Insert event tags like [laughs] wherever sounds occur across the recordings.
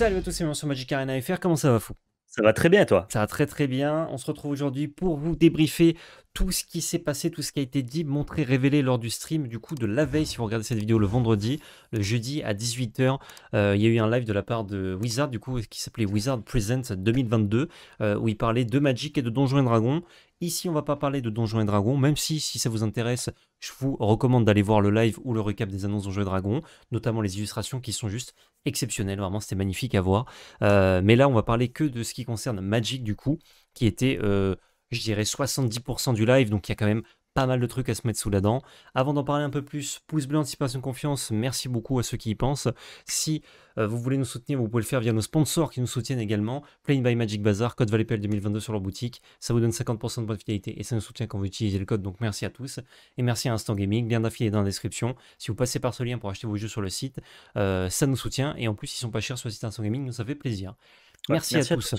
Salut à tous, c'est sur Magic Arena FR, comment ça va fou Ça va très bien toi Ça va très très bien, on se retrouve aujourd'hui pour vous débriefer tout ce qui s'est passé, tout ce qui a été dit, montré, révélé lors du stream du coup de la veille si vous regardez cette vidéo le vendredi, le jeudi à 18h, euh, il y a eu un live de la part de Wizard du coup qui s'appelait Wizard Presents 2022 euh, où il parlait de Magic et de Donjons et Dragons Ici, on va pas parler de Donjons et Dragons, même si, si ça vous intéresse, je vous recommande d'aller voir le live ou le recap des annonces Donjons et Dragons, notamment les illustrations qui sont juste exceptionnelles, vraiment c'était magnifique à voir. Euh, mais là, on va parler que de ce qui concerne Magic du coup, qui était, euh, je dirais, 70% du live, donc il y a quand même pas mal de trucs à se mettre sous la dent. Avant d'en parler un peu plus, pouce bleu, anticipation, confiance, merci beaucoup à ceux qui y pensent. Si euh, vous voulez nous soutenir, vous pouvez le faire via nos sponsors qui nous soutiennent également. Playing by Magic Bazaar, code ValetPL 2022 sur leur boutique. Ça vous donne 50% de bonne fidélité et ça nous soutient quand vous utilisez le code, donc merci à tous. Et merci à Instant Gaming, lien est dans la description. Si vous passez par ce lien pour acheter vos jeux sur le site, euh, ça nous soutient et en plus ils sont pas chers sur le site Instant Gaming, nous ça fait plaisir. merci, À tous.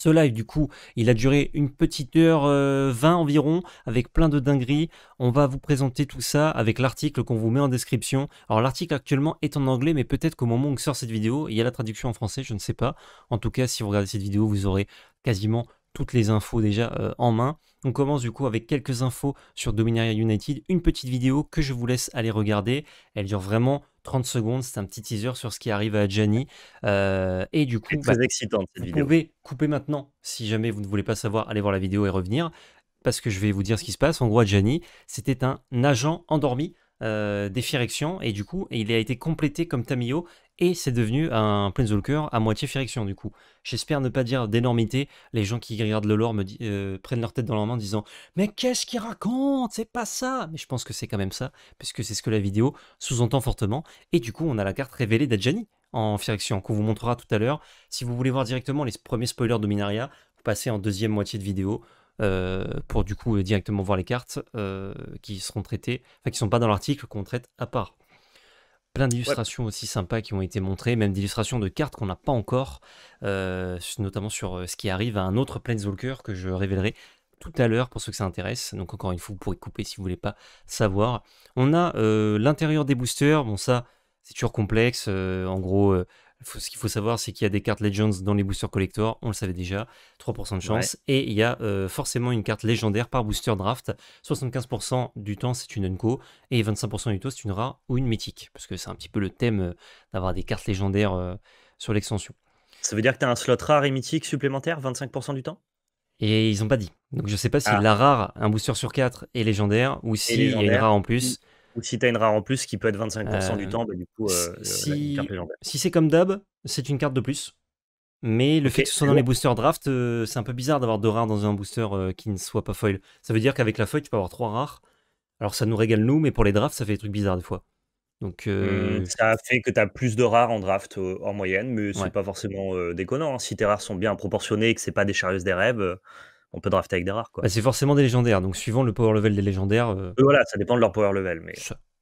Ce live, du coup, il a duré une petite heure 20 euh, environ, avec plein de dingueries. On va vous présenter tout ça avec l'article qu'on vous met en description. Alors l'article actuellement est en anglais, mais peut-être qu'au moment où sort cette vidéo, il y a la traduction en français, je ne sais pas. En tout cas, si vous regardez cette vidéo, vous aurez quasiment toutes les infos déjà euh, en main. On commence du coup avec quelques infos sur Dominaria United, une petite vidéo que je vous laisse aller regarder. Elle dure vraiment 30 secondes, c'est un petit teaser sur ce qui arrive à Jani. Euh, et du coup, bah, vous pouvez couper maintenant si jamais vous ne voulez pas savoir, aller voir la vidéo et revenir. Parce que je vais vous dire ce qui se passe. En gros, Jani, c'était un agent endormi euh, et du coup il a été complété comme Tamio et c'est devenu un Planeswalker à moitié Firection du coup. J'espère ne pas dire d'énormité, les gens qui regardent le lore me euh, prennent leur tête dans leur main en disant « Mais qu'est-ce qu'il raconte C'est pas ça !» Mais je pense que c'est quand même ça, puisque c'est ce que la vidéo sous-entend fortement, et du coup on a la carte révélée d'Adjani en Firection, qu'on vous montrera tout à l'heure. Si vous voulez voir directement les premiers spoilers de Minaria, vous passez en deuxième moitié de vidéo, euh, pour du coup euh, directement voir les cartes qui seront traitées, enfin qui sont pas dans l'article qu'on traite à part plein d'illustrations aussi sympas qui ont été montrées, même d'illustrations de cartes qu'on n'a pas encore, euh, notamment sur euh, ce qui arrive à un autre Planeswalker que je révélerai tout à l'heure pour ceux que ça intéresse. Donc encore une fois, vous pourrez couper si vous voulez pas savoir. On a euh, l'intérieur des boosters, bon ça c'est toujours complexe, en gros ce qu'il faut savoir, c'est qu'il y a des cartes Legends dans les boosters collector, on le savait déjà, 3% de chance. Et il y a euh, forcément une carte légendaire par booster draft. 75% du temps, c'est une Unco, et 25% du temps, c'est une rare ou une mythique. Parce que c'est un petit peu le thème euh, d'avoir des cartes légendaires euh, sur l'extension. Ça veut dire que tu as un slot rare et mythique supplémentaire 25% du temps Et ils n'ont pas dit. Donc je sais pas si ah. la rare, un booster sur 4 est légendaire, ou s'il si y a une rare en plus si tu as une rare en plus qui peut être 25% du euh, temps, bah, du coup, si, euh, euh, si c'est comme d'hab, c'est une carte de plus. Mais le fait que ce soit dans les boosters draft, c'est un peu bizarre d'avoir deux rares dans un booster qui ne soit pas foil. Ça veut dire qu'avec la feuille, tu peux avoir trois rares. Alors ça nous régale nous, mais pour les drafts, ça fait des trucs bizarres des fois. Donc, mmh, Ça fait que tu as plus de rares en draft en moyenne, mais c'est pas forcément déconnant. Hein. Si tes rares sont bien proportionnés et que c'est pas des chariots des rêves, on peut drafter avec des rares. Quoi. Bah, c'est forcément des légendaires, donc suivant le power level des légendaires. Euh, voilà, ça dépend de leur power level. Mais...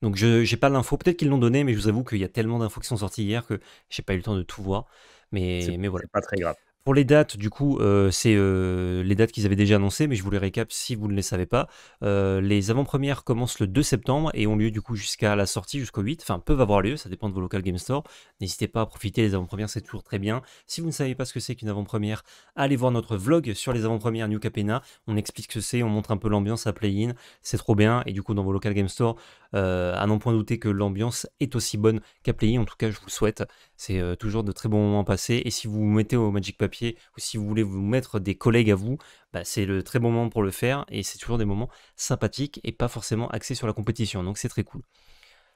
Donc je j'ai pas l'info, peut-être qu'ils l'ont donné, mais je vous avoue qu'il y a tellement d'infos qui sont sorties hier que j'ai pas eu le temps de tout voir. Mais, mais voilà. C'est pas très grave. Pour les dates, du coup, euh, c'est euh, les dates qu'ils avaient déjà annoncées, mais je vous les récap si vous ne les savez pas. Euh, les avant-premières commencent le 2 septembre et ont lieu du coup jusqu'à la sortie, jusqu'au 8. Enfin, peuvent avoir lieu, ça dépend de vos local game store. N'hésitez pas à profiter, les avant-premières, c'est toujours très bien. Si vous ne savez pas ce que c'est qu'une avant-première, allez voir notre vlog sur les avant-premières New Capena. On explique ce que c'est, on montre un peu l'ambiance à Play-In, c'est trop bien. Et du coup, dans vos local game store, à n'en point douter que l'ambiance est aussi bonne qu'à Play-In, en tout cas, je vous souhaite. C'est euh, toujours de très bons moments passés. Et si vous vous mettez au Magic Papier ou si vous voulez vous mettre des collègues à vous, bah, c'est le très bon moment pour le faire. Et c'est toujours des moments sympathiques et pas forcément axés sur la compétition. Donc c'est très cool.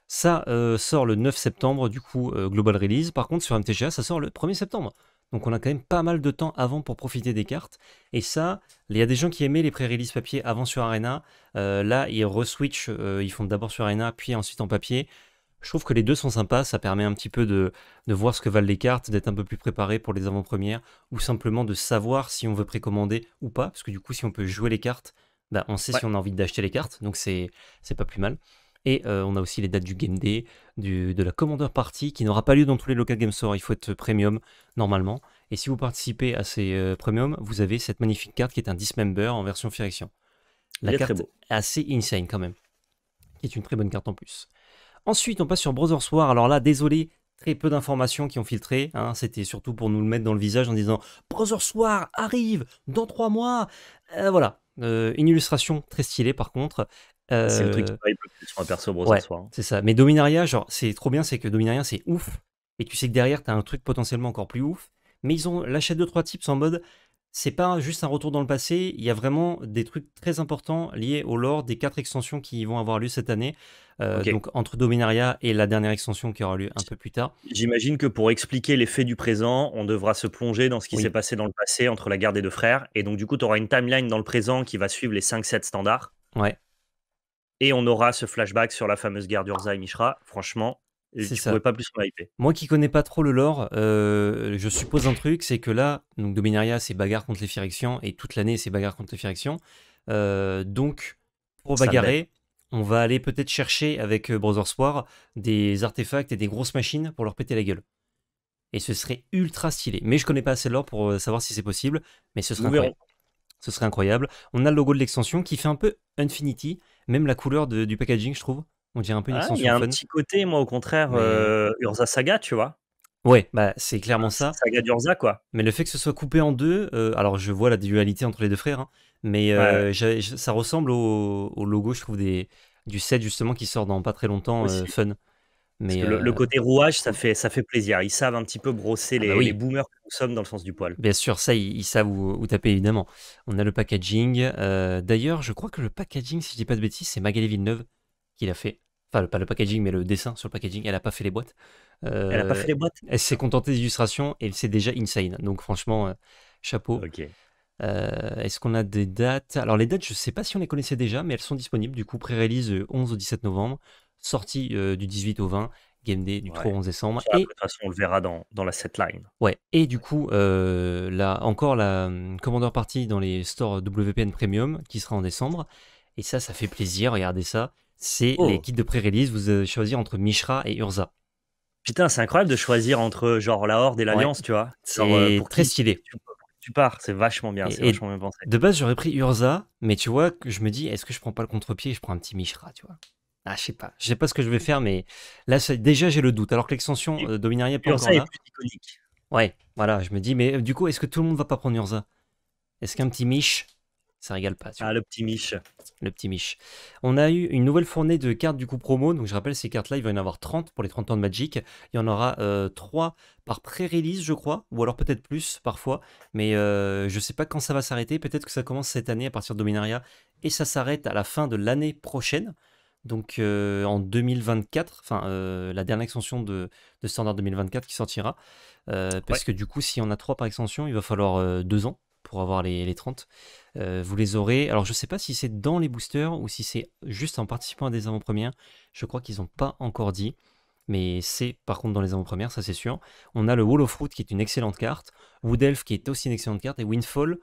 Ça euh, sort le 9 septembre, du coup, euh, Global Release. Par contre, sur MTGA, ça sort le 1er septembre. Donc on a quand même pas mal de temps avant pour profiter des cartes. Et ça, il y a des gens qui aimaient les pré-release papier avant sur Arena. là, ils re switch ils font d'abord sur Arena, puis ensuite en papier. Je trouve que les deux sont sympas, ça permet un petit peu de, voir ce que valent les cartes, d'être un peu plus préparé pour les avant-premières, ou simplement de savoir si on veut précommander ou pas, parce que du coup si on peut jouer les cartes, bah, on sait si on a envie d'acheter les cartes, donc c'est pas plus mal. Et euh, on a aussi les dates du Game Day, de la Commander Party, qui n'aura pas lieu dans tous les local Game Store. Il faut être premium, normalement. Et si vous participez à ces euh, premiums, vous avez cette magnifique carte qui est un Dismember en version Firection. La carte est assez insane, quand même. Qui est une très bonne carte en plus. Ensuite, on passe sur Brother Soir. Alors là, désolé, très peu d'informations qui ont filtré. Hein. C'était surtout pour nous le mettre dans le visage en disant Brother Soir arrive dans trois mois. Euh, voilà. Euh, une illustration très stylée par contre. Euh, c'est le truc qui arrive sur un perso ouais, C'est ça. Mais Dominaria, genre, c'est trop bien, c'est que Dominaria, c'est ouf. Et tu sais que derrière, t'as un truc potentiellement encore plus ouf. Mais ils ont lâché de trois tips en mode c'est pas juste un retour dans le passé, il y a vraiment des trucs très importants liés au lore des quatre extensions qui vont avoir lieu cette année. Euh, donc entre Dominaria et la dernière extension qui aura lieu un peu plus tard. J'imagine que pour expliquer les faits du présent, on devra se plonger dans ce qui s'est passé dans le passé entre la guerre des deux frères. Et donc du coup, tu auras une timeline dans le présent qui va suivre les 5-7 standards. Ouais. Et on aura ce flashback sur la fameuse guerre d'Urza et Mishra. Franchement, moi qui connais pas trop le lore, euh, je suppose un truc, c'est que là, donc Dominaria, c'est bagarre contre les Phyrexians, et toute l'année, c'est bagarre contre les Phyrexians. Euh, donc, pour bagarrer, on va aller peut-être chercher avec euh, Brothers War des artefacts et des grosses machines pour leur péter la gueule. Et ce serait ultra stylé. Mais je connais pas assez le lore pour savoir si c'est possible, mais ce serait incroyable. On a le logo de l'extension qui fait un peu Infinity, même la couleur du packaging, je trouve. On dirait un peu une ah, Il y a un petit côté, moi, au contraire, euh, Urza Saga, tu vois. Ouais, bah c'est clairement ça. Saga d'Urza, quoi. Mais le fait que ce soit coupé en deux, euh, alors je vois la dualité entre les deux frères, hein, mais euh, ça ressemble au, logo, je trouve, des, du set justement qui sort dans pas très longtemps, Fun. Mais le, côté rouage, ça fait, ça fait plaisir. Ils savent un petit peu brosser ah, bah les, boomers que nous sommes dans le sens du poil. Bien sûr, ça, ils, savent où, taper, évidemment. On a le packaging. D'ailleurs, je crois que le packaging, si je dis pas de bêtises, c'est Magali Villeneuve a fait. Enfin, pas le packaging, mais le dessin sur le packaging. Elle n'a pas fait les boîtes. Euh, elle a pas fait les boîtes Elle s'est contentée d'illustrations et c'est déjà insane. Donc, franchement, euh, chapeau. Ok. Euh, est-ce qu'on a des dates Alors, les dates, je ne sais pas si on les connaissait déjà, mais elles sont disponibles. Du coup, pré-release 11 au 17 novembre, sortie du 18 au 20, Game Day du 3 au 11 décembre. et... De toute façon, on le verra dans, dans la setline. Ouais, et du coup, là, encore la hum, Commander partie dans les stores WPN Premium qui sera en décembre. Et ça, ça fait plaisir, regardez ça c'est oh. les kits de pré-release. Vous choisir entre Mishra et Urza. Putain, c'est incroyable de choisir entre genre la Horde et l'Alliance, tu vois. C'est euh, pour très stylé tu pars, c'est vachement bien, De base, j'aurais pris Urza, mais tu vois, je me dis, est-ce que je prends pas le contre-pied et je prends un petit Mishra, tu vois Ah, je sais pas, je sais pas ce que je vais faire, mais là, déjà, j'ai le doute. Alors que l'extension euh, Dominaria pas Urza est plus iconique. Ouais, voilà, je me dis, mais euh, du coup, est-ce que tout le monde va pas prendre Urza Est-ce qu'un petit Mish ça régale pas. Ah, le petit miche. Le petit miche. On a eu une nouvelle fournée de cartes du coup promo. Donc je rappelle, ces cartes-là, il va y en avoir 30 pour les 30 ans de Magic. Il y en aura euh, 3 par pré-release, je crois, ou alors peut-être plus parfois. Mais euh, je ne sais pas quand ça va s'arrêter. Peut-être que ça commence cette année à partir de Dominaria et ça s'arrête à la fin de l'année prochaine. Donc euh, en 2024, enfin euh, la dernière extension de, Standard 2024 qui sortira. parce que du coup, si on a 3 par extension, il va falloir 2 ans pour avoir les, les 30. Euh, vous les aurez. Alors je ne sais pas si c'est dans les boosters ou si c'est juste en participant à des avant-premières. Je crois qu'ils n'ont pas encore dit. Mais c'est par contre dans les avant-premières, ça c'est sûr. On a le Wall of Root qui est une excellente carte. Wood Elf qui est aussi une excellente carte. Et Windfall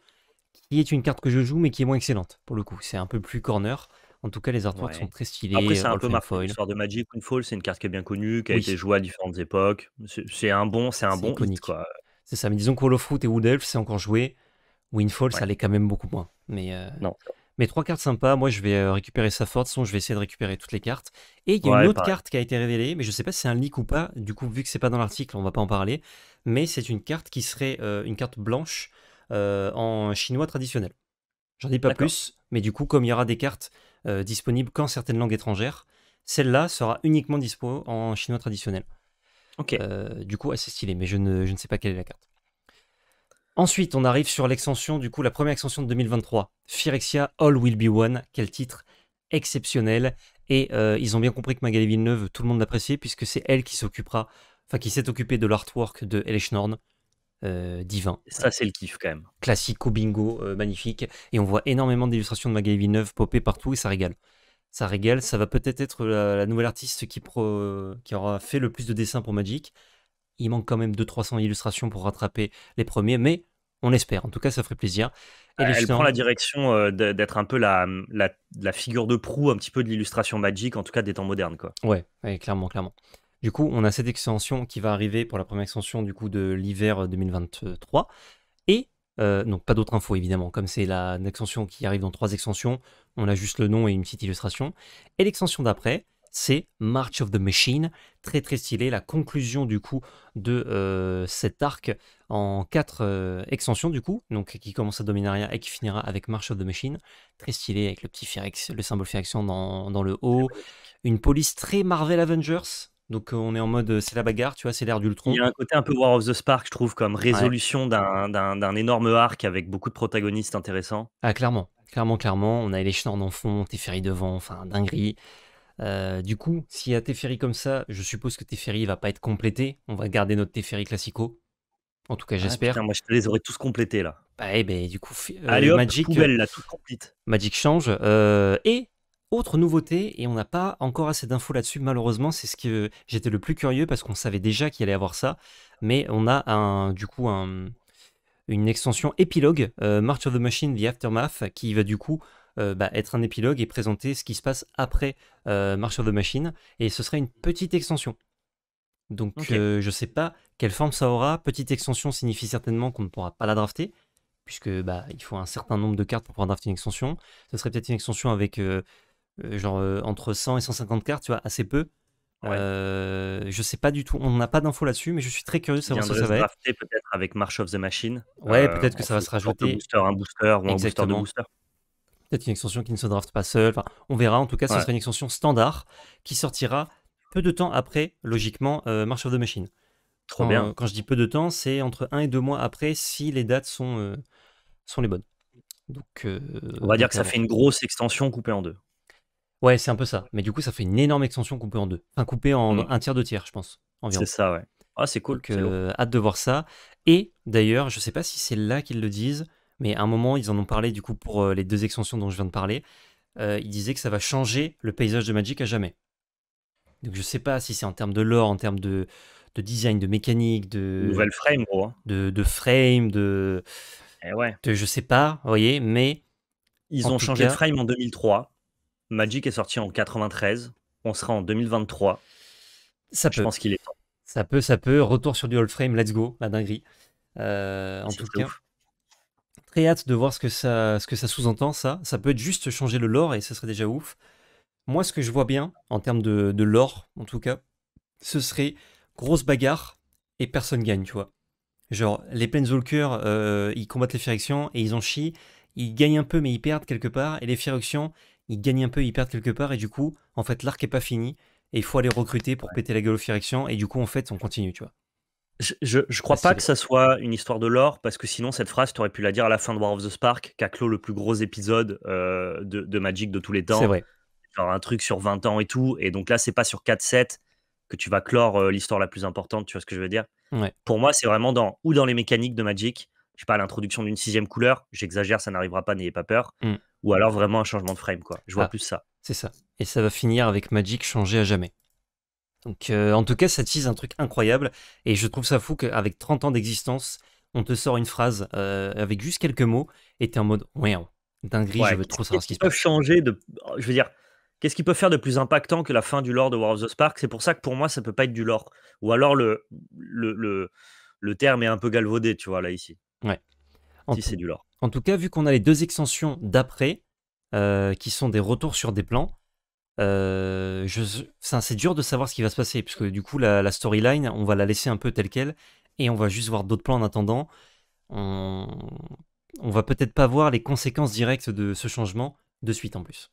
qui est une carte que je joue mais qui est moins excellente pour le coup. C'est un peu plus corner. En tout cas, les artworks sont très stylés. Après, c'est un peu ma l'histoire de Magic. Windfall, c'est une carte qui est bien connue, qui a été jouée à différentes époques. C'est un bon, c'est un bon quoi. C'est ça. Mais disons que Wall of Root et Wood Elf, c'est encore joué. Winfall, ça allait quand même beaucoup moins. Euh, mais, trois cartes sympas. Moi, je vais euh, récupérer sa forte, De je vais essayer de récupérer toutes les cartes. Et il y a une autre carte qui a été révélée, mais je ne sais pas si c'est un leak ou pas. Du coup, vu que c'est pas dans l'article, on va pas en parler. Mais c'est une carte qui serait euh, une carte blanche en chinois traditionnel. J'en dis pas plus, mais du coup, comme il y aura des cartes disponibles qu'en certaines langues étrangères, celle-là sera uniquement dispo en chinois traditionnel. Ok. du coup, assez stylé, mais je ne sais pas quelle est la carte. Ensuite, on arrive sur l'extension, du coup, la première extension de 2023, Phyrexia All Will Be One. Quel titre exceptionnel. Et euh, ils ont bien compris que Magali Villeneuve, tout le monde l'appréciait, puisque c'est elle qui s'occupera, enfin, qui s'est occupée de l'artwork de Elishnorn, Euh, divin. Ça, c'est le kiff quand même. Classico bingo, euh, magnifique. Et on voit énormément d'illustrations de Magali Villeneuve popper partout et ça régale. Ça régale. Ça va peut-être être, la, nouvelle artiste qui, qui aura fait le plus de dessins pour Magic. Il manque quand même 200-300 illustrations pour rattraper les premiers, mais on espère. En tout cas, ça ferait plaisir. Et Elle prend la direction euh, d'être un peu la, figure de proue, un petit peu de l'illustration magique, en tout cas des temps modernes. Quoi. Ouais, clairement, clairement. Du coup, on a cette extension qui va arriver pour la première extension du coup de l'hiver 2023. Euh, et euh, donc pas d'autres infos évidemment, comme c'est extension qui arrive dans trois extensions, on a juste le nom et une petite illustration. Et l'extension d'après, c'est March of the Machine. Très très stylé, la conclusion du coup de euh, cet arc en quatre euh, extensions du coup, donc qui commence à Dominaria et qui finira avec March of the Machine. Très stylé avec le petit Firex, le symbole action dans, le haut. Une police très Marvel Avengers. Donc euh, on est en mode c'est la bagarre, tu vois, c'est l'ère d'Ultron. Il y a un côté un peu War of the Spark, je trouve, comme résolution d'un énorme arc avec beaucoup de protagonistes intéressants. Ah clairement, clairement, clairement. On a les le fond, Teferi devant, enfin dinguerie. Euh, du coup, s'il y a Teferi comme ça, je suppose que Teferi va pas être complété. On va garder notre Teferi classico. En tout cas, ah, j'espère. moi, je les aurais tous complétés là. Bah, eh ben, du coup, euh, Magic, là, tout Magic change. Euh, et autre nouveauté, et on n'a pas encore assez d'infos là-dessus, malheureusement, c'est ce que j'étais le plus curieux parce qu'on savait déjà qu'il allait avoir ça, mais on a un, du coup un, une extension épilogue, March of the Machine, The Aftermath, qui va du coup euh, bah, être un épilogue et présenter ce qui se passe après euh, March of the Machine. Et ce serait une petite extension. Donc euh, je ne sais pas quelle forme ça aura. Petite extension signifie certainement qu'on ne pourra pas la drafter, puisque bah, il faut un certain nombre de cartes pour pouvoir drafter une extension. Ce serait peut-être une extension avec genre entre 100 et 150 cartes, tu vois, assez peu. je Euh, je sais pas du tout, on n'a pas d'infos là-dessus, mais je suis très curieux de savoir ce que ça va être. peut-être avec March of the Machine. Ouais, peut-être que ça va se rajouter. Un booster, un booster ou un booster de booster peut-être une extension qui ne se draft pas seule. on verra. En tout cas, ce sera une extension standard qui sortira peu de temps après, logiquement, euh, March of the Machine. Trop bien. Quand je dis peu de temps, c'est entre un et deux mois après si les dates sont, euh, sont les bonnes. Donc, euh, on va dire que ça fait une grosse extension coupée en deux. Ouais, c'est un peu ça. Mais du coup, ça fait une énorme extension coupée en deux. Enfin, coupée en mm. un tiers, de tiers, je pense. C'est ça, ouais. Ah, c'est cool. que hâte de voir ça. Et d'ailleurs, je ne sais pas si c'est là qu'ils le disent, mais à un moment, ils en ont parlé du coup pour euh, les deux extensions dont je viens de parler. Euh, ils disaient que ça va changer le paysage de Magic à jamais. Donc je sais pas si c'est en termes de lore, en termes de, design, de mécanique, de. Nouvelle frame, gros. Hein. De, frame, de. Eh ouais. je sais pas, vous voyez, mais. Ils ont changé de frame en 2003. Magic est sorti en 93. On sera en 2023. Ça je pense qu'il est Ça peut, ça peut. Retour sur du old frame, let's go, la dinguerie. Euh, en tout cas très hâte de voir ce que ça, sous-entend, ça. Ça peut être juste changer le lore et ça serait déjà ouf. Moi, ce que je vois bien, en termes de, lore, en tout cas, ce serait grosse bagarre et personne gagne, tu vois. Genre, les Planeswalkers, euh, ils combattent les Férictions et ils en chient. Ils gagnent un peu, mais ils perdent quelque part. Et les Férictions, ils gagnent un peu, ils perdent quelque part. Et du coup, en fait, l'arc est pas fini. Et il faut aller recruter pour péter la gueule aux Férictions. Et du coup, en fait, on continue, tu vois. Je, crois ah, pas que ça soit une histoire de lore, parce que sinon, cette phrase, tu aurais pu la dire à la fin de War of the Spark, qui a clos le plus gros épisode euh, de, Magic de tous les temps. C'est vrai. un truc sur 20 ans et tout. Et donc là, c'est pas sur 4-7 que tu vas clore euh, l'histoire la plus importante, tu vois ce que je veux dire Pour moi, c'est vraiment dans ou dans les mécaniques de Magic, je sais pas, l'introduction d'une sixième couleur, j'exagère, ça n'arrivera pas, n'ayez pas peur, mm. ou alors vraiment un changement de frame, quoi. Je vois ah, plus ça. C'est ça. Et ça va finir avec Magic changé à jamais. Donc, euh, en tout cas, ça tisse un truc incroyable. Et je trouve ça fou qu'avec 30 ans d'existence, on te sort une phrase euh, avec juste quelques mots et t'es en mode ouais dinguerie, je veux trop savoir ce qui se passe. changer de. Je veux dire, qu'est-ce qu'ils peut faire de plus impactant que la fin du lore de War of the Spark C'est pour ça que pour moi, ça peut pas être du lore. Ou alors le, le, le, terme est un peu galvaudé, tu vois, là, ici. Ouais. si c'est du lore. En tout cas, vu qu'on a les deux extensions d'après, euh, qui sont des retours sur des plans, euh, c'est dur de savoir ce qui va se passer, puisque du coup, la, storyline, on va la laisser un peu telle qu'elle, et on va juste voir d'autres plans en attendant. on va peut-être pas voir les conséquences directes de ce changement de suite en plus.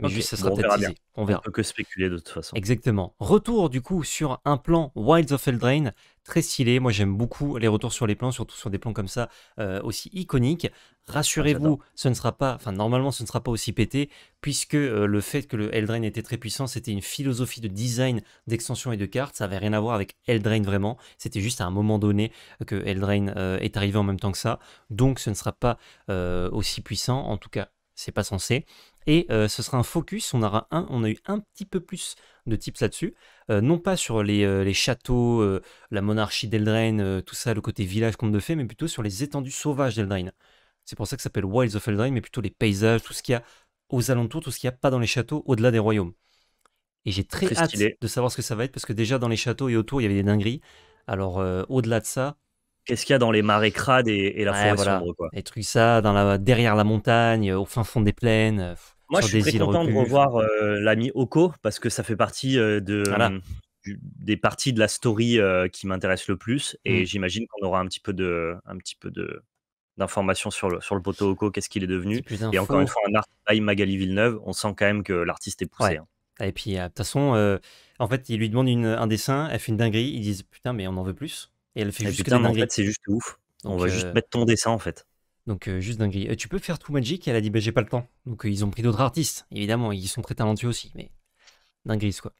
Mais juste, ça sera peut-être On verra. On peut que spéculer de toute façon. Exactement. Retour du coup sur un plan Wilds of Eldraine, très stylé. Moi, j'aime beaucoup les retours sur les plans, surtout sur des plans comme ça, euh, aussi iconiques. Ah, Rassurez-vous, ce ne sera pas, enfin, normalement, ce ne sera pas aussi pété, puisque euh, le fait que le Eldraine était très puissant, c'était une philosophie de design, d'extension et de cartes. Ça n'avait rien à voir avec Eldraine vraiment. C'était juste à un moment donné que Eldraine euh, est arrivé en même temps que ça. Donc, ce ne sera pas aussi puissant, en tout cas c'est pas censé. Et euh, ce sera un focus, on, aura un, on a eu un petit peu plus de tips là-dessus, euh, non pas sur les, euh, châteaux, la monarchie d'Eldraine, tout ça, le côté village qu'on de fait, mais plutôt sur les étendues sauvages d'Eldraine. C'est pour ça que ça s'appelle Wilds of Eldraine, mais plutôt les paysages, tout ce qu'il y a aux alentours, tout ce qu'il n'y a pas dans les châteaux, au-delà des royaumes. Et j'ai très, hâte de savoir ce que ça va être, parce que déjà dans les châteaux et autour, il y avait des dingueries. Alors au-delà de ça, qu'est-ce qu'il y a dans les marais et, la forêt sombre Et trucs ça dans la, derrière la montagne, au fin fond des plaines. Moi, je suis très content de revoir euh, l'ami Oko parce que ça fait partie euh, de, hum, des parties de la story euh, qui m'intéresse le plus. Et mmh. j'imagine qu'on aura un petit peu de, un petit peu de d'informations sur le, sur le poteau Oko, qu'est-ce qu'il est devenu. Et encore une fois, un art by Magali Villeneuve, on sent quand même que l'artiste est poussé. Hein. Et puis, de toute façon, en fait, il lui demande un dessin, elle fait une dinguerie, ils disent putain, mais on en veut plus. Et elle fait juste putain, en fait, c'est juste ouf. on va juste mettre ton dessin en fait. Donc euh, juste dinguerie. Euh, tu peux faire tout Magic elle a dit bah, j'ai pas le temps. Donc euh, ils ont pris d'autres artistes, évidemment, ils sont très talentueux aussi, mais dinguerie quoi.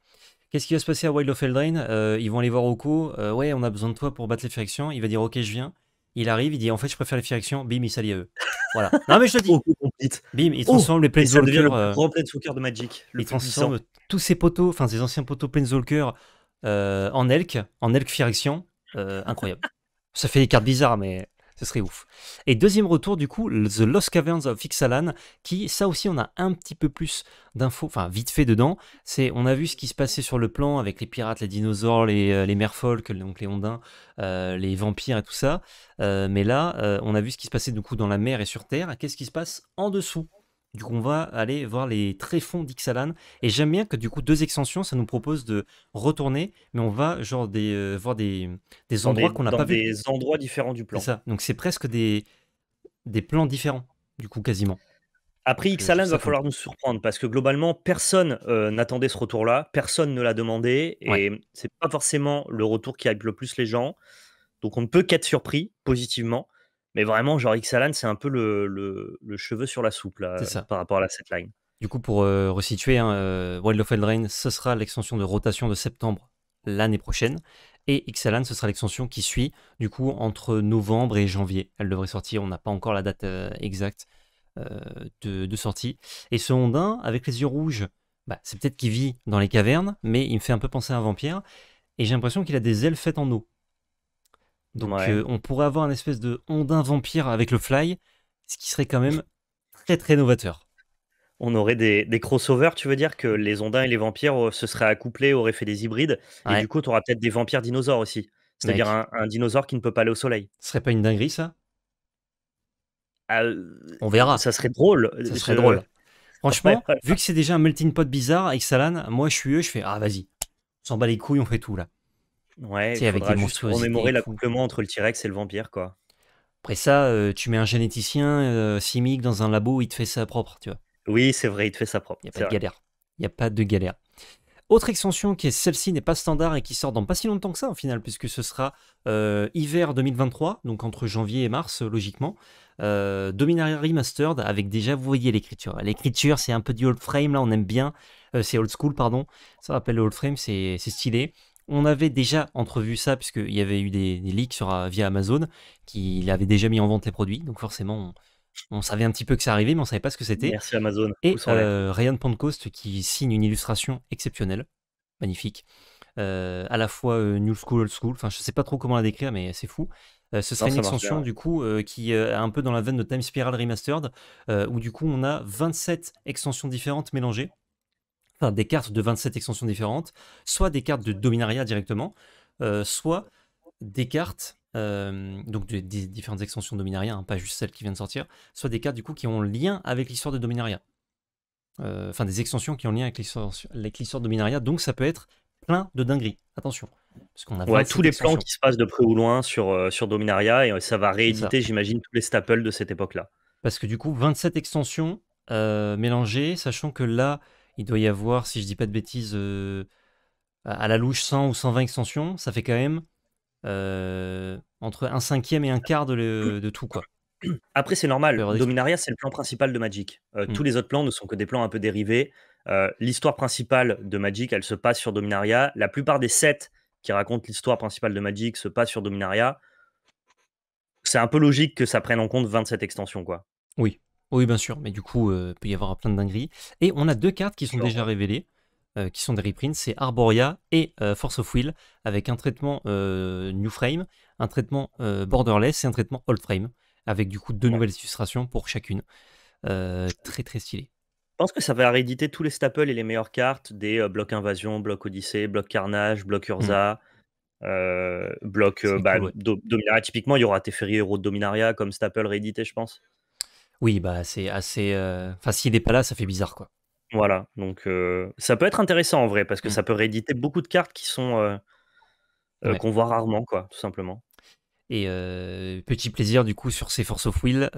Qu'est-ce qui va se passer à Wild of Eldraine Ils vont aller voir Oko, ouais on a besoin de toi pour battre les il va dire ok je viens. Il arrive, il dit en fait je préfère les Furixions, bim il s'allie à eux. Voilà. [laughs] Non mais je te dis. bim, il oh, transforme les Plainswalkers. de Magic. il transforme tous ses poteaux, enfin ses anciens poteaux Planeswalkers en Elk, en Elk action incroyable. [laughs] Ça fait des cartes bizarres mais ce serait ouf. Et deuxième retour, du coup, The Lost Caverns of Ixalan, qui, ça aussi, on a un petit peu plus d'infos, enfin, vite fait dedans. C'est, on a vu ce qui se passait sur le plan avec les pirates, les dinosaures, les, euh, les merfolk, donc les ondins, euh, les vampires et tout ça. Euh, mais là, on a vu ce qui se passait, du coup, dans la mer et sur Terre. Qu'est-ce qui se passe en dessous du coup, on va aller voir les tréfonds d'Ixalan. Et j'aime bien que du coup, deux extensions, ça nous propose de retourner, mais on va genre des, euh, voir des, endroits qu'on n'a pas Des endroits différents du plan. C'est ça. Donc c'est presque des, des plans différents, du coup, quasiment. Après, euh, Ixalan, va falloir nous surprendre parce que globalement, personne euh, n'attendait ce retour-là, personne ne l'a demandé et c'est pas forcément le retour qui a le plus les gens. Donc, on ne peut qu'être surpris positivement. Mais vraiment, genre Xalan, c'est un peu le, cheveu sur la soupe là, par rapport à la setline. Du coup, pour euh, resituer, hein, euh, Wild of Eldrain, ce sera l'extension de rotation de septembre l'année prochaine. Et Xalan, ce sera l'extension qui suit, du coup, entre novembre et janvier. Elle devrait sortir, on n'a pas encore la date euh, exacte de, sortie. Et ce Hondin, avec les yeux rouges, bah, c'est peut-être qu'il vit dans les cavernes, mais il me fait un peu penser à un vampire. Et j'ai l'impression qu'il a des ailes faites en eau. Donc euh, on pourrait avoir une espèce de ondin vampire avec le fly, ce qui serait quand même très très novateur. On aurait des, crossovers, tu veux dire que les ondins et les vampires euh, se seraient accouplés, auraient fait des hybrides, et du coup tu auras peut-être des vampires dinosaures aussi. C'est-à-dire un, dinosaure qui ne peut pas aller au soleil. Ce serait pas une dinguerie ça euh, On verra. Ça serait drôle. serait drôle. Franchement, vu que c'est déjà un melting pot bizarre avec Salan, moi je suis eux, je fais ah vas-y, on s'en bat les couilles, on fait tout là. Ouais, il faudra avec juste remémorer l'accouplement entre le T-Rex et le vampire, quoi. Après ça, euh, tu mets un généticien euh, dans un labo, il te fait ça propre, tu vois. Oui, c'est vrai, il te fait sa propre. Il n'y a pas de galère. Il n'y a pas de galère. Autre extension qui est celle-ci n'est pas standard et qui sort dans pas si longtemps que ça, au final, puisque ce sera euh, hiver 2023, donc entre janvier et mars, logiquement. Euh, Dominaria Remastered avec déjà, vous voyez l'écriture. L'écriture, c'est un peu du old frame, là, on aime bien. Euh, c'est old school, pardon. Ça s'appelle le old frame, c'est stylé. On avait déjà entrevu ça, puisqu'il y avait eu des, leaks sur, euh, via Amazon, qu'il avait déjà mis en vente les produits. Donc forcément, on, savait un petit peu que ça arrivait, mais on ne savait pas ce que c'était. Merci Amazon. Et euh, Ryan Pentecost qui signe une illustration exceptionnelle, magnifique. Euh, à la fois New School, Old School, enfin je sais pas trop comment la décrire, mais c'est fou. ce serait une extension du coup qui est un peu dans la veine de Time Spiral Remastered, où du coup on a 27 extensions différentes mélangées enfin des cartes de 27 extensions différentes, soit des cartes de Dominaria directement, euh, soit des cartes, euh, donc des, différentes extensions Dominaria, hein, pas juste celles qui viennent de sortir, soit des cartes du coup qui ont lien avec l'histoire de Dominaria. Euh, enfin des extensions qui ont lien avec l'histoire de Dominaria, donc ça peut être plein de dingueries, attention. Parce qu'on a tous les plans qui se passent de près ou loin sur, sur Dominaria, et ça va rééditer, j'imagine, tous les staples de cette époque-là. Parce que du coup, 27 extensions mélangées, sachant que là, il doit y avoir, si je dis pas de bêtises, euh, à la louche 100 ou 120 extensions. Ça fait quand même euh, entre un cinquième et un quart de, tout, quoi. Après, c'est normal. Dominaria, c'est le plan principal de Magic. Euh, hmm. Tous les autres plans ne sont que des plans un peu dérivés. l'histoire principale de Magic, elle se passe sur Dominaria. La plupart des sets qui racontent l'histoire principale de Magic se passent sur Dominaria. C'est un peu logique que ça prenne en compte 27 extensions, quoi. Oui. Oui, bien sûr, mais du coup, euh, il peut y avoir plein de dingueries. Et on a deux cartes qui sont déjà révélées, euh, qui sont des reprints, c'est Arboria et euh, Force of Will, avec un traitement New Frame, un traitement Borderless et un traitement Old Frame, avec du coup deux nouvelles illustrations pour chacune. très très stylé. Je pense que ça va rééditer tous les staples et les meilleures cartes des blocs invasion, bloc Odyssée, bloc carnage, bloc mmh. Urza, blocs bloc bah, Dominaria. Typiquement, il y aura Teferi, Héros de Dominaria comme staple réédité, je pense. Oui, bah, c'est assez. Euh, enfin, s'il n'est pas là, ça fait bizarre, quoi. Voilà, donc euh, ça peut être intéressant en vrai, parce que mm. ça peut rééditer beaucoup de cartes qui sont euh, qu'on voit rarement, quoi, tout simplement. Et petit plaisir, du coup, sur ces Force of Will,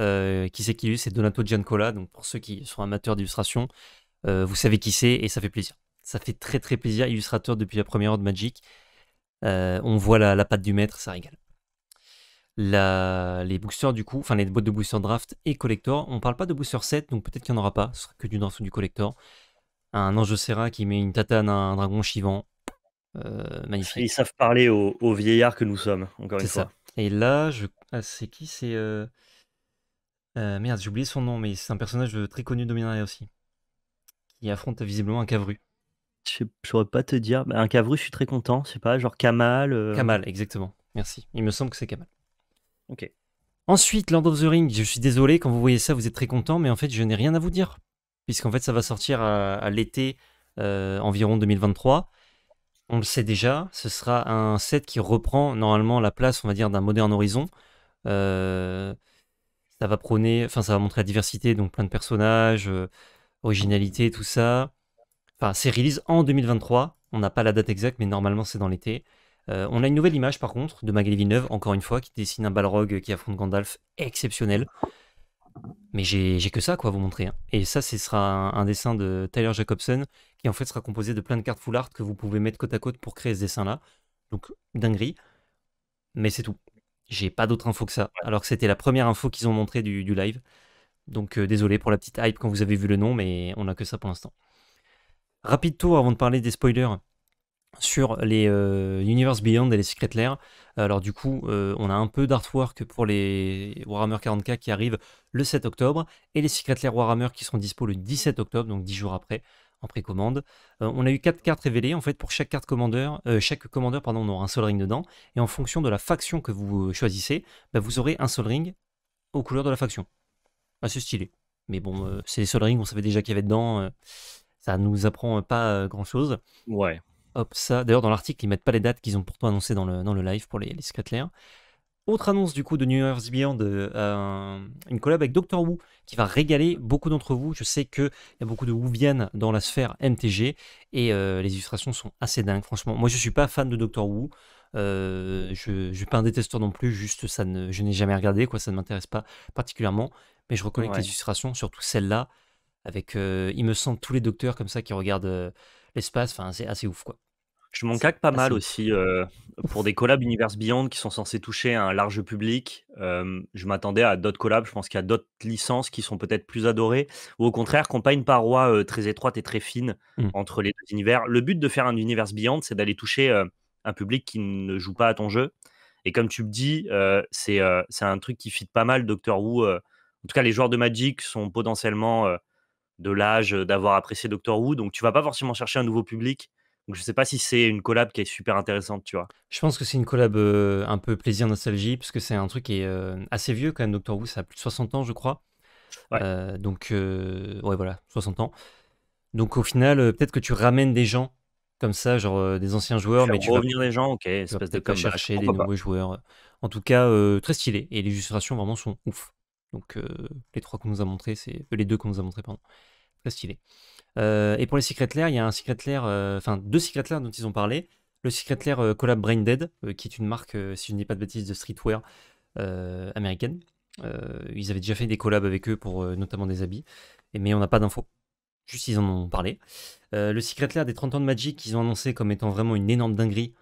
qui c'est qui lui C'est Donato Giancola. Donc, pour ceux qui sont amateurs d'illustration, vous savez qui c'est et ça fait plaisir. Ça fait très, très plaisir. Illustrateur depuis la première heure de Magic. on voit la, la patte du maître, ça régale les boosters du coup, enfin les boîtes de boosters draft et collector. On parle pas de booster 7, donc peut-être qu'il n'y en aura pas, ce sera que du draft ou du collector. Un ange Serra qui met une tatane à un dragon chivant. Euh, magnifique. Ils savent parler aux, vieillards que nous sommes, encore une fois. Ça. Et là, je... Ah, c'est qui C'est. Euh, euh, merde, j'ai oublié son nom, mais c'est un personnage très connu de Dominaria aussi. Qui affronte visiblement un Cavru. Je saurais pas te dire. un Cavru, je suis très content. C'est pas genre Kamal. Kamal, exactement. Merci. Il me semble que c'est Kamal. Ok. Ensuite, Lord of the Ring, je suis désolé, quand vous voyez ça, vous êtes très content, mais en fait, je n'ai rien à vous dire. Puisqu'en fait, ça va sortir à, l'été euh, environ 2023. On le sait déjà, ce sera un set qui reprend normalement la place, on va dire, d'un Modern Horizon. Euh, ça va prôner, enfin, ça va montrer la diversité, donc plein de personnages, euh, originalité, tout ça. Enfin, c'est release en 2023. On n'a pas la date exacte, mais normalement, c'est dans l'été. Euh, on a une nouvelle image par contre de Magali Villeneuve, encore une fois, qui dessine un Balrog euh, qui affronte Gandalf exceptionnel. Mais j'ai que ça quoi, à vous montrer. Hein. Et ça, ce sera un, dessin de Tyler Jacobson qui en fait sera composé de plein de cartes full art que vous pouvez mettre côte à côte pour créer ce dessin-là. Donc dinguerie. Mais c'est tout. J'ai pas d'autres infos que ça. Alors que c'était la première info qu'ils ont montrée du, live. Donc euh, désolé pour la petite hype quand vous avez vu le nom, mais on a que ça pour l'instant. Rapide tour avant de parler des spoilers sur les euh, Universe Beyond et les Secret Lair. Alors du coup, euh, on a un peu d'artwork pour les Warhammer 40k qui arrivent le 7 octobre et les Secret Lair Warhammer qui seront dispo le 17 octobre, donc 10 jours après en précommande. Euh, on a eu quatre cartes révélées en fait pour chaque carte commandeur, chaque commandeur pardon, on aura un Sol Ring dedans et en fonction de la faction que vous choisissez, bah, vous aurez un Sol Ring aux couleurs de la faction. Assez stylé. Mais bon, c'est les Sol Ring, on savait déjà qu'il y avait dedans. ça nous apprend pas grand chose. Ouais ça. D'ailleurs, dans l'article, ils mettent pas les dates qu'ils ont pourtant annoncées dans le, dans le live pour les, les Autre annonce du coup de New Year's Beyond, euh, une collab avec Doctor Who qui va régaler beaucoup d'entre vous. Je sais qu'il y a beaucoup de viennent dans la sphère MTG et euh, les illustrations sont assez dingues. Franchement, moi je ne suis pas fan de Doctor Who. Euh, je ne suis pas un détesteur non plus, juste ça ne, je n'ai jamais regardé, quoi, ça ne m'intéresse pas particulièrement. Mais je reconnais que les illustrations, surtout celle-là, avec il me semble tous les docteurs comme ça qui regardent l'espace, c'est assez ouf quoi. Je m'en cacque pas mal aussi euh, pour des collabs Universe Beyond qui sont censés toucher un large public. Euh, je m'attendais à d'autres collabs. Je pense qu'il y a d'autres licences qui sont peut-être plus adorées ou au contraire qu'on pas une paroi euh, très étroite et très fine hmm. entre les deux univers. Le but de faire un Universe Beyond, c'est d'aller toucher un public qui ne joue pas à ton jeu. Et comme tu me dis, c'est un truc qui fit pas mal Doctor Who. en tout cas, les joueurs de Magic sont potentiellement de l'âge d'avoir apprécié Doctor Who, donc tu vas pas forcément chercher un nouveau public donc je sais pas si c'est une collab qui est super intéressante, tu vois. Je pense que c'est une collab euh, un peu plaisir nostalgie parce que c'est un truc qui est euh, assez vieux quand même. Doctor Who, ça a plus de 60 ans, je crois. Euh, donc ouais, voilà, 60 ans. Donc au final, peut-être que tu ramènes des gens comme ça, genre des anciens joueurs, mais tu revenir des gens, ok, espèce de pas chercher des nouveaux joueurs. En tout cas, très stylé et les illustrations vraiment sont ouf. Donc les trois qu'on nous a montré, c'est les deux qu'on nous a montré, pardon, très stylé. Euh, et pour les Secret Lair, il y a un Secret Lair, euh, enfin deux Secret Lair dont ils ont parlé. Le Secret Lair euh, Collab Brain Dead, qui est une marque, si je ne dis pas de bêtises, de streetwear américaine. ils avaient déjà fait des collabs avec eux pour notamment des habits, et, mais on n'a pas d'infos. Juste, ils en ont parlé. le Secret Lair des 30 ans de Magic, qu'ils ont annoncé comme étant vraiment une énorme dinguerie,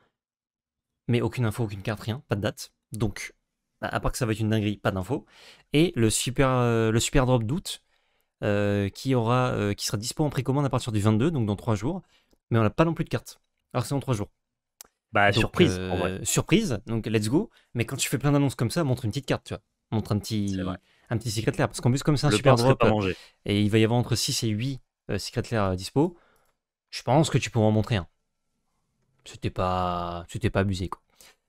mais aucune info, aucune carte, rien, pas de date. Donc, bah, à part que ça va être une dinguerie, pas d'infos. Et le super, le super drop d'août, euh, qui, aura, euh, qui sera dispo en précommande à partir du 22, donc dans 3 jours. Mais on n'a pas non plus de carte. Alors c'est en 3 jours. Bah, surprise. Euh, surprise, donc let's go. Mais quand tu fais plein d'annonces comme ça, montre une petite carte, tu vois. Montre un petit, un petit secret clair Parce qu'en plus, comme c'est un super drop, manger. et il va y avoir entre 6 et 8 secret lair dispo, je pense que tu pourras en montrer un. C'était pas, c'était pas abusé, quoi.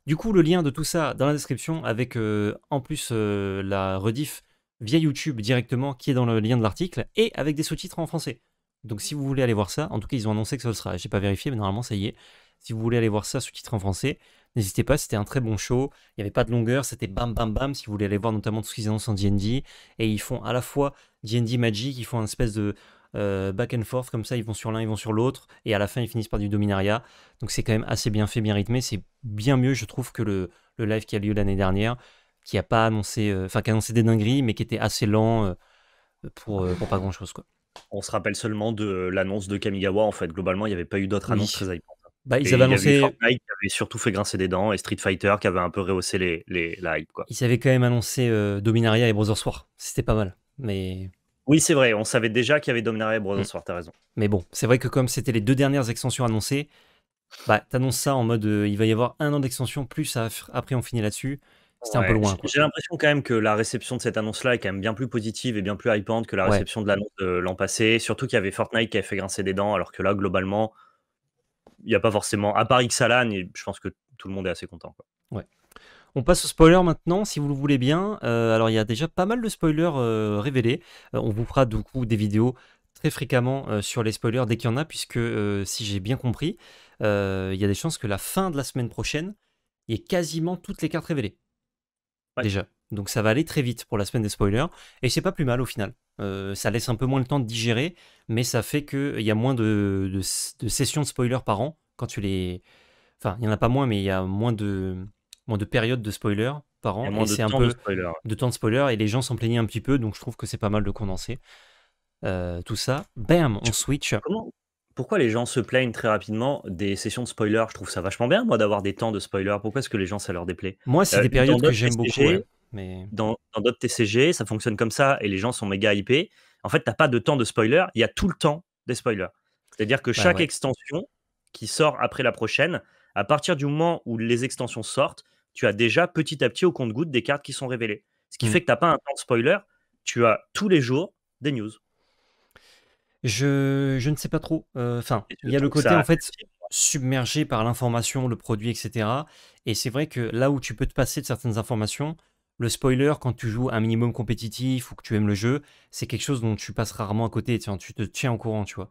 Du coup, le lien de tout ça dans la description avec en plus la rediff via YouTube directement, qui est dans le lien de l'article, et avec des sous-titres en français. Donc si vous voulez aller voir ça, en tout cas ils ont annoncé que ça le sera, j'ai pas vérifié, mais normalement ça y est. Si vous voulez aller voir ça sous-titre en français, n'hésitez pas, c'était un très bon show, il n'y avait pas de longueur, c'était bam bam bam, si vous voulez aller voir notamment tout ce qu'ils annoncent en D&D, et ils font à la fois D&D Magic, ils font un espèce de euh, back and forth, comme ça ils vont sur l'un, ils vont sur l'autre, et à la fin ils finissent par du Dominaria, donc c'est quand même assez bien fait, bien rythmé, c'est bien mieux je trouve que le, le live qui a lieu l'année dernière, qui a pas annoncé, euh, enfin qui annoncé des dingueries, mais qui était assez lent euh, euh, pour, pas grand chose quoi. On se rappelle seulement de l'annonce de Kamigawa en fait. Globalement, il n'y avait pas eu d'autres annonces très hypantes. Bah, ils avaient annoncé. Il y avait qui avait surtout fait grincer des dents et Street Fighter qui avait un peu rehaussé les, les, la hype. Quoi. Ils avaient quand même annoncé Dominaria et Brothers War. C'était pas mal. Mais. Oui, c'est vrai. On savait déjà qu'il y avait Dominaria et Brothers mm. T'as raison. Mais bon, c'est vrai que comme c'était les deux dernières extensions annoncées, bah, t'annonces ça en mode il va y avoir un an d'extension, plus après on finit là-dessus loin. J'ai l'impression quand même que la réception de cette annonce-là est quand même bien plus positive et bien plus hypante que la réception de l'annonce de l'an passé. Surtout qu'il y avait Fortnite qui avait fait grincer des dents, alors que là, globalement, il n'y a pas forcément. À part Xalan, je pense que tout le monde est assez content. Ouais. On passe au spoiler maintenant, si vous le voulez bien. Euh, alors, il y a déjà pas mal de spoilers euh, révélés. Euh, on vous fera du coup des vidéos très fréquemment sur les spoilers dès qu'il y en a, puisque si j'ai bien compris, il y a des chances que la fin de la semaine prochaine, il y ait quasiment toutes les cartes révélées déjà. Donc ça va aller très vite pour la semaine des spoilers. Et c'est pas plus mal au final. Euh, ça laisse un peu moins le temps de digérer, mais ça fait qu'il y a moins de, sessions de spoilers par an quand tu les. Enfin, il n'y en a pas moins, mais il y a moins de, de périodes de spoilers par an. Et c'est un peu de, temps de spoilers. Et les gens s'en plaignent un petit peu, donc je trouve que c'est pas mal de condenser. Euh, tout ça. Bam, on switch pourquoi les gens se plaignent très rapidement des sessions de spoilers Je trouve ça vachement bien, moi, d'avoir des temps de spoilers. Pourquoi est-ce que les gens, ça leur déplaît Moi, c'est euh, des périodes que j'aime beaucoup. mais... Dans d'autres TCG, ça fonctionne comme ça et les gens sont méga hypés. En fait, tu pas de temps de spoiler, il y a tout le temps des spoilers. C'est-à-dire que bah chaque extension qui sort après la prochaine, à partir du moment où les extensions sortent, tu as déjà petit à petit au compte-goutte des cartes qui sont révélées. Ce qui mmh. fait que tu n'as pas un temps de spoiler, tu as tous les jours des news. Je, ne sais pas trop. Euh, enfin, il y a le côté, en fait, submergé par l'information, le produit, etc. Et c'est vrai que là où tu peux te passer de certaines informations, le spoiler, quand tu joues un minimum compétitif ou que tu aimes le jeu, c'est quelque chose dont tu passes rarement à côté. Tu, te tiens en courant, tu vois.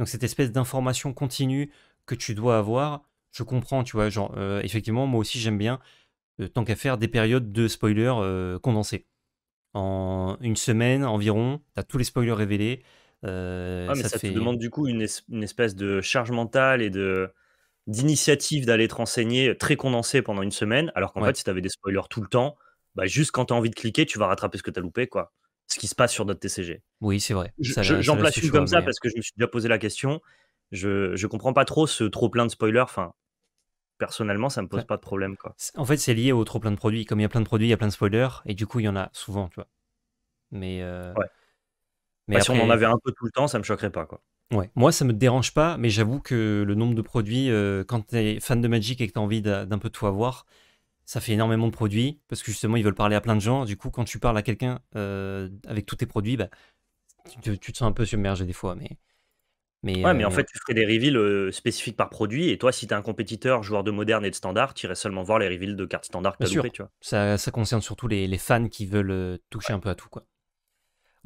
Donc, cette espèce d'information continue que tu dois avoir, je comprends, tu vois. Genre, euh, effectivement, moi aussi, j'aime bien, euh, tant qu'à faire, des périodes de spoilers condensés En une semaine environ, tu as tous les spoilers révélés. Euh, ça, fait... te demande du coup une, espèce de charge mentale et de d'initiative d'aller te renseigner très condensé pendant une semaine, alors qu'en fait, si tu avais des spoilers tout le temps, bah, juste quand tu as envie de cliquer, tu vas rattraper ce que tu as loupé, quoi. ce qui se passe sur notre TCG. Oui, c'est vrai. J'en place une comme ça parce euh que je me suis déjà posé la question. Je ne comprends pas trop ce trop plein de spoilers. Enfin, personnellement, ça me pose pas de problème. Quoi. En fait, c'est lié au trop plein de produits. Comme il y a plein de produits, il y a plein de spoilers, et du coup, il y en a souvent, tu vois. Mais euh, mais bah, si on en avait un peu tout le temps, ça me choquerait pas, quoi. Ouais. Moi, ça me dérange pas, mais j'avoue que le nombre de produits, euh, quand tu es fan de Magic et que tu as envie d'un peu tout avoir, ça fait énormément de produits parce que justement, ils veulent parler à plein de gens. Du coup, quand tu parles à quelqu'un euh, avec tous tes produits, bah, tu, te sens un peu submergé des fois. Mais, mais, ouais, mais en euh, fait, tu ferais des reveals spécifiques par produit. Et toi, si tu es un compétiteur, joueur de moderne et de standard, tu irais seulement voir les reveals de cartes standard que tu as Ça, ça, concerne surtout les, fans qui veulent toucher un peu à tout. quoi.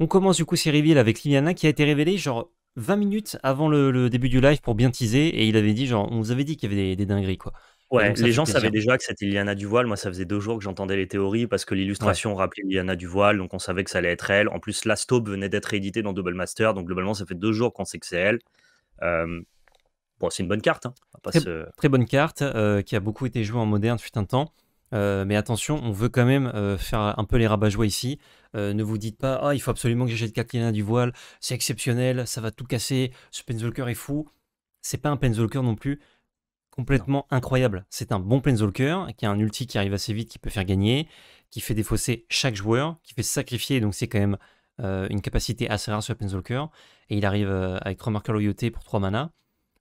On commence du coup ces reveals avec Liliana qui a été révélée genre 20 minutes avant le, début du live pour bien teaser et il avait dit genre on vous avait dit qu'il y avait des, dingueries quoi. Ouais, les gens savaient déjà que c'était Liliana voile. Moi, ça faisait deux jours que j'entendais les théories parce que l'illustration rappelait Liliana voile donc on savait que ça allait être elle. En plus, Last Taube venait d'être réédité dans Double Master, donc globalement, ça fait deux jours qu'on sait que c'est elle. Euh, bon, c'est une bonne carte. Hein. très, bonne carte euh, qui a beaucoup été jouée en moderne depuis un temps. Euh, mais attention, on veut quand même euh, faire un peu les rabat joie ici. Euh, ne vous dites pas, ah, il faut absolument que j'achète Catalina du voile, c'est exceptionnel, ça va tout casser, ce Penzolker est fou. C'est pas un Penzolker non plus complètement incroyable. C'est un bon Penzolker qui a un ulti qui arrive assez vite, qui peut faire gagner, qui fait défausser chaque joueur, qui fait sacrifier, donc c'est quand même une capacité assez rare sur le Penzolker. Et il arrive avec 3 marqueurs loyauté pour 3 mana,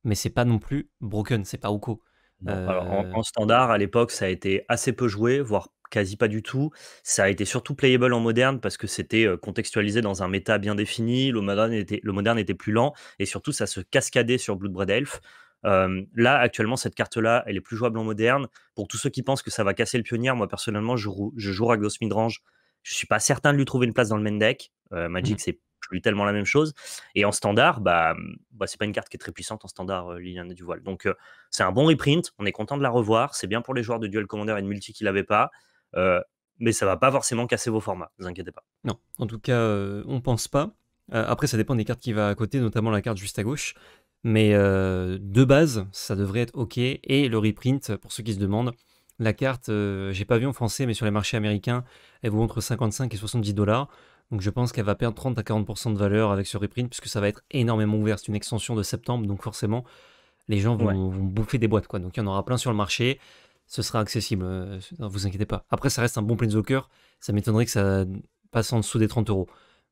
mais c'est pas non plus broken, c'est pas Oko en, standard, à l'époque, ça a été assez peu joué, voire quasi pas du tout. Ça a été surtout playable en moderne parce que c'était contextualisé dans un méta bien défini, le moderne était, le moderne était plus lent, et surtout, ça se cascadait sur Bloodbred Elf. là, actuellement, cette carte-là, elle est plus jouable en moderne. Pour tous ceux qui pensent que ça va casser le pionnier, moi, personnellement, je, je joue Ghost Midrange. Je suis pas certain de lui trouver une place dans le main deck. Mmh Magic, c'est je tellement la même chose. Et en standard, bah, mmh, bah c'est pas une carte qui est très puissante en standard, euh, Liliana du voile. Donc, euh, c'est un bon reprint. On est content de la revoir. C'est bien pour les joueurs de Duel Commander et de multi qui l'avaient pas. Euh, mais ça va pas forcément casser vos formats. Ne vous inquiétez pas. Non, en tout cas, on pense pas. après, ça dépend des cartes qui va à côté, notamment la carte juste à gauche. Mais de base, ça devrait être OK. Et le reprint, pour ceux qui se demandent, la carte, j'ai pas vu en français, mais sur les marchés américains, elle vaut entre 55 et 70 dollars. Donc je pense qu'elle va perdre 30 à 40% de valeur avec ce reprint, puisque ça va être énormément ouvert. C'est une extension de septembre, donc forcément, les gens vont, bouffer des boîtes. Quoi. Donc il y en aura plein sur le marché. Ce sera accessible, ne euh, vous inquiétez pas. Après, ça reste un bon cœur, Ça m'étonnerait que ça passe en dessous des 30 euros.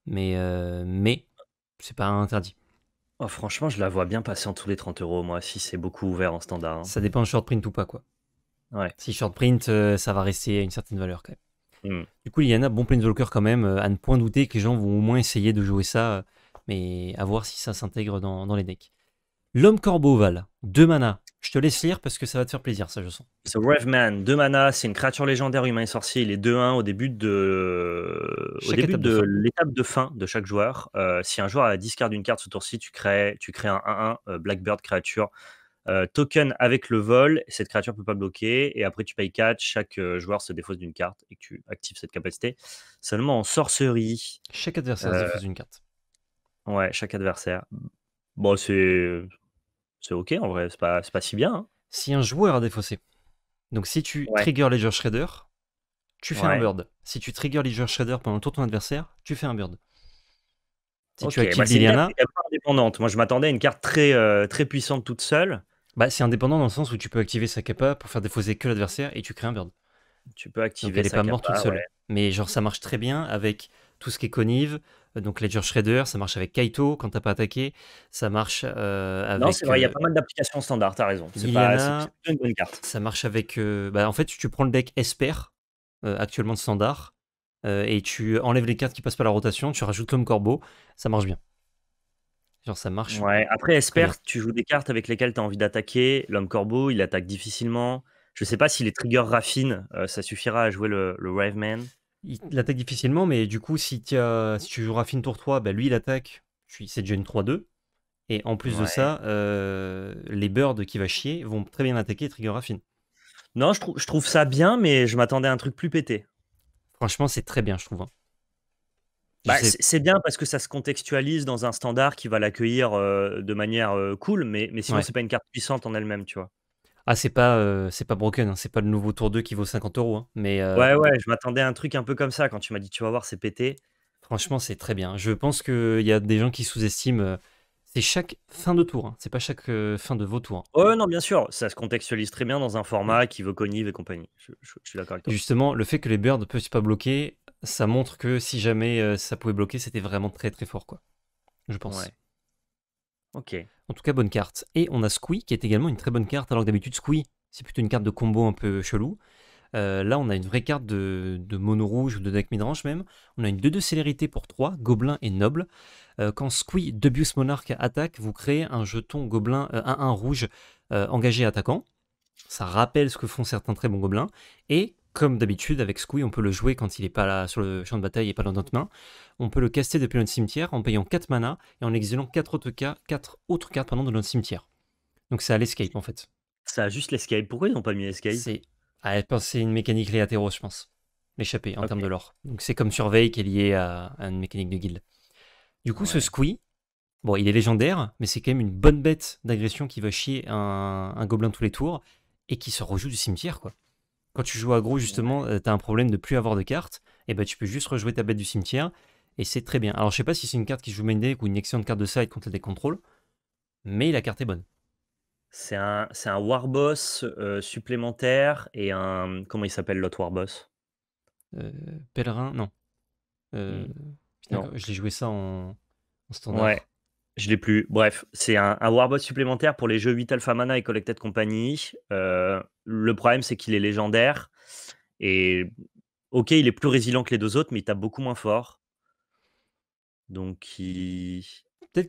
Mais, euh, mais c'est pas interdit. Oh, franchement, je la vois bien passer en dessous des 30 euros, moi, si c'est beaucoup ouvert en standard. Hein. Ça dépend de short print ou pas, quoi. Si short print, euh, ça va rester à une certaine valeur quand même. Mm. Du coup, il y en a bon Planeswalker quand même, euh, à ne point douter que les gens vont au moins essayer de jouer ça, euh, mais à voir si ça s'intègre dans, les decks. L'homme corbeau ovale, 2 mana. Je te laisse lire parce que ça va te faire plaisir, ça je sens. C'est Reveman, 2 mana, c'est une créature légendaire humain et sorcier. Il est 2-1 au début de euh, l'étape de, fin de chaque joueur. si un joueur a discard d'une carte ce tour-ci, tu crées, tu crées un 1-1 Blackbird créature euh, token avec le vol, cette créature peut pas bloquer, et après tu payes 4, chaque euh, joueur se défausse d'une carte et tu actives cette capacité. Seulement en sorcerie. Chaque adversaire se euh, défausse d'une carte. Ouais, chaque adversaire. Bon, c'est. C'est ok en vrai, c'est pas, pas si bien. Hein. Si un joueur a défaussé, donc si tu triggers trigger Ledger Shredder, tu fais un bird. Si tu trigger Ledger Shredder pendant le tour de ton adversaire, tu fais un bird. Si tu actives bah, Une carte indépendante. Moi, je m'attendais à une carte très, très puissante toute seule. Bah, c'est indépendant dans le sens où tu peux activer sa capa pour faire défausser que l'adversaire et tu crées un bird. Tu peux activer. Donc elle pas morte toute seule. Mais genre, ça marche très bien avec tout ce qui est conive. Euh, donc Ledger Shredder, ça marche avec Kaito quand t'as pas attaqué. Ça marche euh, avec. Non, c'est vrai, il y a euh, pas mal d'applications standard. t'as raison. C'est pas, une bonne carte. Ça marche avec. Bah, en fait, tu prends le deck Esper, actuellement de standard, et tu enlèves les cartes qui passent par la rotation, tu rajoutes l'homme corbeau. Ça marche bien ça marche. après Esper, tu joues des cartes avec lesquelles tu as envie d'attaquer. L'homme corbeau, il attaque difficilement. Je sais pas si les triggers raffine euh, ça suffira à jouer le, le man Il attaque difficilement, mais du coup, si, as, si tu joues raffine tour 3, ben bah, lui il attaque, c'est déjà une 3-2. Et en plus de ça, euh, les birds qui va chier vont très bien attaquer trigger raffine. Non, je, je trouve ça bien, mais je m'attendais à un truc plus pété. Franchement, c'est très bien, je trouve. Hein. Bah, c'est bien parce que ça se contextualise dans un standard qui va l'accueillir euh, de manière euh, cool, mais, sinon, c'est pas une carte puissante en elle-même, tu vois. Ah, c'est pas, euh, pas broken, hein, c'est pas le nouveau tour 2 qui vaut 50 euros. Hein, mais, Ouais, ouais, je m'attendais à un truc un peu comme ça quand tu m'as dit, tu vas voir, c'est pété. Franchement, c'est très bien. Je pense qu'il y a des gens qui sous-estiment. c'est chaque fin de tour, hein, c'est pas chaque fin de vos tours. Oh, non, bien sûr, ça se contextualise très bien dans un format qui veut cognive et compagnie. suis d'accord avec toi. Justement, le fait que les birds ne peuvent pas bloquer, ça montre que si jamais euh, ça pouvait bloquer, c'était vraiment très très fort, quoi. Je pense. Ouais. Ok. En tout cas, bonne carte. Et on a Squee, qui est également une très bonne carte, alors que d'habitude, Squee, c'est plutôt une carte de combo un peu chelou. Euh, là, on a une vraie carte de, mono rouge ou de deck midrange même. On a une 2-2 célérité pour 3, gobelins et noble. Euh, quand Squee, Debius Monarch attaque, vous créez un jeton gobelin 1-1 rouge engagé attaquant. Ça rappelle ce que font certains très bons gobelins. Et comme d'habitude, avec Squee, on peut le jouer quand il n'est pas là sur le champ de bataille et pas dans notre main. On peut le caster depuis notre cimetière en payant 4 mana et en exilant 4 autres, cartes, 4 autres cartes de notre cimetière. Donc c'est à l'escape en fait. Ça a juste l'escape. Pourquoi ils n'ont pas mis l'escape ah, C'est une mécanique Léatero, je pense. L'échapper en termes de lore. Donc c'est comme surveille qui est lié à, une mécanique de guild. Du coup, ce Squee, bon, il est légendaire, mais c'est quand même une bonne bête d'agression qui va chier un gobelin tous les tours et qui se rejoue du cimetière quoi quand tu joues aggro, justement, euh, t'as un problème de plus avoir de cartes, et ben tu peux juste rejouer ta bête du cimetière, et c'est très bien. Alors je sais pas si c'est une carte qui joue main deck ou une excellente carte de side contre des contrôles, mais la carte est bonne. C'est un, Warboss euh, supplémentaire et un. Comment il s'appelle l'autre Warboss euh, Pèlerin, hmm. non. Je l'ai joué ça en, en standard. Je l'ai plus. Bref, c'est un, un, supplémentaire pour les jeux 8 Alpha Mana et Collected Company. Euh, le problème, c'est qu'il est légendaire. Et ok, il est plus résilient que les deux autres, mais il tape beaucoup moins fort. Donc, il...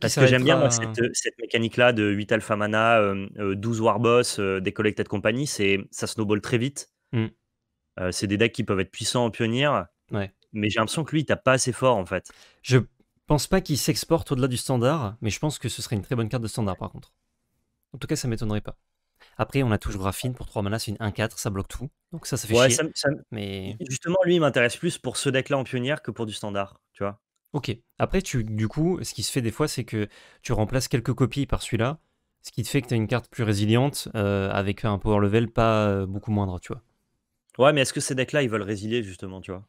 Parce que j'aime bien cette, mécanique-là de 8 Alpha Mana, 12 euh, euh, Warboss, des Collected Company. Ça snowball très vite. Mm. c'est des decks qui peuvent être puissants en pionnier. Mais j'ai l'impression que lui, il tape pas assez fort en fait. Je pense pas qu'il s'exporte au-delà du standard, mais je pense que ce serait une très bonne carte de standard par contre. En tout cas, ça m'étonnerait pas. Après, on a toujours Graphine pour 3 manas, c'est une 1-4, ça bloque tout. Donc ça, ça fait mais... Justement, lui, il m'intéresse plus pour ce deck-là en pionnière que pour du standard, tu vois. Ok. Après, tu, du coup, ce qui se fait des fois, c'est que tu remplaces quelques copies par celui-là, ce qui te fait que tu as une carte plus résiliente euh, avec un power level pas euh, beaucoup moindre, tu vois. Ouais, mais est-ce que ces decks-là, ils veulent résilier justement, tu vois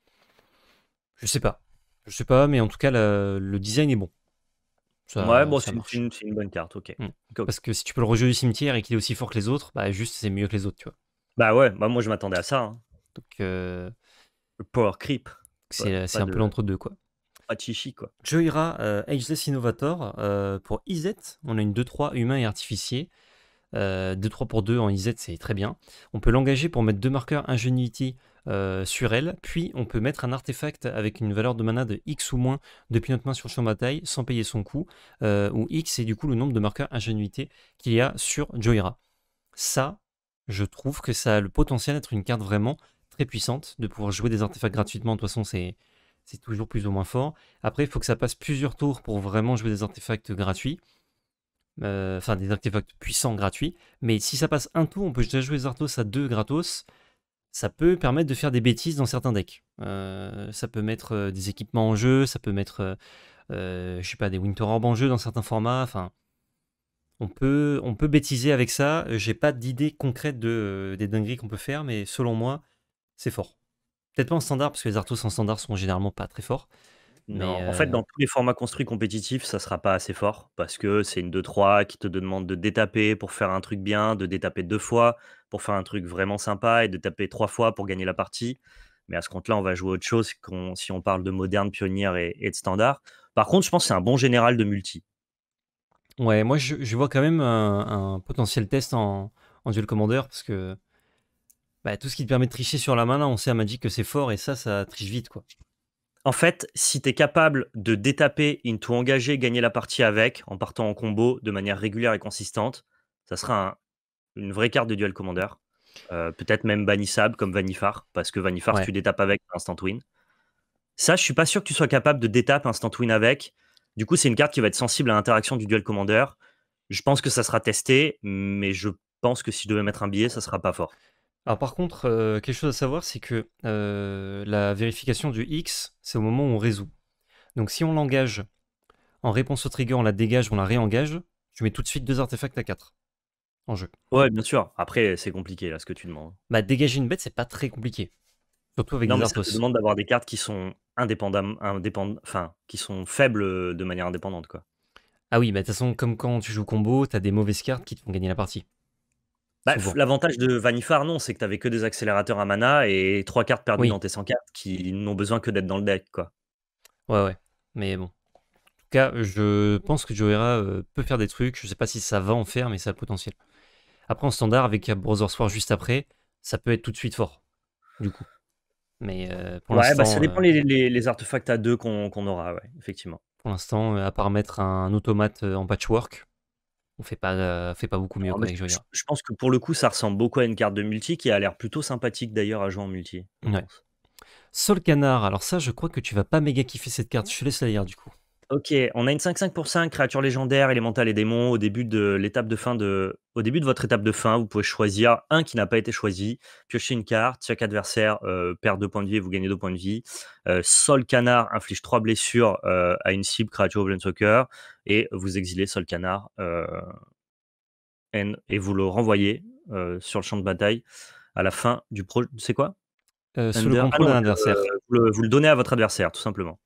Je sais pas. Je sais pas, mais en tout cas, le design est bon. ouais, bon, c'est une, bonne carte, ok. Mm. Parce que si tu peux le rejouer du cimetière et qu'il est aussi fort que les autres, bah juste c'est mieux que les autres, tu vois. Bah ouais, bah moi je m'attendais à ça. Hein. Donc. Euh, le power creep. C'est un peu l'entre-deux, quoi. Pas chichi, quoi. Joyra, euh, Ageless Innovator. Euh, pour Izet, on a une 2-3 humain et artificier. 2-3 euh, pour 2 en IZ, c'est très bien. On peut l'engager pour mettre deux marqueurs Ingenuity euh, sur elle, puis on peut mettre un artefact avec une valeur de mana de X ou moins depuis notre main sur champ bataille sans payer son coût, euh, ou X est du coup le nombre de marqueurs ingénuité qu'il y a sur Joyra. Ça, je trouve que ça a le potentiel d'être une carte vraiment très puissante, de pouvoir jouer des artefacts gratuitement, de toute façon c'est... toujours plus ou moins fort. Après, il faut que ça passe plusieurs tours pour vraiment jouer des artefacts gratuits euh, enfin des artefacts puissants gratuits. Mais si ça passe un tour, on peut déjà jouer Zartos à deux gratos ça peut permettre de faire des bêtises dans certains decks. Euh, ça peut mettre euh, des équipements en jeu, ça peut mettre, euh, je sais pas, des Winter Orb en jeu dans certains formats. Enfin, on peut, on peut bêtiser avec ça. J'ai pas d'idée concrète de, des dingueries qu'on peut faire, mais selon moi, c'est fort. Peut-être pas en standard, parce que les Arthos en standard sont généralement pas très forts. Non, en fait, dans tous les formats construits compétitifs, ça sera pas assez fort parce que c'est une 2-3 qui te demande de détaper pour faire un truc bien, de détaper deux fois, pour faire un truc vraiment sympa et de taper trois fois pour gagner la partie. Mais à ce compte-là, on va jouer autre chose si on parle de moderne, pionnière et, de standard. Par contre, je pense que c'est un bon général de multi. Ouais, moi je, vois quand même un, potentiel test en, duel commander parce que bah, tout ce qui te permet de tricher sur la main, on sait à Magic que c'est fort et ça, ça triche vite quoi. En fait, si tu es capable de détaper into engagé, gagner la partie avec, en partant en combo de manière régulière et consistante, ça sera un une vraie carte de duel commander. Euh, peut-être même bannissable comme Vanifar, parce que Vanifar, si tu détapes avec instant win. Ça, je suis pas sûr que tu sois capable de détape instant win avec. Du coup, c'est une carte qui va être sensible à l'interaction du duel commander. Je pense que ça sera testé, mais je pense que si je devais mettre un billet, ça sera pas fort. Alors par contre, euh, quelque chose à savoir, c'est que euh, la vérification du X, c'est au moment où on résout. Donc si on l'engage en réponse au trigger, on la dégage, on la réengage, je mets tout de suite deux artefacts à 4 en jeu. Ouais, bien sûr. Après, c'est compliqué là ce que tu demandes. Bah, dégager une bête, c'est pas très compliqué. Surtout avec non, des ça demande d'avoir des cartes qui sont indépendantes, enfin, qui sont faibles de manière indépendante, quoi. Ah oui, mais bah, de toute façon, comme quand tu joues combo, t'as des mauvaises cartes qui te font gagner la partie. Bah, l'avantage de Vanifar, non, c'est que t'avais que des accélérateurs à mana et trois cartes perdues dans tes 100 cartes qui n'ont besoin que d'être dans le deck, quoi. Ouais, ouais. Mais bon. En tout cas, je pense que Joera euh, peut faire des trucs. Je sais pas si ça va en faire, mais ça a potentiel. Après, en standard, avec Brothers War juste après, ça peut être tout de suite fort, du coup. Mais euh, pour ouais, bah, ça dépend euh, les, artefacts à deux qu'on aura, effectivement. Pour l'instant, euh, à part mettre un automate en patchwork, on fait pas, fait pas beaucoup mieux je, je, pense que pour le coup, ça ressemble beaucoup à une carte de multi qui a l'air plutôt sympathique d'ailleurs à jouer en multi. Ouais. Sol Canard, alors ça, je crois que tu vas pas méga kiffer cette carte. Je te laisse la lire du coup. Ok, on a une 5-5 pour 5, créature légendaire, élémentales et démon, Au début de l'étape de fin de, au début de votre étape de fin, vous pouvez choisir un qui n'a pas été choisi, piocher une carte, chaque adversaire euh, perd deux points de vie et vous gagnez deux points de vie. Euh, Sol Canard inflige 3 blessures euh, à une cible créature ou Soccer et vous exilez Sol Canard et vous le renvoyez sur le champ de bataille à la fin du projet. C'est quoi le ah adversaire. vous le donnez à votre adversaire, tout simplement.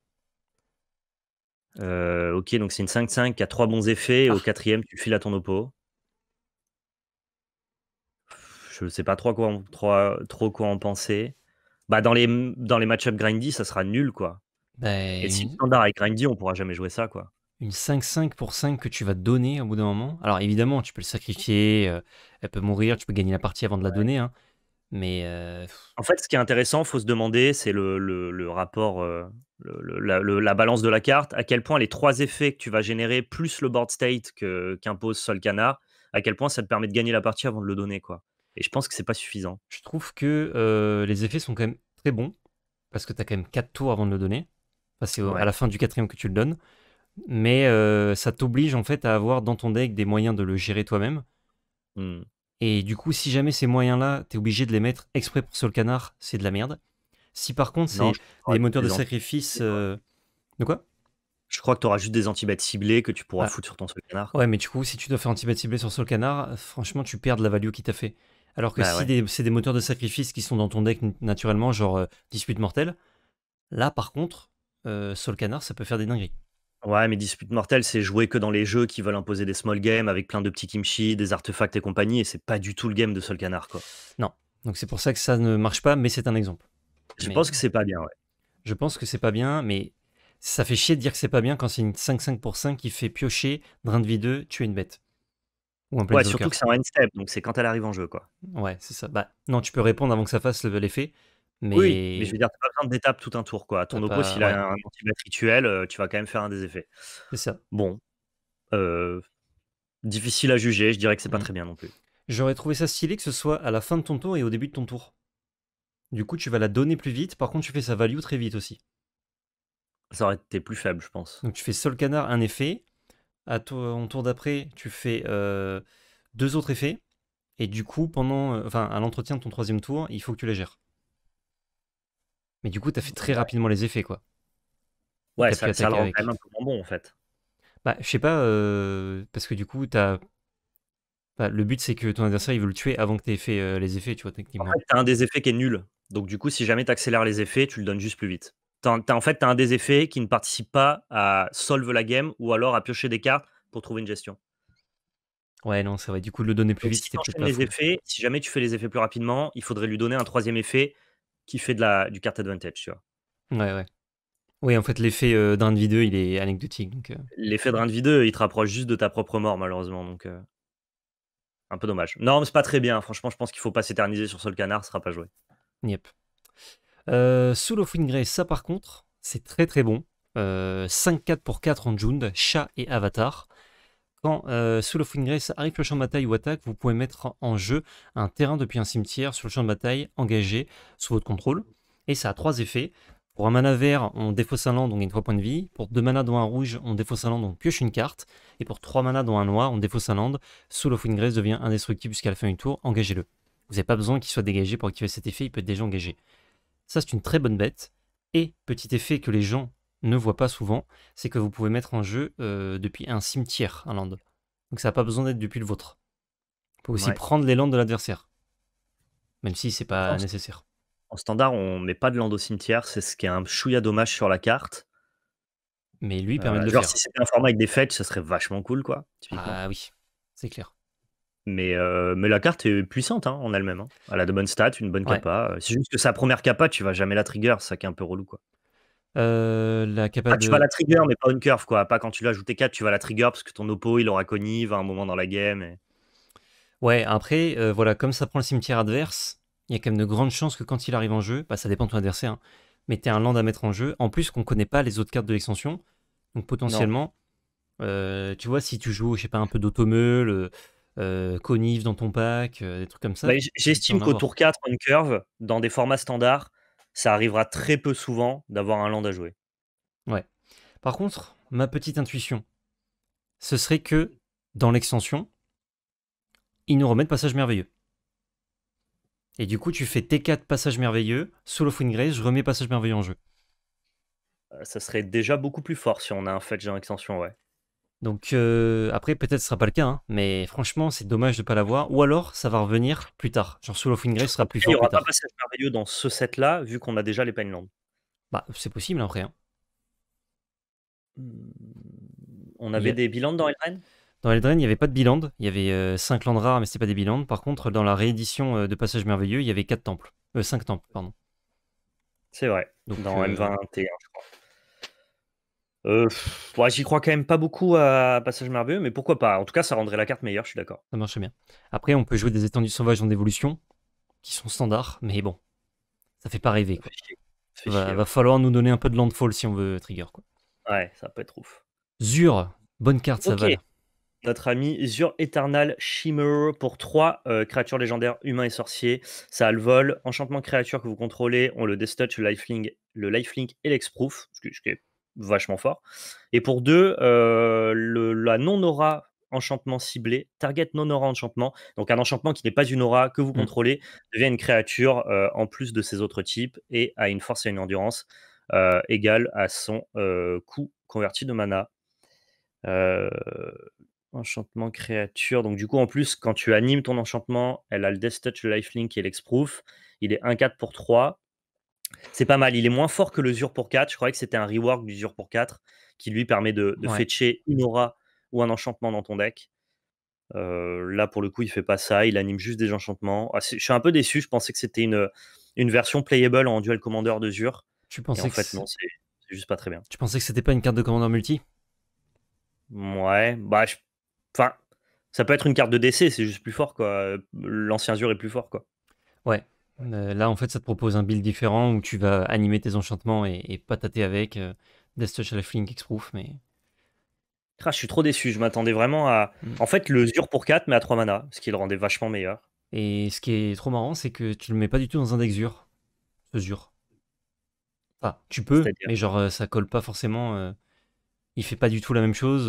Euh, ok, donc c'est une 5-5 qui a trois bons effets. au ah. quatrième, tu files à ton oppo. Je ne sais pas trop quoi, en, trop, quoi en penser. Bah, dans les, dans les match-up grindy, ça sera nul, quoi. Ben, et si standard avec grindy, on pourra jamais jouer ça, quoi. Une 5-5 pour 5 que tu vas donner au bout d'un moment. Alors évidemment, tu peux le sacrifier, euh, elle peut mourir, tu peux gagner la partie avant de la donner. Hein. Mais euh, En fait, ce qui est intéressant, faut se demander, c'est le, le rapport la, balance de la carte, à quel point les trois effets que tu vas générer, plus le board state qu'impose Sol Canard à quel point ça te permet de gagner la partie avant de le donner. quoi. Et je pense que c'est pas suffisant. Je trouve que euh, les effets sont quand même très bons, parce que tu as quand même 4 tours avant de le donner. c'est à la fin du quatrième que tu le donnes. Mais euh, ça t'oblige en fait à avoir dans ton deck des moyens de le gérer toi-même. Hmm. Et du coup, si jamais ces moyens-là, tu es obligé de les mettre exprès pour Sol Canard c'est de la merde. Si par contre, c'est des moteurs de sacrifice. Euh, de quoi je crois que tu auras juste des antibats ciblés que tu pourras ah. foutre sur ton sol canard. Ouais, mais du coup, si tu dois faire antibats ciblés sur sol canard, franchement, tu perds la value qui t'a fait. Alors que bah si c'est des moteurs de sacrifice qui sont dans ton deck naturellement, genre euh, dispute mortelle, là par contre, euh, sol canard, ça peut faire des dingueries. Ouais, mais dispute mortelle, c'est joué que dans les jeux qui veulent imposer des small games avec plein de petits kimchi, des artefacts et compagnie, et c'est pas du tout le game de sol canard, quoi. Non. Donc c'est pour ça que ça ne marche pas, mais c'est un exemple. Je pense que c'est pas bien, ouais. Je pense que c'est pas bien, mais ça fait chier de dire que c'est pas bien quand c'est une 5-5 pour 5 qui fait piocher drain de vie 2, tuer une bête. ouais, surtout que c'est en end step, donc c'est quand elle arrive en jeu, quoi. Ouais, c'est ça. Bah, non, tu peux répondre avant que ça fasse l'effet. Mais... Oui, mais je veux dire, t'as pas besoin d'étape tout un tour, quoi. Ton oppo, s'il a un anti rituel, euh, tu vas quand même faire un des effets. C'est ça. Bon. Euh, difficile à juger, je dirais que c'est pas mmh. très bien non plus. J'aurais trouvé ça stylé que ce soit à la fin de ton tour et au début de ton tour. Du coup, tu vas la donner plus vite. Par contre, tu fais sa value très vite aussi. Ça aurait été plus faible, je pense. Donc, tu fais seul Canard, un effet. À ton tour d'après, tu fais euh, deux autres effets. Et du coup, pendant, euh, à l'entretien de ton troisième tour, il faut que tu les gères. Mais du coup, tu as fait très rapidement les effets, quoi. Ouais, ça, le rend un peu bon, en fait. Bah, je sais pas, euh, parce que du coup, t'as. Bah, le but, c'est que ton adversaire, il veut le tuer avant que tu aies fait les effets, tu vois, techniquement. En fait, t'as un des effets qui est nul. Donc, du coup, si jamais tu accélères les effets, tu le donnes juste plus vite. en fait, tu as un des effets qui ne participe pas à solve la game ou alors à piocher des cartes pour trouver une gestion. Ouais, non, c'est vrai. Du coup, le donner plus vite, si Si jamais tu fais les effets plus rapidement, il faudrait lui donner un troisième effet qui fait de la, du carte advantage, tu vois. Ouais, ouais. Oui, en fait, l'effet euh, d'un de vie 2, il est anecdotique. Euh. L'effet d'un de vie 2, il te rapproche juste de ta propre mort, malheureusement. Donc, euh, un peu dommage. Non, mais c'est pas très bien. Franchement, je pense qu'il faut pas s'éterniser sur Sol Canard, ce sera pas joué. Euh, Soul of Windgrace, ça par contre, c'est très très bon. 5-4 euh, pour 4 en Jund, chat et avatar. Quand euh, Soul of Wingrace arrive sur le champ de bataille ou attaque, vous pouvez mettre en jeu un terrain depuis un cimetière sur le champ de bataille engagé sous votre contrôle. Et ça a trois effets. Pour un mana vert, on défausse un land, donc gagne 3 points de vie. Pour 2 manas dont un rouge, on défausse un land, donc pioche une carte. Et pour 3 manas dont un noir, on défausse un land. Soul of wingrace devient indestructible jusqu'à la fin du tour, engagez-le. Vous n'avez pas besoin qu'il soit dégagé pour activer cet effet, il peut être déjà engagé. Ça, c'est une très bonne bête. Et petit effet que les gens ne voient pas souvent, c'est que vous pouvez mettre en jeu euh, depuis un cimetière, un land. Donc ça n'a pas besoin d'être depuis le vôtre. Vous pouvez aussi prendre les landes de l'adversaire, même si c'est pas nécessaire. En standard, on met pas de land au cimetière, c'est ce qui est un chouïa dommage sur la carte. Mais lui permet euh, de le genre si c'était un format avec des fêtes, ça serait vachement cool, quoi. Ah oui, c'est clair. Mais, euh, mais la carte est puissante hein, en elle-même. Hein. Elle a de bonnes stats, une bonne capa. Euh, c'est juste que sa première capa, tu vas jamais la trigger, ça qui est un peu relou. quoi. Euh, la Tu vas la trigger, mais pas une curve. quoi. Pas quand tu l'as ajouté 4, tu vas la trigger parce que ton oppo, il aura il à un moment dans la game. Ouais, après, voilà, comme ça prend le cimetière adverse, il y a quand même de grandes chances que quand il arrive en jeu, bah, ça dépend de ton adversaire, hein, mais tu un land à mettre en jeu. En plus, qu'on connaît pas les autres cartes de l'extension. Donc potentiellement, tu vois, si tu joues, je sais pas, un peu d'automeule euh, dans ton pack, euh, des trucs comme ça. Bah, j'estime qu'au tour 4, une curve, dans des formats standards, ça arrivera très peu souvent d'avoir un land à jouer. Ouais. Par contre, ma petite intuition, ce serait que dans l'extension, ils nous remettent passage merveilleux. Et du coup, tu fais T4 passage merveilleux, solo wind Grace, je remets passage merveilleux en jeu. Euh, ça serait déjà beaucoup plus fort si on a un fetch dans extension, ouais. Donc euh, après, peut-être ce sera pas le cas, hein, mais franchement, c'est dommage de pas l'avoir. Ou alors, ça va revenir plus tard. Genre, Soul of Ingress sera plus fort. Il n'y aura pas passage merveilleux dans ce set-là, vu qu'on a déjà les Pinelands. Bah, c'est possible après. Hein. Hmm, on avait des bilans dans Eldraine Dans Eldraine, il n'y avait pas de bilan. Il y avait euh, cinq 5 rares, mais c'est pas des bilans. Par contre, dans la réédition euh, de Passage merveilleux, il y avait quatre temples. 5 temples, pardon. C'est vrai. Donc, dans M21, je crois. Euh, ouais, J'y crois quand même pas beaucoup à Passage Merveilleux, mais pourquoi pas En tout cas, ça rendrait la carte meilleure, je suis d'accord. Ça marche bien. Après, on peut jouer des étendues sauvages en évolution, qui sont standards, mais bon, ça fait pas rêver. il va, falloir nous donner un peu de landfall si on veut trigger. Quoi. Ouais, ça peut être ouf. Zur, bonne carte, ça va. Notre ami Zur Eternal Shimmer pour 3 euh, créatures légendaires, humains et sorciers. Ça a le vol, enchantement créature que vous contrôlez, on le death le lifelink, et l'exproof, ce vachement fort. Et pour deux, euh, le, la non-aura enchantement ciblé, target non-aura enchantement, donc un enchantement qui n'est pas une aura que vous mmh. contrôlez, devient une créature euh, en plus de ses autres types et a une force et une endurance euh, égale à son coût converti de mana. enchantement créature, donc du coup en plus quand tu animes ton enchantement, elle a le Death Touch, le Lifelink et l'Exproof, il est 1-4 pour 3, c'est pas mal. Il est moins fort que le Zur pour 4. Je croyais que c'était un rework du Zur pour 4 qui lui permet de, fetcher une aura ou un enchantement dans ton deck. Euh, là, pour le coup, il fait pas ça. Il anime juste des enchantements. Ah, je suis un peu déçu. Je pensais que c'était une, version playable en duel commandeur de Zur. Tu pensais en que fait, non, c'est juste pas très bien. Tu pensais que c'était pas une carte de commandeur multi Ouais, bah, enfin, ça peut être une carte de décès, c'est juste plus fort, quoi. L'ancien Zur est plus fort, quoi. Ouais, euh, là, en fait, ça te propose un build différent où tu vas animer tes enchantements et, patater avec. Euh, Death Touch à x mais. Ah, je suis trop déçu, je m'attendais vraiment à. Mm. En fait, le Zur pour 4, mais à 3 mana, ce qui le rendait vachement meilleur. Et ce qui est trop marrant, c'est que tu le mets pas du tout dans un deck Zur, ce Zur. tu peux, mais genre, euh, ça colle pas forcément. Il fait pas du tout la même chose.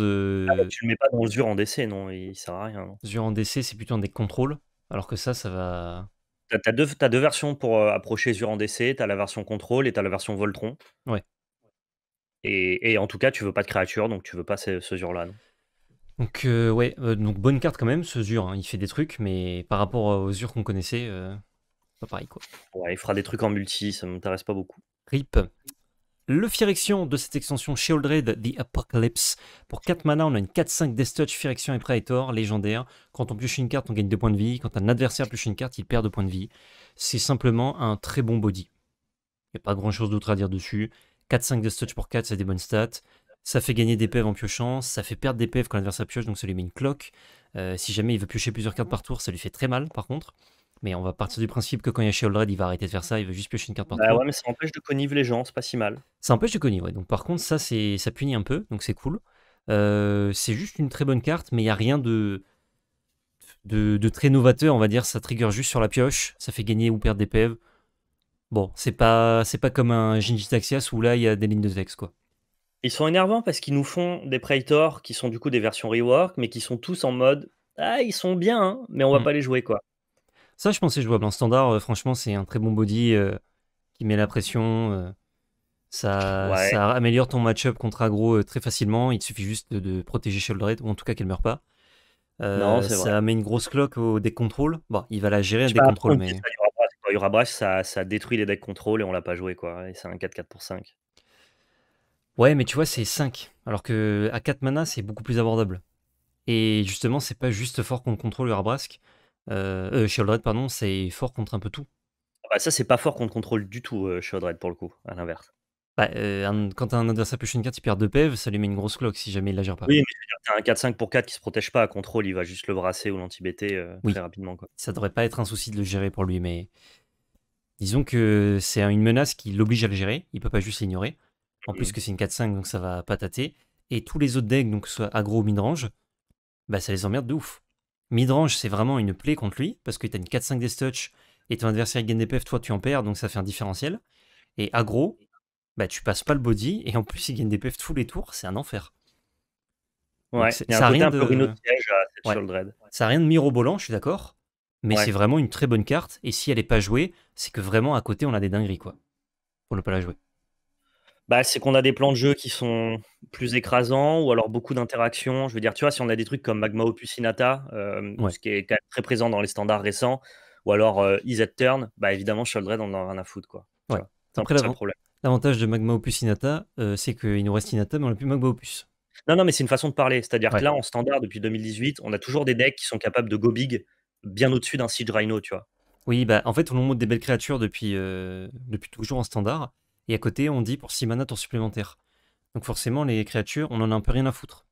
Ah, tu le mets pas dans le Zur en DC, non, il sert à rien. Non. Zur en DC, c'est plutôt un deck contrôle, alors que ça, ça va t'as deux versions pour approcher approcher en DC. t'as la version contrôle et t'as la version Voltron. Ouais. Et, en tout cas, tu veux pas de créature, donc tu veux pas ce, ce là Donc, ouais, donc bonne carte quand même, ce Zur. Hein. il fait des trucs, mais par rapport aux Zur qu'on connaissait, pas pareil quoi. Ouais, il fera des trucs en multi, ça m'intéresse pas beaucoup. RIP le Firection de cette extension Shieldred, The Apocalypse. Pour 4 mana, on a une 4-5 Death Touch, Firection et Praetor, légendaire. Quand on pioche une carte, on gagne 2 points de vie. Quand un adversaire pioche une carte, il perd 2 points de vie. C'est simplement un très bon body. Il n'y a pas grand chose d'autre à dire dessus. 4-5 Death Touch pour 4, c'est des bonnes stats. Ça fait gagner des PV e en piochant, ça fait perdre des PV e quand l'adversaire pioche, donc ça lui met une cloque. Euh, si jamais il veut piocher plusieurs cartes par tour, ça lui fait très mal par contre. Mais on va partir du principe que quand il y a chez il va arrêter de faire ça, il veut juste piocher une carte par contre bah ouais, mais ça empêche de connivre les gens, c'est pas si mal. Ça empêche de connivre, ouais. Donc par contre, ça, c'est, ça punit un peu, donc c'est cool. Euh, c'est juste une très bonne carte, mais il n'y a rien de, de, très novateur, on va dire. Ça trigger juste sur la pioche, ça fait gagner ou perdre des PEV. Bon, c'est pas, pas comme un Genji où là, il y a des lignes de texte, quoi. Ils sont énervants parce qu'ils nous font des Praetors qui sont du coup des versions rework, mais qui sont tous en mode Ah, ils sont bien, hein, mais on va mm. pas les jouer, quoi. Ça, je pensais jouable en standard. Euh, franchement, c'est un très bon body euh, qui met la pression. Euh, ça, améliore ton match-up contre aggro très facilement. Il te suffit juste de, protéger Sheldrake ou en tout cas qu'elle meure pas. ça met une grosse cloque au deck contrôle Bon, il va la gérer un deck control. Mais... ça, ça détruit les decks contrôle et on l'a pas joué. quoi. Et c'est un 4-4 pour 5. Ouais, mais tu vois, c'est 5. Alors que à 4 mana, c'est beaucoup plus abordable. Et justement, c'est pas juste fort qu'on contrôle Urabrask. Euh, euh pardon, c'est fort contre un peu tout. Ah bah ça, c'est pas fort contre contrôle du tout, euh, pour le coup, à l'inverse. Bah, euh, quand un adversaire push une carte, il perd 2 pèves, e ça lui met une grosse cloque si jamais il la gère pas. Oui, mais c'est un 4-5 pour 4 qui se protège pas à contrôle, il va juste le brasser ou lanti euh, très rapidement. Quoi. Ça devrait pas être un souci de le gérer pour lui, mais disons que c'est une menace qui l'oblige à le gérer, il peut pas juste l'ignorer. En plus mmh. que c'est une 4-5, donc ça va pas tâter. Et tous les autres decks, donc soit aggro ou midrange, bah ça les emmerde de ouf. Midrange, c'est vraiment une plaie contre lui, parce que tu as une 4-5 des touch et ton adversaire gagne des PF, toi tu en perds, donc ça fait un différentiel. Et aggro, bah, tu passes pas le body, et en plus il gagne des PF tous les tours, c'est un enfer. Ouais, Ça a rien de mirobolant, je suis d'accord, mais c'est vraiment une très bonne carte, et si elle est pas jouée, c'est que vraiment à côté on a des dingueries, quoi, pour ne pas la jouer bah, c'est qu'on a des plans de jeu qui sont plus écrasants ou alors beaucoup d'interactions. Je veux dire, tu vois, si on a des trucs comme Magma Opus Inata, euh, ce qui est quand même très présent dans les standards récents, ou alors euh, Turn, bah évidemment, je on en a rien à foutre. Quoi. C'est Après, problème. L'avantage de Magma Opus Inata, euh, c'est qu'il nous reste Inata, mais on n'a plus Magma Opus. Non, non, mais c'est une façon de parler. C'est-à-dire que là, en standard, depuis 2018, on a toujours des decks qui sont capables de go big bien au-dessus d'un Siege Rhino, tu vois. Oui, bah en fait, on nous montre des belles créatures depuis, euh, depuis toujours en standard. Et à côté, on dit pour 6 mana, tour supplémentaire. Donc forcément, les créatures, on en a un peu rien à foutre.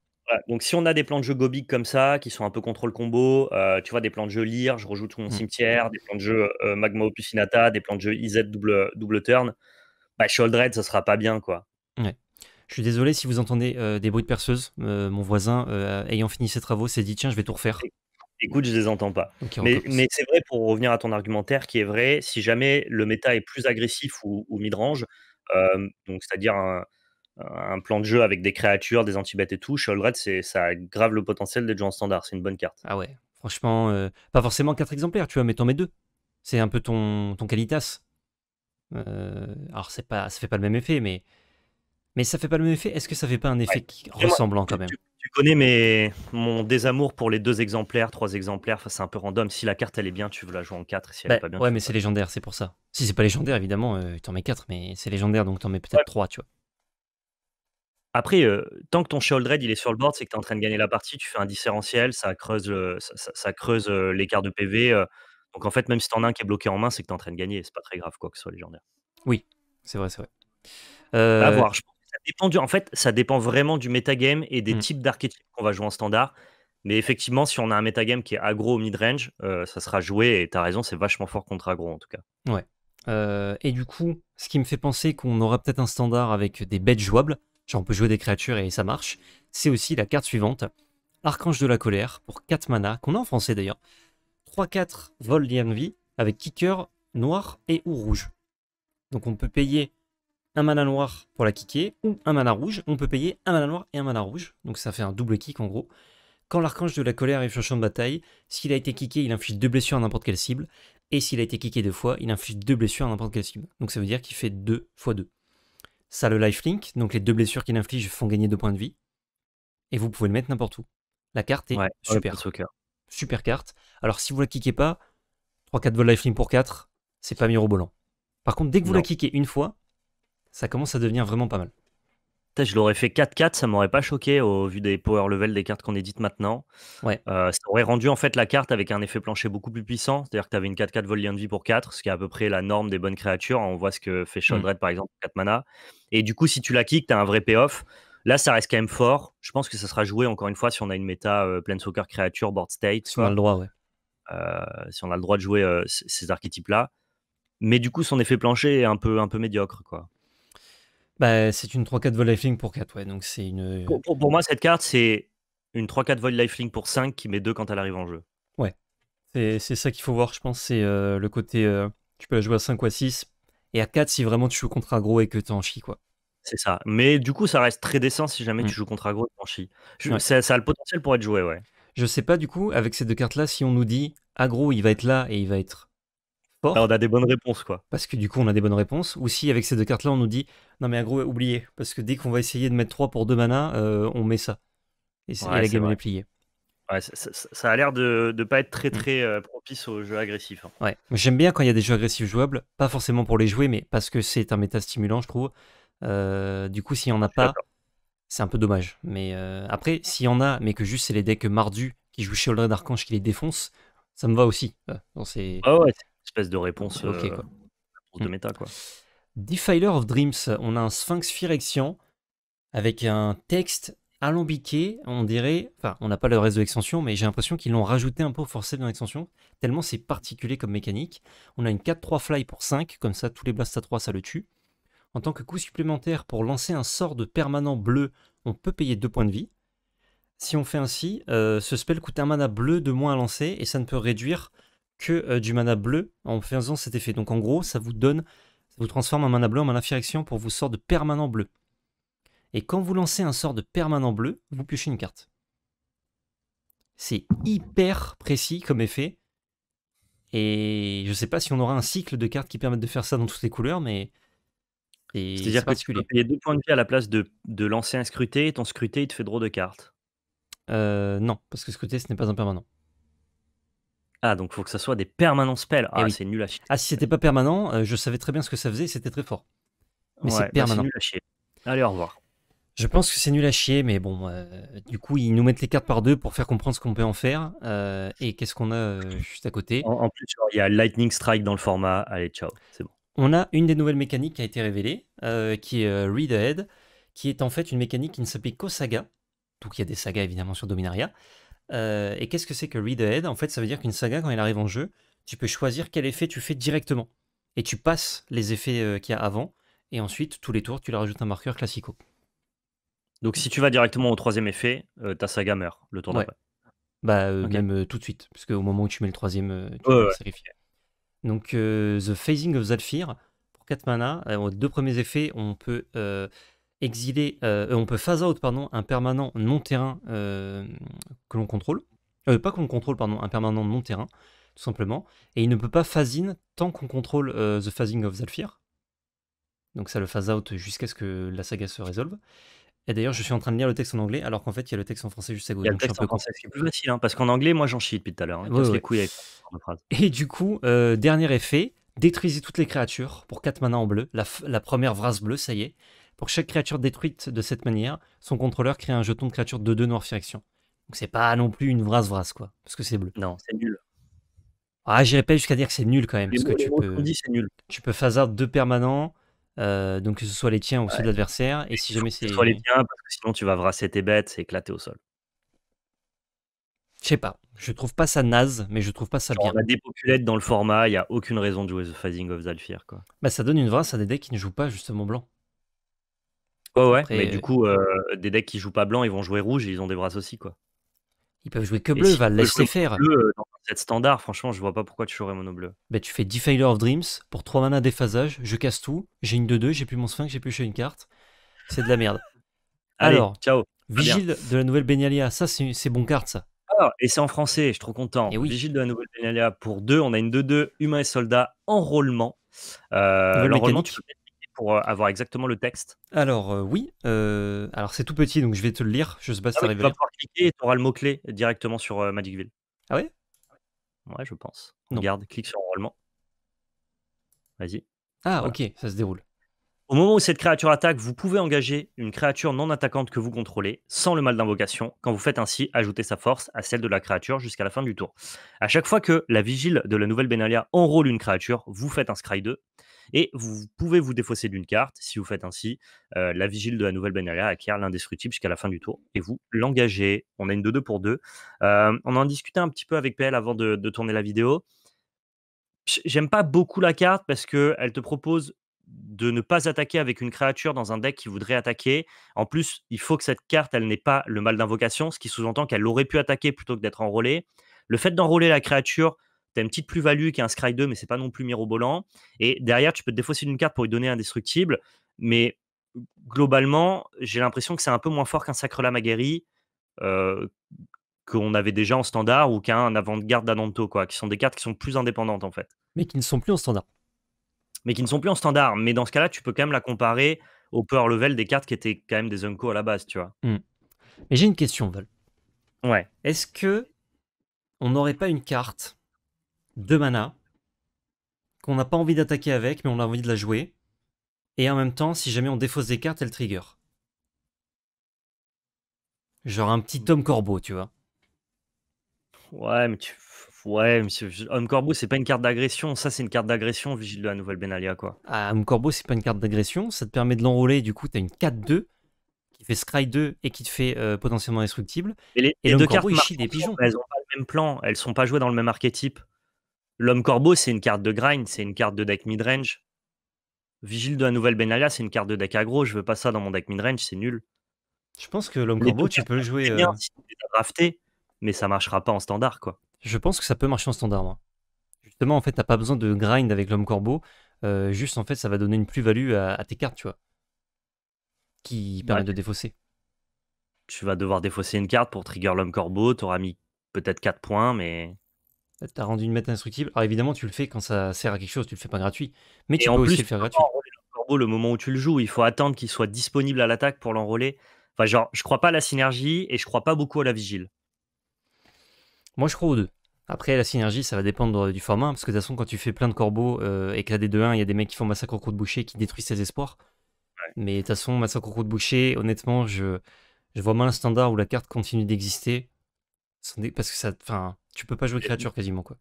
donc si on a des plans de jeu go comme ça, qui sont un peu contrôle combo, euh, tu vois, des plans de jeu lire, je rejoue tout mon hmm. cimetière, des plans de jeu euh, magma opusinata, des plans de jeu IZ double, double turn, bah Sholdred, ça sera pas bien quoi. Je suis désolé si vous entendez euh, des bruits de perceuse. mon voisin, ayant fini ses travaux, s'est dit tiens, je vais tout refaire écoute, je les entends pas. mais, c'est vrai, pour revenir à ton argumentaire, qui est vrai, si jamais le méta est plus agressif ou, ou mid-range, euh, c'est-à-dire un, plan de jeu avec des créatures, des anti-bêtes et tout, Shouldred, ça grave le potentiel d'être joué en standard. C'est une bonne carte. Ah ouais, franchement, euh, pas forcément quatre exemplaires, tu vois, mais t'en mets deux. C'est un peu ton, ton qualitas. Euh, alors, pas, ça fait pas le même effet, mais. Mais ça fait pas le même effet. Est-ce que ça fait pas un effet ressemblant quand même tu connais mon désamour pour les deux exemplaires, trois exemplaires, c'est un peu random. Si la carte elle est bien, tu veux la jouer en 4. Si elle est bah, pas bien, ouais, mais c'est légendaire, c'est pour ça. Si c'est pas légendaire, évidemment, euh, tu en mets quatre. mais c'est légendaire, donc tu en mets peut-être trois. tu vois. Après, euh, tant que ton red il est sur le board, c'est que tu es en train de gagner la partie, tu fais un différentiel, ça creuse, ça, creuse euh, l'écart de PV. donc en fait, même si t'en as un qui est bloqué en main, c'est que tu es en train de gagner, c'est pas très grave quoi que ce soit légendaire. Oui, c'est vrai, c'est vrai. À voir, je pense en fait, ça dépend vraiment du metagame et des mmh. types d'archétypes qu'on va jouer en standard. Mais effectivement, si on a un metagame qui est aggro au mid-range, euh, ça sera joué. Et t'as raison, c'est vachement fort contre aggro en tout cas. Ouais. Euh, et du coup, ce qui me fait penser qu'on aura peut-être un standard avec des bêtes jouables, genre on peut jouer des créatures et ça marche, c'est aussi la carte suivante Archange de la colère pour 4 mana, qu'on a en français d'ailleurs. 3-4 vol d'envie avec kicker noir et ou rouge. Donc on peut payer un mana noir pour la kicker ou mm. un mana rouge. On peut payer un mana noir et un mana rouge, donc ça fait un double kick en gros. Quand l'archange de la colère arrive sur le champ de bataille, s'il a été kické, il inflige deux blessures à n'importe quelle cible, et s'il a été kické deux fois, il inflige deux blessures à n'importe quelle cible. Donc ça veut dire qu'il fait deux x 2. Ça le lifelink, donc les deux blessures qu'il inflige font gagner deux points de vie, et vous pouvez le mettre n'importe où. La carte est super. Super carte. Alors si vous la kickez pas, 3-4 vols lifelink pour 4, c'est pas mirobolant. Par contre, dès que vous la kickez une fois, ça commence à devenir vraiment pas mal. Je l'aurais fait 4-4, ça m'aurait pas choqué au vu des power level des cartes qu'on édite maintenant. Ouais. Euh, ça aurait rendu en fait la carte avec un effet plancher beaucoup plus puissant. C'est-à-dire que tu avais une 4-4 vol lien de vie pour 4, ce qui est à peu près la norme des bonnes créatures. On voit ce que fait Shondred hmm. par exemple, 4 mana. Et du coup, si tu la kicks, tu as un vrai payoff. Là, ça reste quand même fort. Je pense que ça sera joué encore une fois si on a une méta euh, plein soccer créature, board state. Si on a le droit, ouais. Euh, si on a le droit de jouer ces archétypes-là. Mais du coup, son effet plancher est un peu, un peu médiocre, quoi. Bah, c'est une 3-4 vol Lifeling pour 4, ouais. Donc c'est une. Euh, pour, moi, cette carte, c'est une 3-4 vol Lifeling pour 5 qui met 2 quand elle arrive en jeu. Ouais. C'est ça qu'il faut voir, je pense. C'est euh, le côté. Euh, tu peux la jouer à 5 ou à 6. Et à 4 si vraiment tu joues contre aggro et que t'es en chi, quoi. C'est ça. Mais du coup, ça reste très décent si jamais tu mmh. joues contre aggro et en chi. ça, ça a le potentiel pour être joué, ouais. Je sais pas du coup, avec ces deux cartes là, si on nous dit aggro il va être là et il va être bah, on a des bonnes réponses, quoi. Parce que du coup, on a des bonnes réponses. Ou si, avec ces deux cartes-là, on nous dit non, mais un gros oublié Parce que dès qu'on va essayer de mettre 3 pour 2 mana, euh, on met ça. Et, la game, est pliée. ça, a l'air de ne pas être très mm. très euh, propice aux jeux agressifs. Hein. Ouais. J'aime bien quand il y a des jeux agressifs jouables, pas forcément pour les jouer, mais parce que c'est un méta stimulant, je trouve. Euh, du coup, s'il n'y en a pas, c'est un peu dommage. Mais après, s'il y en a, mais que juste c'est les decks mardu qui jouent chez Aldred Archange qui les défoncent, ça me va aussi. Ah ouais, espèce de réponse euh, quoi. de hmm. méta. Quoi. Defiler of Dreams, on a un sphinx phyrexian avec un texte alambiqué, on dirait, enfin on n'a pas le reste de l'extension, mais j'ai l'impression qu'ils l'ont rajouté un peu forcé dans l'extension, tellement c'est particulier comme mécanique. On a une 4-3 fly pour 5, comme ça tous les blasts à 3 ça le tue. En tant que coût supplémentaire pour lancer un sort de permanent bleu, on peut payer 2 points de vie. Si on fait ainsi, euh, ce spell coûte un mana bleu de moins à lancer et ça ne peut réduire que euh, du mana bleu en faisant cet effet. Donc en gros, ça vous donne, ça vous transforme un mana bleu en mana pour vous sorts de permanent bleu. Et quand vous lancez un sort de permanent bleu, vous piochez une carte. C'est hyper précis comme effet. Et je sais pas si on aura un cycle de cartes qui permettent de faire ça dans toutes les couleurs, mais. C'est-à-dire que tu peux payer deux points de vie à la place de, de lancer un scruté, et ton scruté, il te fait draw de cartes. Euh, non, parce que scruté, ce n'est pas un permanent. Donc ah, donc faut que ça soit des permanents spells. Eh ah, c'est nul à chier. Ah, si c'était pas permanent, euh, je savais très bien ce que ça faisait, c'était très fort. Mais c'est bah, permanent. Allez, au revoir. Je pense que c'est nul à chier, mais bon, euh, du coup, ils nous mettent les cartes par deux pour faire comprendre ce qu'on peut en faire. Euh, et qu'est-ce qu'on a juste à côté en, plus, il y a Lightning Strike dans le format. Allez, ciao, c'est bon. On a une des nouvelles mécaniques qui a été révélée, qui est Read Ahead, qui est en fait une mécanique qui ne s'applique qu'aux sagas. Donc il y a des sagas évidemment sur Dominaria. Euh, et qu'est-ce que c'est que Read Ahead En fait, ça veut dire qu'une saga, quand elle arrive en jeu, tu peux choisir quel effet tu fais directement. Et tu passes les effets euh, qu'il y a avant, et ensuite, tous les tours, tu leur rajoutes un marqueur classico. Donc si tu vas directement au troisième effet, euh, ta saga meurt le tour d'après. Bah, même tout de suite, parce qu'au moment où tu mets le troisième, tu Donc, The Phasing of Zalfir, pour 4 mana, aux deux premiers effets, on peut exiler, euh, euh, on peut phase out pardon, un permanent non terrain euh, que l'on contrôle, pas qu'on contrôle pardon, un permanent non terrain tout simplement, et il ne peut pas phase in tant qu'on contrôle the phasing of Zalfir. Donc ça le phase out jusqu'à ce que la saga se résolve. Et d'ailleurs, je suis en train de lire le texte en anglais, alors qu'en fait, il y a le texte en français juste à gauche. Il y a le texte en français, c'est plus facile, hein, parce qu'en anglais, moi, j'en chie depuis tout à l'heure. Hein. Et du coup, dernier effet, détruisez toutes les créatures pour 4 mana en bleu. La, première vrasse bleue, ça y est. Pour chaque créature détruite de cette manière, son contrôleur crée un jeton de créature de 2 noir action Donc c'est pas non plus une vrasse vrasse quoi, parce que c'est bleu. Non, c'est nul. Ah, j'irai pas jusqu'à dire que c'est nul quand même, parce que tu peux, dit, nul. tu peux phasard deux permanents, euh, donc que ce soit les tiens ou ceux de l'adversaire, et si jamais c'est. Que ce soit les tiens, parce que sinon tu vas vrasser tes bêtes et éclater au sol. Je sais pas, je trouve pas ça naze, mais je trouve pas ça bien. On a des dans le format, il y a aucune raison de jouer The Phasing of Zalfir quoi. Bah ça donne une vraie à des decks qui ne jouent pas justement blanc. Ouais, ouais, mais euh, du coup, euh, des decks qui jouent pas blanc, ils vont jouer rouge et ils ont des brasses aussi, quoi. Ils peuvent jouer que bleu, va, va laisser faire. Bleu, euh, dans cette standard, franchement, je vois pas pourquoi tu jouerais mono bleu. Bah, tu fais 10 Defiler of Dreams pour 3 mana déphasage, je casse tout, j'ai une 2-2, j'ai plus mon sphinx, j'ai plus une carte. C'est de la merde. [laughs] Allez, Alors, ciao. Vigile de la nouvelle Benyalia, ça c'est bon carte ça. Alors et c'est en français, je suis trop content. Eh Vigile de la nouvelle Benyalia pour 2, on a une 2-2 humain et soldat enrôlement. Euh, l'enrôlement, tu peux pour euh, avoir exactement le texte Alors euh, oui, euh, alors c'est tout petit, donc je vais te le lire. Je sais pas si ah Tu vas pouvoir cliquer et tu auras le mot-clé directement sur Magicville. Ah oui Ouais, je pense. Non. Regarde, clique sur enrôlement. Vas-y. Ah ok, ça se déroule. Au moment où cette créature attaque, vous pouvez engager une créature non attaquante que vous contrôlez sans le mal d'invocation. Quand vous faites ainsi, ajouter sa force à celle de la créature jusqu'à la fin du tour. À chaque fois que la vigile de la nouvelle Benalia enrôle une créature, vous faites un scry 2. Et vous pouvez vous défausser d'une carte. Si vous faites ainsi, euh, la vigile de la nouvelle Benaria acquiert l'indestructible jusqu'à la fin du tour et vous l'engagez. On a une 2-2 pour 2. Euh, on en discutait un petit peu avec PL avant de, tourner la vidéo. J'aime pas beaucoup la carte parce qu'elle te propose de ne pas attaquer avec une créature dans un deck qui voudrait attaquer. En plus, il faut que cette carte, elle n'ait pas le mal d'invocation, ce qui sous-entend qu'elle aurait pu attaquer plutôt que d'être enrôlée. Le fait d'enrôler la créature, t'as une petite plus-value qui est un Scry 2, mais c'est pas non plus mirobolant. Et derrière, tu peux te défausser d'une carte pour lui donner indestructible. Mais globalement, j'ai l'impression que c'est un peu moins fort qu'un Sacre Lame Aguerri euh, qu'on avait déjà en standard ou qu'un avant-garde d'Ananto, quoi, qui sont des cartes qui sont plus indépendantes en fait. Mais qui ne sont plus en standard. Mais qui ne sont plus en standard. Mais dans ce cas-là, tu peux quand même la comparer au power level des cartes qui étaient quand même des Unco à la base, tu vois. Mmh. Mais j'ai une question, Val. Ouais. Est-ce que on n'aurait pas une carte deux mana, qu'on n'a pas envie d'attaquer avec, mais on a envie de la jouer. Et en même temps, si jamais on défausse des cartes, elle trigger. Genre un petit homme corbeau, tu vois. Ouais, mais tu... Ouais, Homme Corbeau, c'est pas une carte d'agression. Ça, c'est une carte d'agression, Vigile de la nouvelle Benalia, quoi. Ah, Homme Corbeau, c'est pas une carte d'agression. Ça te permet de l'enrouler Du coup, t'as une 4-2 qui fait Scry 2 et qui te fait euh, potentiellement destructible. Et, les, deux cartes, des pigeons. Elles ont pas le même plan. Elles sont pas jouées dans le même archétype. L'homme corbeau, c'est une carte de grind, c'est une carte de deck midrange. Vigile de la nouvelle Benalia, c'est une carte de deck aggro. Je veux pas ça dans mon deck midrange, c'est nul. Je pense que l'homme corbeau, tu peux le jouer. Euh, bien, euh... mais ça marchera pas en standard, quoi. Je pense que ça peut marcher en standard, moi. Justement, en fait, t'as pas besoin de grind avec l'homme corbeau. Euh, juste, en fait, ça va donner une plus-value à, tes cartes, tu vois. Qui permet de défausser. Tu vas devoir défausser une carte pour trigger l'homme corbeau. T'auras mis peut-être 4 points, mais T'as rendu une méthode instructible. Alors évidemment, tu le fais quand ça sert à quelque chose, tu le fais pas gratuit. Mais tu peux aussi le faire gratuit. Le moment où tu le joues, il faut attendre qu'il soit disponible à l'attaque pour l'enrôler. Enfin, genre, je crois pas à la synergie et je crois pas beaucoup à la vigile. Moi, je crois aux deux. Après, la synergie, ça va dépendre euh, du format, hein, parce que de toute façon, quand tu fais plein de corbeaux euh, et que la 2 1 il y a des mecs qui font massacre au coup de boucher qui détruisent ses espoirs. Mais de toute façon, massacre au coup de boucher, honnêtement, je, je vois mal un standard où la carte continue d'exister. Parce que ça, enfin, tu peux pas jouer créature quasiment quoi.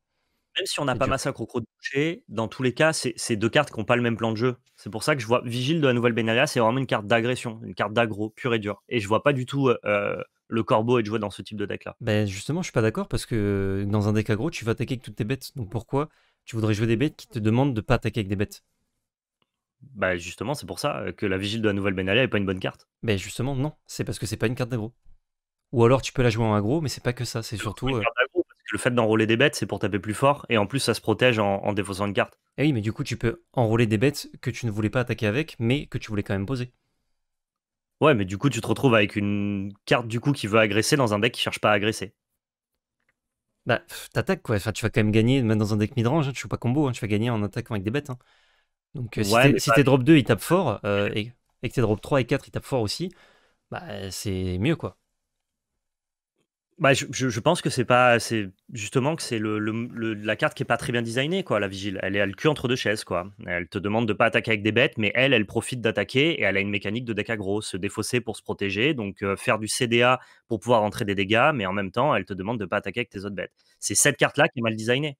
Même si on n'a pas massacre au croc de dans tous les cas, c'est deux cartes qui n'ont pas le même plan de jeu. C'est pour ça que je vois Vigile de la nouvelle Benalia, c'est vraiment une carte d'agression, une carte d'agro, pure et dure. Et je vois pas du tout euh, euh, le corbeau être joué dans ce type de deck là. Ben justement, je suis pas d'accord parce que euh, dans un deck aggro, tu vas attaquer avec toutes tes bêtes. Donc pourquoi tu voudrais jouer des bêtes qui te demandent de pas attaquer avec des bêtes Bah justement, c'est pour ça que la Vigile de la nouvelle Benalia est pas une bonne carte. Ben justement, non, c'est parce que c'est pas une carte d'agro ou alors tu peux la jouer en aggro, mais c'est pas que ça, c'est surtout. Euh, le fait d'enrôler des bêtes, c'est pour taper plus fort, et en plus ça se protège en, en défaussant une carte. Et eh oui, mais du coup tu peux enrôler des bêtes que tu ne voulais pas attaquer avec, mais que tu voulais quand même poser. Ouais, mais du coup tu te retrouves avec une carte du coup qui veut agresser dans un deck qui cherche pas à agresser. Bah, t'attaques quoi, enfin, tu vas quand même gagner, même dans un deck midrange, hein, tu joues pas combo, hein, tu vas gagner en attaquant avec des bêtes. Hein. Donc euh, si t'es drop 2, il tape fort, euh, et, et, que t'es drop 3 et 4, il tape fort aussi, bah c'est mieux quoi. Bah, je, pense que c'est pas, c'est justement que c'est le, la carte qui est pas très bien designée quoi. La vigile, elle est à le cul entre deux chaises quoi. Elle te demande de pas attaquer avec des bêtes, mais elle, elle profite d'attaquer et elle a une mécanique de deck aggro, se défausser pour se protéger, donc faire du CDA pour pouvoir entrer des dégâts, mais en même temps, elle te demande de pas attaquer avec tes autres bêtes. C'est cette carte là qui est mal designée.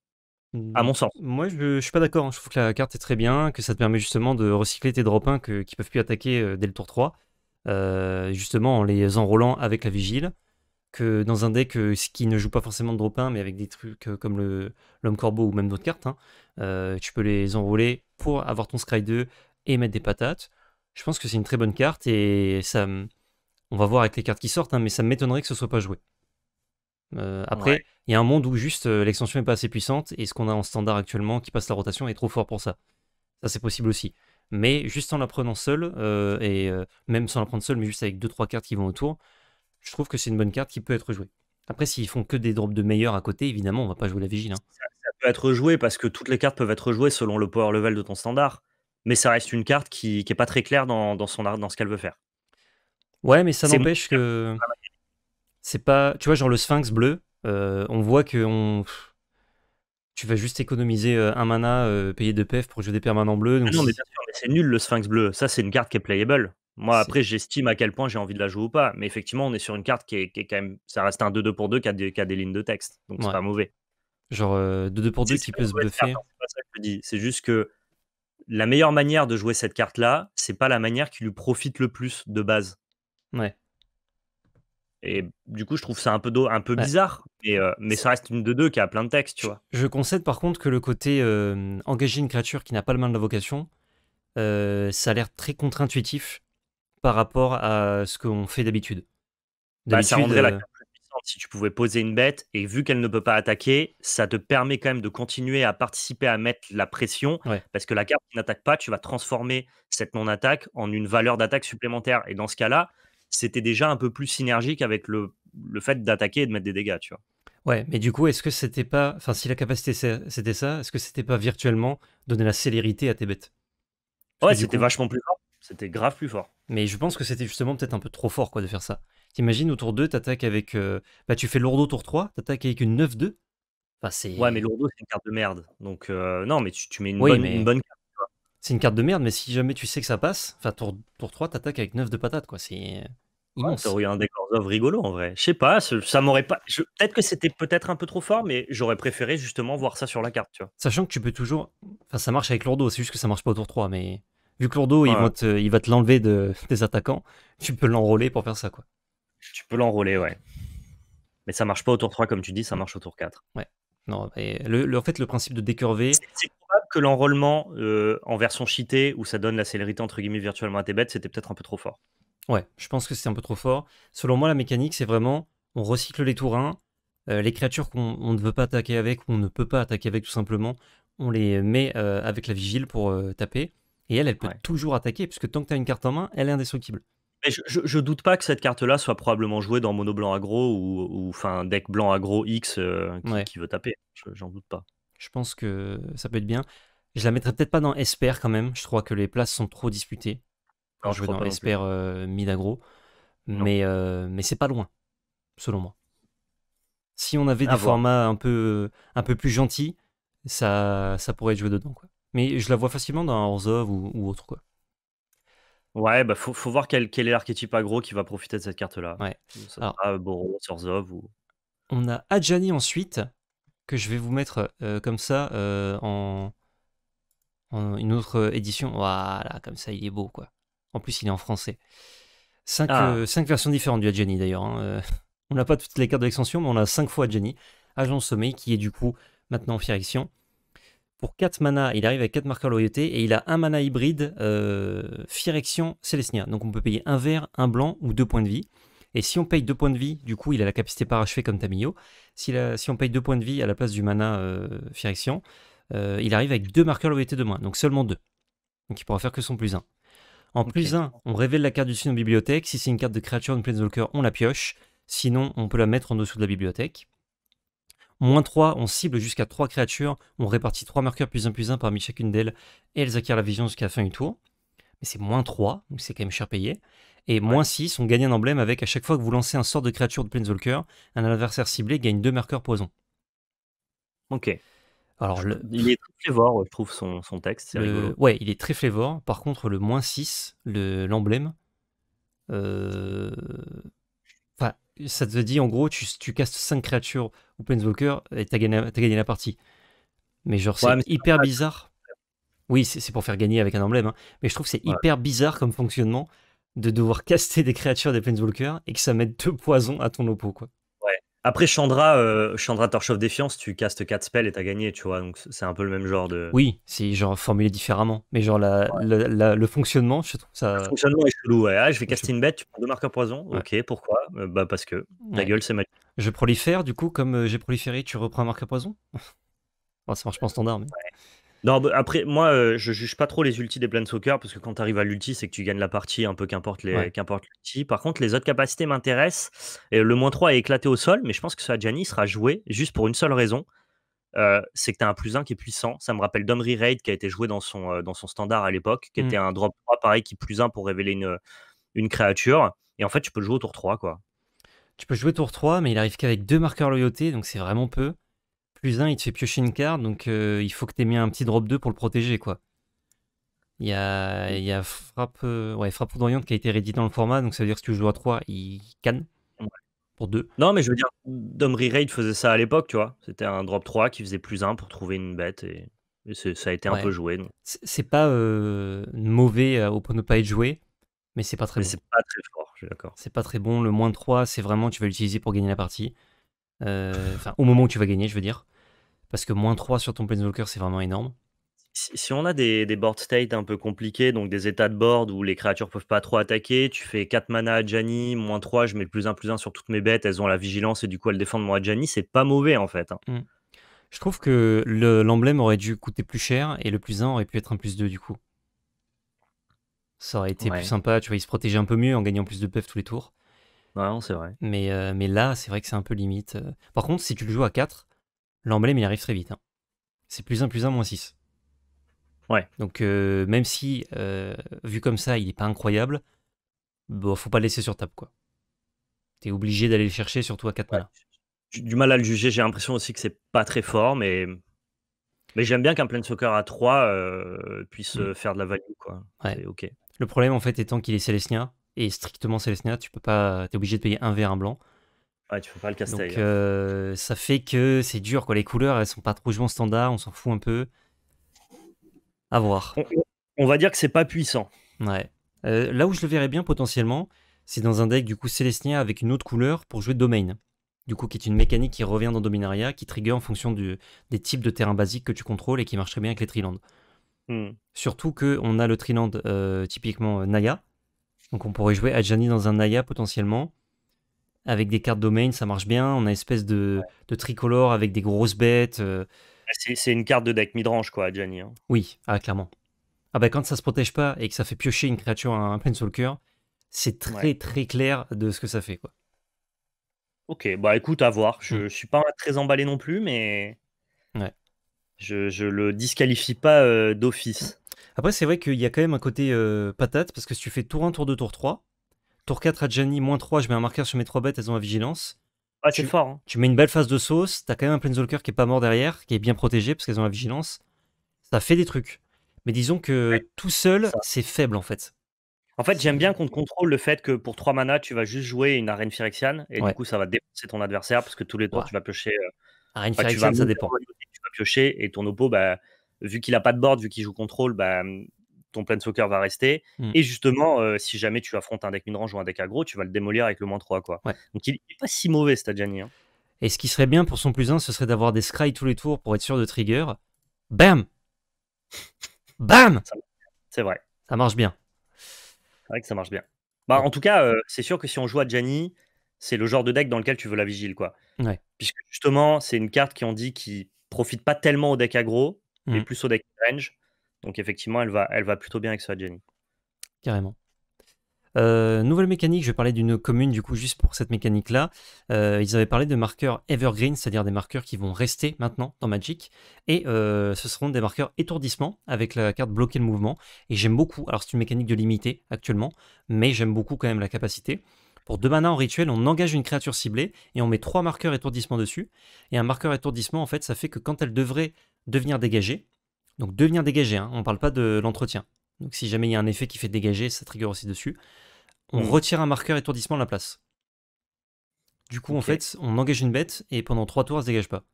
À mmh, mon sens. Moi, je, ne suis pas d'accord. Hein. Je trouve que la carte est très bien, que ça te permet justement de recycler tes drop 1 qui peuvent plus attaquer dès le tour 3, justement en les enrôlant avec la vigile que dans un deck euh, qui ne joue pas forcément de drop 1, mais avec des trucs euh, comme le, l'homme corbeau ou même d'autres cartes, hein, euh, tu peux les enrouler pour avoir ton Scry 2 et mettre des patates. Je pense que c'est une très bonne carte et ça, on va voir avec les cartes qui sortent, hein, mais ça m'étonnerait que ce soit pas joué. après, il y a un monde où juste l'extension n'est pas assez puissante et ce qu'on a en standard actuellement qui passe la rotation est trop fort pour ça. Ça, c'est possible aussi. Mais juste en la prenant seule, et même sans la prendre seule, mais juste avec 2-3 cartes qui vont autour, je trouve que c'est une bonne carte qui peut être jouée. Après, s'ils font que des drops de meilleurs à côté, évidemment, on va pas jouer la vigile. Hein. Ça, peut être joué parce que toutes les cartes peuvent être jouées selon le power level de ton standard. Mais ça reste une carte qui, n'est pas très claire dans, dans dans ce qu'elle veut faire. Ouais, mais ça n'empêche que. C'est pas. Tu vois, genre le Sphinx bleu, euh, on voit que on... tu vas juste économiser euh, un mana, euh, payer de PF pour jouer des permanents bleus. Ah non, bien sûr, mais c'est nul le Sphinx bleu. Ça, c'est une carte qui est playable. Moi, après, j'estime à quel point j'ai envie de la jouer ou pas. Mais effectivement, on est sur une carte qui est, qui est quand même. Ça reste un 2-2 pour 2 qui a, des, lignes de texte. Donc, c'est pas mauvais. Genre 2-2 euh, pour 2 qui peut se buffer. Hein, c'est juste que la meilleure manière de jouer cette carte-là, c'est pas la manière qui lui profite le plus de base. Ouais. Et du coup, je trouve ça un peu, un peu bah bizarre, mais, euh, mais ça reste une 2-2 qui a plein de textes, tu vois. Je concède par contre que le côté euh, engager une créature qui n'a pas le main de la vocation, ça a l'air très contre-intuitif par rapport à ce qu'on fait d'habitude. Bah, euh, si tu pouvais poser une bête et vu qu'elle ne peut pas attaquer, ça te permet quand même de continuer à participer à mettre la pression parce que la carte qui n'attaque pas, tu vas transformer cette non-attaque en une valeur d'attaque supplémentaire. Et dans ce cas-là, c'était déjà un peu plus synergique avec le, fait d'attaquer et de mettre des dégâts, tu Ouais, mais du coup, est-ce que c'était pas, enfin, si la capacité c'était ça, est-ce que c'était pas virtuellement donner la célérité à tes bêtes Ouais, c'était vachement plus c'était grave plus fort. Mais je pense que c'était justement peut-être un peu trop fort quoi de faire ça. T'imagines au tour 2, t'attaques avec. Euh, bah, tu fais lourdeau tour 3, t'attaques avec une 9-2. Ouais, mais Lourdeau, c'est une carte de merde. Donc, euh, non, mais tu, mets une, bonne, mais- une carte. C'est une carte de merde, mais si jamais tu sais que ça passe, enfin, tour, tour 3, t'attaques avec 9 de patate. quoi. C'est Ça aurait eu un décor rigolo en vrai. Je sais pas, ça m'aurait pas. Peut-être que c'était peut-être un peu trop fort, mais j'aurais préféré justement voir ça sur la carte, tu vois. Sachant que tu peux toujours. Enfin, ça marche avec lourdeau, c'est juste que ça marche pas au tour 3, mais Vu que Lourdo, il va te, l'enlever de, des attaquants, tu peux l'enrôler pour faire ça, quoi. Tu peux l'enrôler, ouais. Mais ça marche pas au tour 3, comme tu dis, ça marche au tour 4. Ouais. Non, le, en fait, le principe de décurver. C'est probable que l'enrôlement euh, en version cheatée, où ça donne la célérité entre guillemets virtuellement à tes bêtes, c'était peut-être un peu trop fort. Ouais, je pense que c'est un peu trop fort. Selon moi, la mécanique, c'est vraiment on recycle les tours 1, euh, les créatures qu'on ne veut pas attaquer avec, ou on ne peut pas attaquer avec tout simplement, on les met euh, avec la vigile pour taper. Et elle, elle peut toujours attaquer, puisque tant que tu as une carte en main, elle est indestructible. je, doute pas que cette carte-là soit probablement jouée dans mono blanc aggro ou, enfin un deck blanc Agro X euh, qui, veut taper. J'en doute pas. Je pense que ça peut être bien. Je la mettrais peut-être pas dans Esper quand même. Je crois que les places sont trop disputées. Quand je vais dans Esper euh, mid aggro. Mais, euh, mais c'est pas loin, selon moi. Si on avait des formats un peu, un peu plus gentils, ça, ça pourrait être joué dedans. Quoi. Mais je la vois facilement dans Orzhov ou, ou autre, quoi. Ouais, bah faut, voir quel, est l'archétype agro qui va profiter de cette carte-là. Ouais. On a Adjani ensuite, que je vais vous mettre euh, comme ça euh, en... une autre édition. Voilà, comme ça il est beau, quoi. En plus, il est en français. Cinq, ah. euh, versions différentes du Adjani d'ailleurs. Hein, [laughs] on n'a pas toutes les cartes d'extension, mais on a cinq fois Adjani. Agent Sommeil, qui est du coup maintenant en Firection. Pour 4 mana, il arrive avec 4 marqueurs loyauté et il a un mana hybride euh, Firection Celestia. Donc on peut payer un vert, un blanc ou 2 points de vie. Et si on paye 2 points de vie, du coup il a la capacité parachevée comme Tamillo. Si, on paye 2 points de vie à la place du mana euh, euh il arrive avec 2 marqueurs loyauté de moins, donc seulement 2. Donc il pourra faire que son plus 1. En plus 1, on révèle la carte du dessus de bibliothèque. Si c'est une carte de créature, une Planeswalker, on la pioche. Sinon, on peut la mettre en dessous de la bibliothèque. Moins 3, on cible jusqu'à 3 créatures, on répartit 3 marqueurs plus 1 plus 1 parmi chacune d'elles, et elles acquièrent la vision jusqu'à la fin du tour. Mais c'est moins 3, donc c'est quand même cher payé. Et moins 6, on gagne un emblème avec à chaque fois que vous lancez un sort de créature de Planeswalker, un adversaire ciblé gagne 2 marqueurs poison. Ok. Alors, Il est très flévore, je trouve, son, son texte. rigolo. Ouais, il est très flévore. Par contre, le moins 6, l'emblème, euh ça te dit en gros, tu, tu castes 5 créatures ou Planeswalker et t'as gagné, la partie. Mais genre, c'est hyper bizarre. Oui, c'est pour faire gagner avec un emblème, hein. mais je trouve que c'est hyper bizarre comme fonctionnement de devoir [laughs] caster des créatures des Planeswalkers et que ça mette deux poisons à ton oppo, quoi. Après Chandra, euh, Chandra Torch of Défiance, tu castes 4 spells et t'as gagné, tu vois. Donc c'est un peu le même genre de. Oui, c'est genre formulé différemment. Mais genre la, le fonctionnement, je trouve ça. Le fonctionnement est chelou, ouais. Ah, je vais caster une bête, tu prends deux marqueurs poison. Ok, pourquoi euh, Bah parce que la gueule, c'est ma Je prolifère, du coup, comme euh, j'ai proliféré, tu reprends un à poison [laughs] bon, Ça marche pas en standard, mais. Non, bah, après, moi, euh, je juge pas trop les ultis des blind Soccer parce que quand tu arrives à l'ulti, c'est que tu gagnes la partie, un peu qu'importe les, l'ulti. Par contre, les autres capacités m'intéressent. Et le moins 3 est éclaté au sol, mais je pense que ça, Gianni sera joué juste pour une seule raison. Euh, c'est que tu as un plus 1 qui est puissant. Ça me rappelle Dom Raid qui a été joué dans son, euh, dans son standard à l'époque, qui était mmh. un drop 3 pareil qui plus 1 pour révéler une, créature. Et en fait, tu peux le jouer au tour 3. quoi. Tu peux jouer tour 3, mais il arrive qu'avec deux marqueurs loyauté, donc c'est vraiment peu plus 1, il te fait piocher une carte, donc euh, il faut que tu mis un petit drop 2 pour le protéger, quoi. Il y a, il y a frappe, euh, ouais, frappe qui a été réédité dans le format, donc ça veut dire que si tu joues à 3, il canne pour 2. Non, mais je veux dire, Domri Raid faisait ça à l'époque, tu vois. C'était un drop 3 qui faisait plus 1 pour trouver une bête, et, ça a été un peu joué. C'est pas euh, mauvais au point de ne pas être joué, mais c'est pas très C'est pas très fort, je suis d'accord. C'est pas très bon. Le moins 3, c'est vraiment, tu vas l'utiliser pour gagner la partie. Enfin, au moment où tu vas gagner, je veux dire. Parce que moins 3 sur ton Planeswalker, c'est vraiment énorme. Si, on a des, board state un peu compliqués, donc des états de board où les créatures peuvent pas trop attaquer, tu fais 4 mana à Jani, moins 3, je mets plus 1 plus 1 sur toutes mes bêtes, elles ont la vigilance et du coup elles défendent moi à Jani, c'est pas mauvais en fait. Hein. Hmm. Je trouve que l'emblème aurait dû coûter plus cher et le plus 1 aurait pu être un plus 2 du coup. Ça aurait été plus sympa, tu vois, il se protégeait un peu mieux en gagnant plus de PEF tous les tours. Ouais, c'est vrai. Mais, euh, mais là, c'est vrai que c'est un peu limite. Euh. Par contre, si tu le joues à 4, l'emblème, il arrive très vite. Hein. C'est plus 1, plus 1, moins 6. Ouais. Donc, euh, même si, euh, vu comme ça, il n'est pas incroyable, bon, faut pas le laisser sur table, quoi. T'es obligé d'aller le chercher, surtout à 4 ouais. J'ai Du mal à le juger, j'ai l'impression aussi que c'est pas très fort, mais. Mais j'aime bien qu'un plein soccer à 3 euh, puisse mm. faire de la value, quoi. Ouais. ok. Le problème, en fait, étant qu'il est Célestia, et strictement Célestia, tu peux pas. T'es obligé de payer un vert, un blanc. Donc, hein. euh, ça fait que c'est dur, quoi. Les couleurs, elles sont pas trop souvent standard, on s'en fout un peu. À voir. On, va dire que c'est pas puissant. Ouais. Euh, là où je le verrais bien potentiellement, c'est dans un deck du coup Célestia avec une autre couleur pour jouer Domain. Du coup, qui est une mécanique qui revient dans Dominaria, qui trigger en fonction du, des types de terrains basiques que tu contrôles et qui marcherait bien avec les Triland hmm. surtout Surtout qu'on a le Triland euh, typiquement Naya. Donc on pourrait jouer Adjani dans un Naya potentiellement avec des cartes domaine, ça marche bien. On a une espèce de, tricolore avec des grosses bêtes. Euh. Ah, c'est une carte de deck midrange, quoi, Gianni. Hein. Oui, ah, clairement. Ah bah, quand ça se protège pas et que ça fait piocher une créature à un cœur c'est très très clair de ce que ça fait, quoi. Ok, bah écoute, à voir. Je, ne mm. suis pas très emballé non plus, mais. Ouais. Je, je le disqualifie pas euh, d'office. Après, c'est vrai qu'il y a quand même un côté euh, patate, parce que si tu fais tour 1, tour 2, tour 3, Tour 4 à Gianni, moins 3, je mets un marqueur sur mes 3 bêtes, elles ont la vigilance. Ah, tu c'est fort. Hein. Tu mets une belle phase de sauce, t'as quand même un Planeswalker qui est pas mort derrière, qui est bien protégé parce qu'elles ont la vigilance. Ça fait des trucs. Mais disons que tout seul, c'est faible en fait. En fait, j'aime bien qu'on te contrôle le fait que pour 3 manas, tu vas juste jouer une arène Phyrexian et du coup, ça va dépenser ton adversaire parce que tous les tours, tu vas piocher. Euh, arène ça dépend. Tu vas piocher et ton oppo, bah, vu qu'il a pas de board, vu qu'il joue contrôle, bah, ton plan soccer va rester. Mmh. Et justement, euh, si jamais tu affrontes un deck midrange ou un deck aggro, tu vas le démolir avec le moins 3. Quoi. Donc il n'est pas si mauvais Stadjani. Hein. Et ce qui serait bien pour son plus 1, ce serait d'avoir des scry tous les tours pour être sûr de trigger. Bam [laughs] Bam C'est vrai. Ça marche bien. C'est vrai que ça marche bien. Bah, En tout cas, euh, c'est sûr que si on joue à Gianni, c'est le genre de deck dans lequel tu veux la vigile. quoi. Puisque justement, c'est une carte qui on dit qui profite pas tellement au deck aggro, mais mmh. plus au deck range. Donc effectivement, elle va, elle va plutôt bien avec ça, Jenny. Carrément. Euh, nouvelle mécanique, je vais parler d'une commune du coup juste pour cette mécanique-là. Euh, ils avaient parlé de marqueurs evergreen, c'est-à-dire des marqueurs qui vont rester maintenant dans Magic, et euh, ce seront des marqueurs étourdissement avec la carte bloquer le mouvement. Et j'aime beaucoup, alors c'est une mécanique de limité actuellement, mais j'aime beaucoup quand même la capacité. Pour deux manas en rituel, on engage une créature ciblée et on met trois marqueurs étourdissement dessus. Et un marqueur étourdissement, en fait, ça fait que quand elle devrait devenir dégagée, donc devenir dégagé, hein. on ne parle pas de l'entretien. Donc si jamais il y a un effet qui fait dégager, ça trigger aussi dessus. On mmh. retire un marqueur étourdissement de la place. Du coup, en fait, on engage une bête et pendant 3 tours, elle se dégage pas.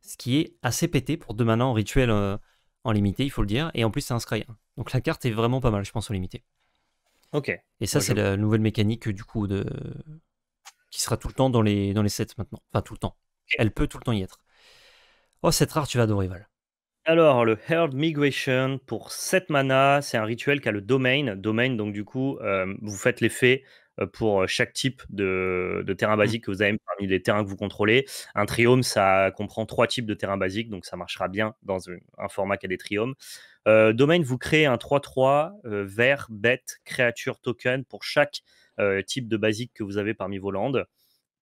Ce qui est assez pété pour deux mana en rituel euh, en limité, il faut le dire. Et en plus, c'est un scry. Hein. Donc la carte est vraiment pas mal, je pense, en limité. Ok. Et ça, c'est la nouvelle mécanique du coup de qui sera tout le temps dans les dans les sets maintenant. Enfin, tout le temps. Elle peut tout le temps y être. Oh, cette rare, tu vas adorer, Val. Alors, le Herd Migration pour 7 mana, c'est un rituel qui a le domaine. Domaine, donc du coup, euh, vous faites l'effet euh, pour euh, chaque type de, terrain mmh. basique que vous avez parmi les terrains que vous contrôlez. Un triome, ça comprend trois types de terrains basiques, donc ça marchera bien dans un, format qui a des triomes. Domain, domaine, vous créez un 3-3 vert, bête, créature, token pour chaque type de basique que vous avez parmi vos landes.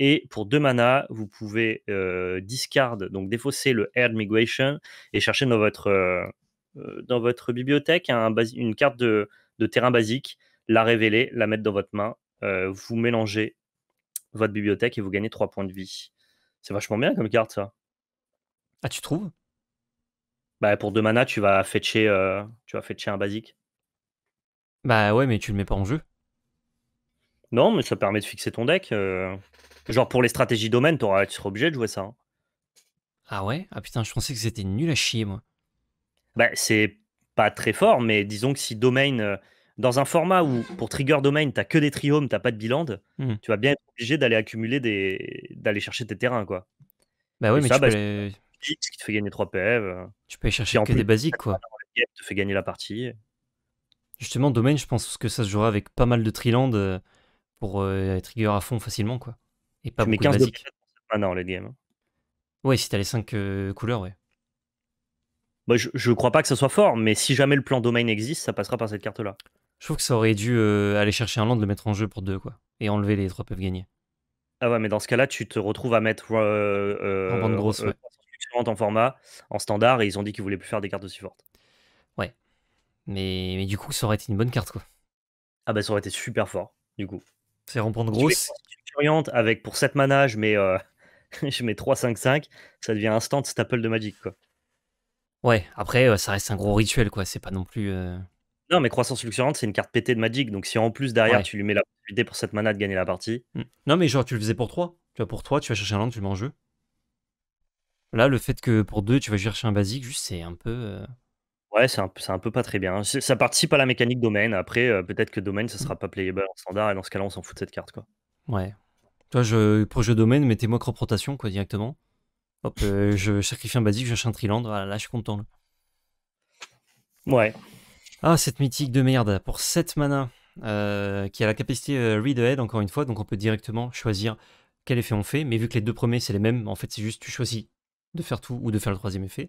Et pour 2 mana, vous pouvez euh, discard, donc défausser le Air Migration et chercher dans votre, euh, euh, dans votre bibliothèque un, une carte de, terrain basique, la révéler, la mettre dans votre main, vous mélangez votre bibliothèque et vous gagnez 3 points de vie. C'est vachement bien comme carte ça. Ah, tu trouves Bah pour 2 mana, tu vas fetcher, tu vas fetcher un basique. Bah ouais, mais tu le mets pas en jeu. Non, mais ça permet de fixer ton deck. Genre pour les stratégies domaine, tu seras obligé de jouer ça. Hein. Ah ouais Ah putain, je pensais que c'était nul à chier, moi. Bah, c'est pas très fort, mais disons que si domaine euh, dans un format où pour trigger domain, t'as que des triomes, t'as pas de biland, hmm. tu vas bien être obligé d'aller accumuler des. d'aller chercher tes terrains, quoi. Bah oui, mais ça, tu, bah, peux aller- qui te fait gagner 3 PV. Euh. tu peux aller chercher que des basiques, quoi. te fait gagner la partie. Justement, domaine, je pense que ça se jouera avec pas mal de triland euh, pour trigger à fond facilement, quoi. Et pas 15 de, les hein. Ouais, si t'as les 5 euh, couleurs, ouais. Bah, je crois pas que ça soit fort, mais si jamais le plan domaine existe, ça passera par cette carte-là. Je trouve que ça aurait dû euh, aller chercher un land, le mettre en jeu pour deux, quoi. Et enlever les trois peuvent gagner. Ah ouais, mais dans ce cas-là, tu te retrouves à mettre. Euh, en grosse, en format, en standard, et ils ont dit qu'ils voulaient plus faire des cartes aussi fortes. Ouais. Mais, du coup, ça aurait été une bonne carte, quoi. Ah bah, ça aurait été super fort, du coup. C'est en grosse avec pour cette mana, je mets, euh, [laughs] je mets 3-5-5, ça devient instant staple de Magic. Quoi. Ouais, après, euh, ça reste un gros rituel, quoi. C'est pas non plus. Euh, non, mais croissance luxuriante, c'est une carte pété de Magic. Donc si en plus derrière, tu lui mets la possibilité pour cette mana de gagner la partie. Mmh. Non, mais genre, tu le faisais pour 3. Tu vois, pour 3, tu vas chercher un land, tu le mets en jeu. Là, le fait que pour 2, tu vas chercher un basique, juste, c'est un peu. Ouais, c'est un, un, peu pas très bien. Ça participe à la mécanique domaine. Après, peut-être que domaine, ça sera mmh. pas playable en standard. Et dans ce cas-là, on s'en fout de cette carte, quoi. Ouais, toi, je, projet domaine, mettez-moi crop rotation, quoi, directement. Hop, euh, [laughs] je sacrifie un basique, je cherche un Trilandre. Voilà, ah là, je suis content. Là. Ouais. Ah, cette mythique de merde pour 7 mana euh, qui a la capacité euh, read ahead encore une fois, donc on peut directement choisir quel effet on fait. Mais vu que les deux premiers c'est les mêmes, en fait c'est juste tu choisis de faire tout ou de faire le troisième effet.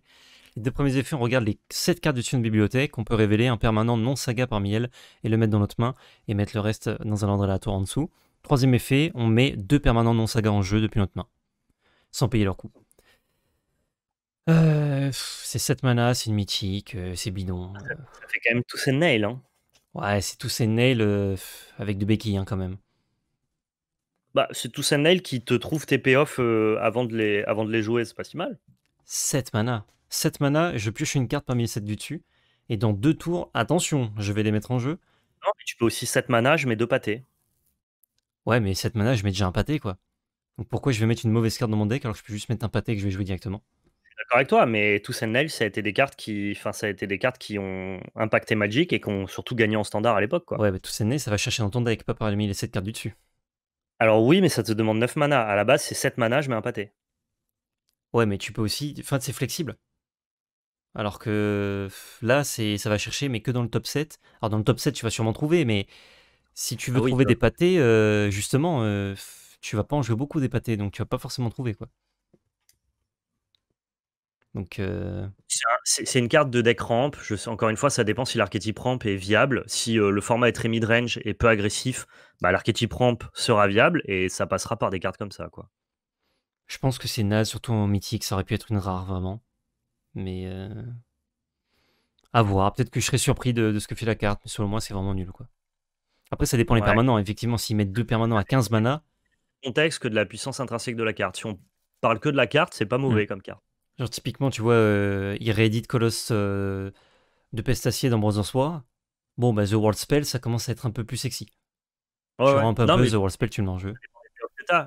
Les deux premiers effets, on regarde les 7 cartes du dessus de bibliothèque, on peut révéler un permanent non saga parmi elles et le mettre dans notre main et mettre le reste dans un ordre aléatoire en dessous. Troisième effet, on met deux permanents non saga en jeu depuis notre main, sans payer leur coût. Euh, c'est 7 mana, c'est une mythique, euh, c'est bidon. Ah, ça, fait quand même tous ces nails. Hein. Ouais, c'est tous ces nails euh, avec des béquilles hein, quand même. Bah, c'est tous ces nails qui te trouvent tes payoffs avant, de les, avant de les jouer, c'est pas si mal. 7 mana. 7 mana, je pioche une carte parmi les 7 du dessus. Et dans deux tours, attention, je vais les mettre en jeu. Non, mais tu peux aussi 7 mana, je mets deux pâtés. Ouais, mais cette mana, je mets déjà un pâté, quoi. Donc pourquoi je vais mettre une mauvaise carte dans mon deck alors que je peux juste mettre un pâté que je vais jouer directement d'accord avec toi, mais tous ces ça a été des cartes qui, enfin, ça a été des cartes qui ont impacté Magic et qui ont surtout gagné en standard à l'époque, quoi. Ouais, mais tous ces ça va chercher dans ton deck, pas par les 7 cartes du dessus. Alors oui, mais ça te demande 9 mana. À la base, c'est 7 mana, je mets un pâté. Ouais, mais tu peux aussi, enfin, c'est flexible. Alors que là, c'est, ça va chercher, mais que dans le top 7. Alors dans le top 7, tu vas sûrement trouver, mais si tu veux ah trouver des pâtés, euh, justement, euh, tu vas pas en jouer beaucoup des pâtés, donc tu vas pas forcément trouver quoi. Donc euh c'est une carte de deck ramp. Je sais, encore une fois, ça dépend si l'archétype ramp est viable. Si le format est très mid range et peu agressif, bah, l'archétype ramp sera viable et ça passera par des cartes comme ça quoi. Je pense que c'est naze, surtout en mythique, ça aurait pu être une rare vraiment. Mais à voir. Peut-être que je serais surpris de, ce que fait la carte, mais sur le moins c'est vraiment nul quoi. Après, ça dépend les permanents. Effectivement, s'ils mettent deux permanents à 15 mana. Contexte que de la puissance intrinsèque de la carte. Si on parle que de la carte, c'est pas hmm. mauvais comme carte. Genre, typiquement, tu vois, euh, il réédite Colosse euh, de Pestacier dans en Bon, bah, The World Spell, ça commence à être un peu plus sexy. un peu The World Spell, tu me l'enjeux.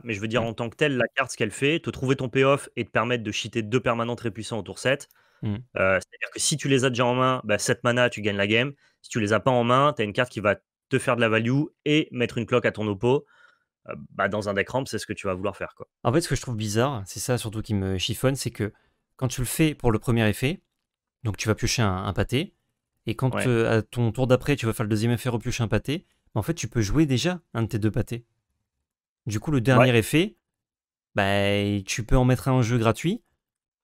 Mais je veux dire, en tant que tel, la carte, ce qu'elle fait, te trouver ton payoff et te permettre de cheater deux permanents très puissants au tour 7. C'est-à-dire que si tu les as déjà en main, bah, 7 mana, tu gagnes la game. Si tu les as pas en main, tu as une carte qui va te faire de la value et mettre une cloque à ton oppo. Euh, bah, dans un deck ramp, c'est ce que tu vas vouloir faire. Quoi. En fait, ce que je trouve bizarre, c'est ça surtout qui me chiffonne, c'est que quand tu le fais pour le premier effet, donc tu vas piocher un, pâté, et quand euh, à ton tour d'après, tu vas faire le deuxième effet, repiocher un pâté, en fait, tu peux jouer déjà un de tes deux pâtés. Du coup, le dernier effet, bah, tu peux en mettre un en jeu gratuit,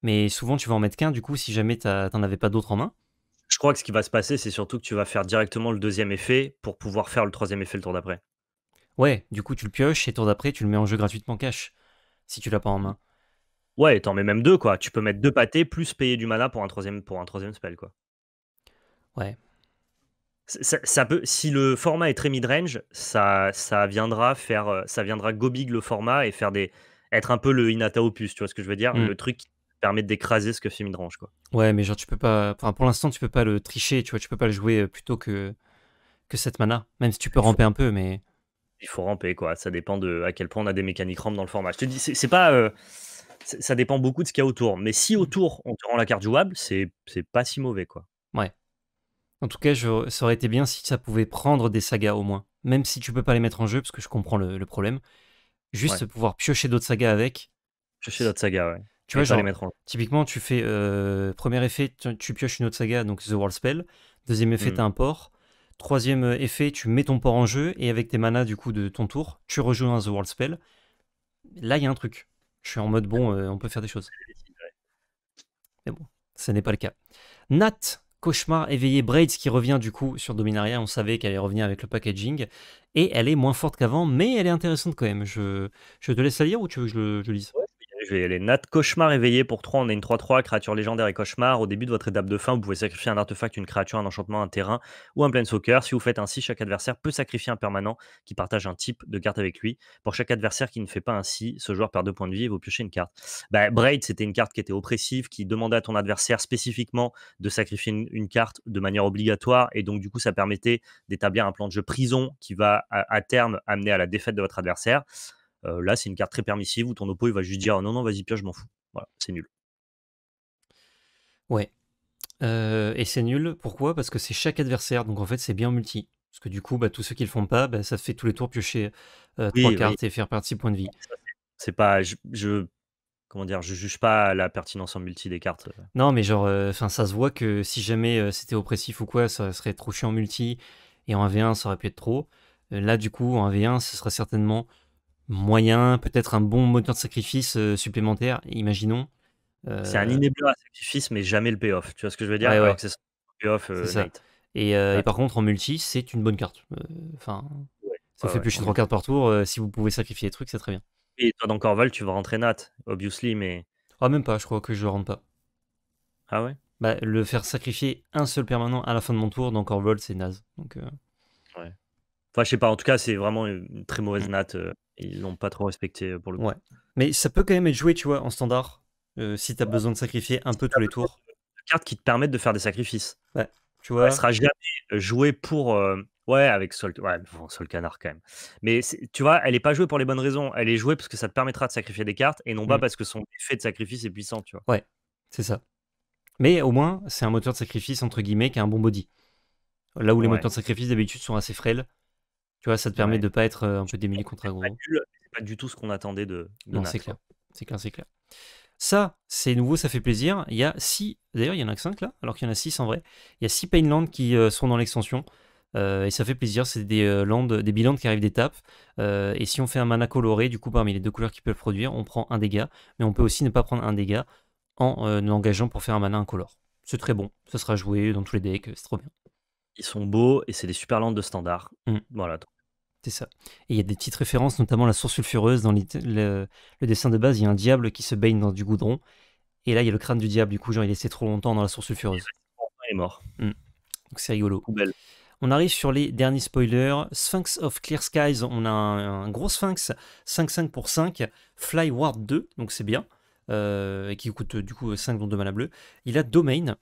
mais souvent tu vas en mettre qu'un, du coup, si jamais n'en avais pas d'autres en main. Je crois que ce qui va se passer, c'est surtout que tu vas faire directement le deuxième effet pour pouvoir faire le troisième effet le tour d'après. Ouais, du coup, tu le pioches et tour d'après, tu le mets en jeu gratuitement cash si tu l'as pas en main. Ouais, t'en mets même deux, quoi. Tu peux mettre deux pâtés plus payer du mana pour un troisième, pour un troisième spell, quoi. Ouais. Ça, peut, si le format est très mid-range, ça, ça viendra faire, euh, ça viendra go le format et faire des, être un peu le Inata Opus, tu vois ce que je veux dire, hmm. le truc permet d'écraser ce que fait Midrange. Quoi. Ouais, mais genre, tu peux pas. Enfin, pour l'instant, tu peux pas le tricher, tu vois, tu peux pas le jouer euh, plutôt que, que cette mana, même si tu peux ramper un peu, mais. Il faut ramper, quoi. Ça dépend de à quel point on a des mécaniques ramp dans le format. Je te dis, c'est pas. Euh, ça dépend beaucoup de ce qu'il y a autour. Mais si mm. autour, on te rend la carte jouable, c'est pas si mauvais, quoi. Ouais. En tout cas, je... ça aurait été bien si ça pouvait prendre des sagas au moins. Même si tu peux pas les mettre en jeu, parce que je comprends le, problème. Juste pouvoir piocher d'autres sagas avec. Piocher d'autres sagas, ouais tu vois, les typiquement, tu fais euh, premier effet, tu, pioches une autre saga, donc The World Spell. Deuxième effet, hmm. tu un port. Troisième euh, effet, tu mets ton port en jeu et avec tes manas du coup de ton tour, tu rejoins The World Spell. Là, il y a un truc. Je suis en mode bon, euh, on peut faire des choses. Mais bon, ce n'est pas le cas. Nat, Cauchemar éveillé Braids qui revient du coup sur Dominaria. On savait qu'elle allait revenir avec le packaging. Et elle est moins forte qu'avant, mais elle est intéressante quand même. Je, te laisse la lire ou tu veux que je, lise je vais aller. Nat, cauchemar éveillé pour 3. On est une 3-3, créature légendaire et cauchemar. Au début de votre étape de fin, vous pouvez sacrifier un artefact, une créature, un enchantement, un terrain ou un soccer, Si vous faites ainsi, chaque adversaire peut sacrifier un permanent qui partage un type de carte avec lui. Pour chaque adversaire qui ne fait pas ainsi, ce joueur perd deux points de vie et vous piochez une carte. Bah, Braid, c'était une carte qui était oppressive, qui demandait à ton adversaire spécifiquement de sacrifier une, carte de manière obligatoire. Et donc, du coup, ça permettait d'établir un plan de jeu prison qui va à terme amener à la défaite de votre adversaire. Euh, là, c'est une carte très permissive où ton oppo il va juste dire non, non, vas-y, pioche, je m'en fous. Voilà, c'est nul. Ouais. Euh, et c'est nul, pourquoi Parce que c'est chaque adversaire, donc en fait, c'est bien multi. Parce que du coup, bah, tous ceux qui le font pas, ça bah, ça fait tous les tours piocher 3 euh, cartes et faire partie point de vie. C'est pas. Je, comment dire Je juge pas la pertinence en multi des cartes. Non, mais genre, enfin, ça se voit que si jamais c'était oppressif ou quoi, ça serait trop chiant en multi. Et en 1v1, ça aurait pu être trop. Là, du coup, en 1v1, ce serait certainement moyen, peut-être un bon moteur de sacrifice euh, supplémentaire, imaginons. Euh, c'est un inéble sacrifice, mais jamais le payoff. Tu vois ce que je veux dire euh, c'est ça. et, par contre, en multi, c'est une bonne carte. Enfin, ça fait plus de trois cartes par tour. si vous pouvez sacrifier des trucs, c'est très bien. Et toi, dans Corval, tu vas rentrer Nat, obviously, mais. Ah, même pas, je crois que je rentre pas. Ah ouais Bah, le faire sacrifier un seul permanent à la fin de mon tour dans vol c'est naze. Donc, Ouais. Enfin, je sais pas, en tout cas, c'est vraiment une très mauvaise mmh. natte. Euh, ils l'ont pas trop respecté euh, pour le coup. Ouais. Mais ça peut quand même être joué, tu vois, en standard, euh, si tu as besoin de sacrifier un peu tous les tours. Cartes qui te permettent de faire des sacrifices. Ouais. Tu vois. Elle sera jamais jouée pour. Ouais, avec Sol, ouais, Sol Canard quand même. Mais tu vois, elle est pas jouée pour les bonnes raisons. Elle est jouée parce que ça te permettra de sacrifier des cartes et non pas mmh. parce que son effet de sacrifice est puissant, tu vois. Ouais, c'est ça. Mais au moins, c'est un moteur de sacrifice entre guillemets qui a un bon body. Là où les moteurs de sacrifice d'habitude sont assez frêles, tu vois, ça te permet de de pas être euh, un peu démuni contre un gros. C'est pas du tout ce qu'on attendait de, Non, c'est clair. C'est clair, c'est clair. Ça, c'est nouveau, ça fait plaisir. Il y a 6, d'ailleurs, il y en a que 5 là, alors qu'il y en a 6 en vrai. Il y a 6 Painland qui euh, sont dans l'extension. Euh, et ça fait plaisir, c'est des lands, des bilands qui arrivent d'étape. et si on fait un mana coloré, du coup, parmi les deux couleurs qui peuvent produire, on prend un dégât. Mais on peut aussi ne pas prendre un dégât en engageant pour faire un mana incolore. C'est très bon, ça sera joué dans tous les decks, c'est trop bien. Ils sont beaux et c'est des super landes de standard. Mm. Voilà. C'est ça. Et il y a des petites références, notamment la source sulfureuse. Dans le, dessin de base, il y a un diable qui se baigne dans du goudron. Et là, il y a le crâne du diable. Du coup, genre, il est laissé trop longtemps dans la source sulfureuse. Il est mort. Mm. Donc c'est rigolo. On arrive sur les derniers spoilers. Sphinx of Clear Skies, on a un, gros Sphinx 5-5 pour 5, Fly Ward 2, donc c'est bien, euh, Et qui coûte du coup 5 dont 2 à bleu. Il a Domain.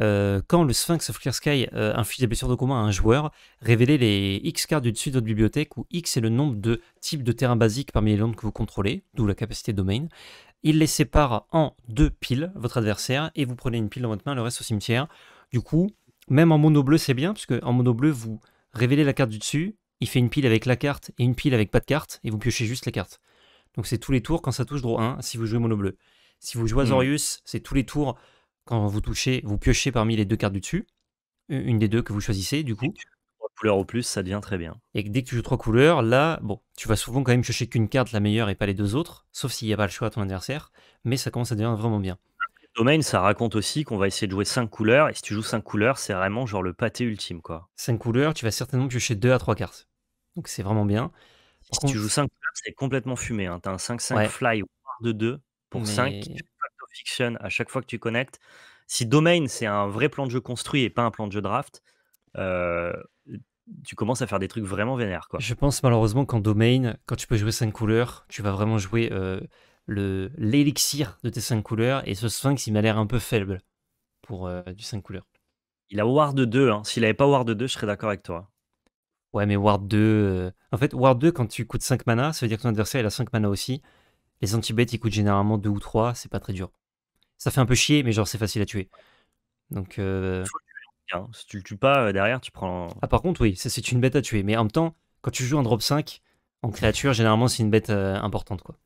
Euh, quand le Sphinx of Clear Sky euh, inflige des blessures de combat à un joueur, révélez les X cartes du dessus de votre bibliothèque où X est le nombre de types de terrains basiques parmi les landes que vous contrôlez, d'où la capacité domaine. Il les sépare en deux piles, votre adversaire, et vous prenez une pile dans votre main, le reste au cimetière. Du coup, même en mono bleu, c'est bien, puisque en mono bleu, vous révélez la carte du dessus, il fait une pile avec la carte et une pile avec pas de carte, et vous piochez juste la carte. Donc c'est tous les tours quand ça touche droit 1 si vous jouez mono bleu. Si vous jouez Azorius, mm. c'est tous les tours quand vous touchez, vous piochez parmi les deux cartes du dessus, une des deux que vous choisissez, du coup. Trois couleurs au plus, ça devient très bien. Et dès que tu joues trois couleurs, là, bon, tu vas souvent quand même piocher qu'une carte, la meilleure, et pas les deux autres, sauf s'il n'y a pas le choix à ton adversaire, mais ça commence à devenir vraiment bien. Domaine, ça raconte aussi qu'on va essayer de jouer cinq couleurs, et si tu joues cinq couleurs, c'est vraiment genre le pâté ultime, quoi. Cinq couleurs, tu vas certainement piocher deux à trois cartes. Donc c'est vraiment bien. si tu joues cinq couleurs, c'est complètement fumé. Hein. T'as un 5-5 fly de 2 pour fiction à chaque fois que tu connectes. Si Domain, c'est un vrai plan de jeu construit et pas un plan de jeu draft, euh, tu commences à faire des trucs vraiment vénères. Quoi. Je pense malheureusement qu'en Domain, quand tu peux jouer 5 couleurs, tu vas vraiment jouer euh, l'élixir de tes 5 couleurs. Et ce sphinx, il m'a l'air un peu faible pour euh, du 5 couleurs. Il a Ward 2. Hein. S'il n'avait pas Ward 2, je serais d'accord avec toi. Ouais, mais Ward 2. En fait, Ward 2, quand tu coûtes 5 mana, ça veut dire que ton adversaire il a 5 mana aussi. Les anti-bêtes, ils coûtent généralement 2 ou 3, c'est pas très dur ça fait un peu chier, mais genre c'est facile à tuer. Donc. Euh si tu le tues pas euh, derrière, tu prends. Ah, par contre, oui, c'est une bête à tuer. Mais en même temps, quand tu joues un drop 5 en créature, généralement, c'est une bête euh, importante. quoi.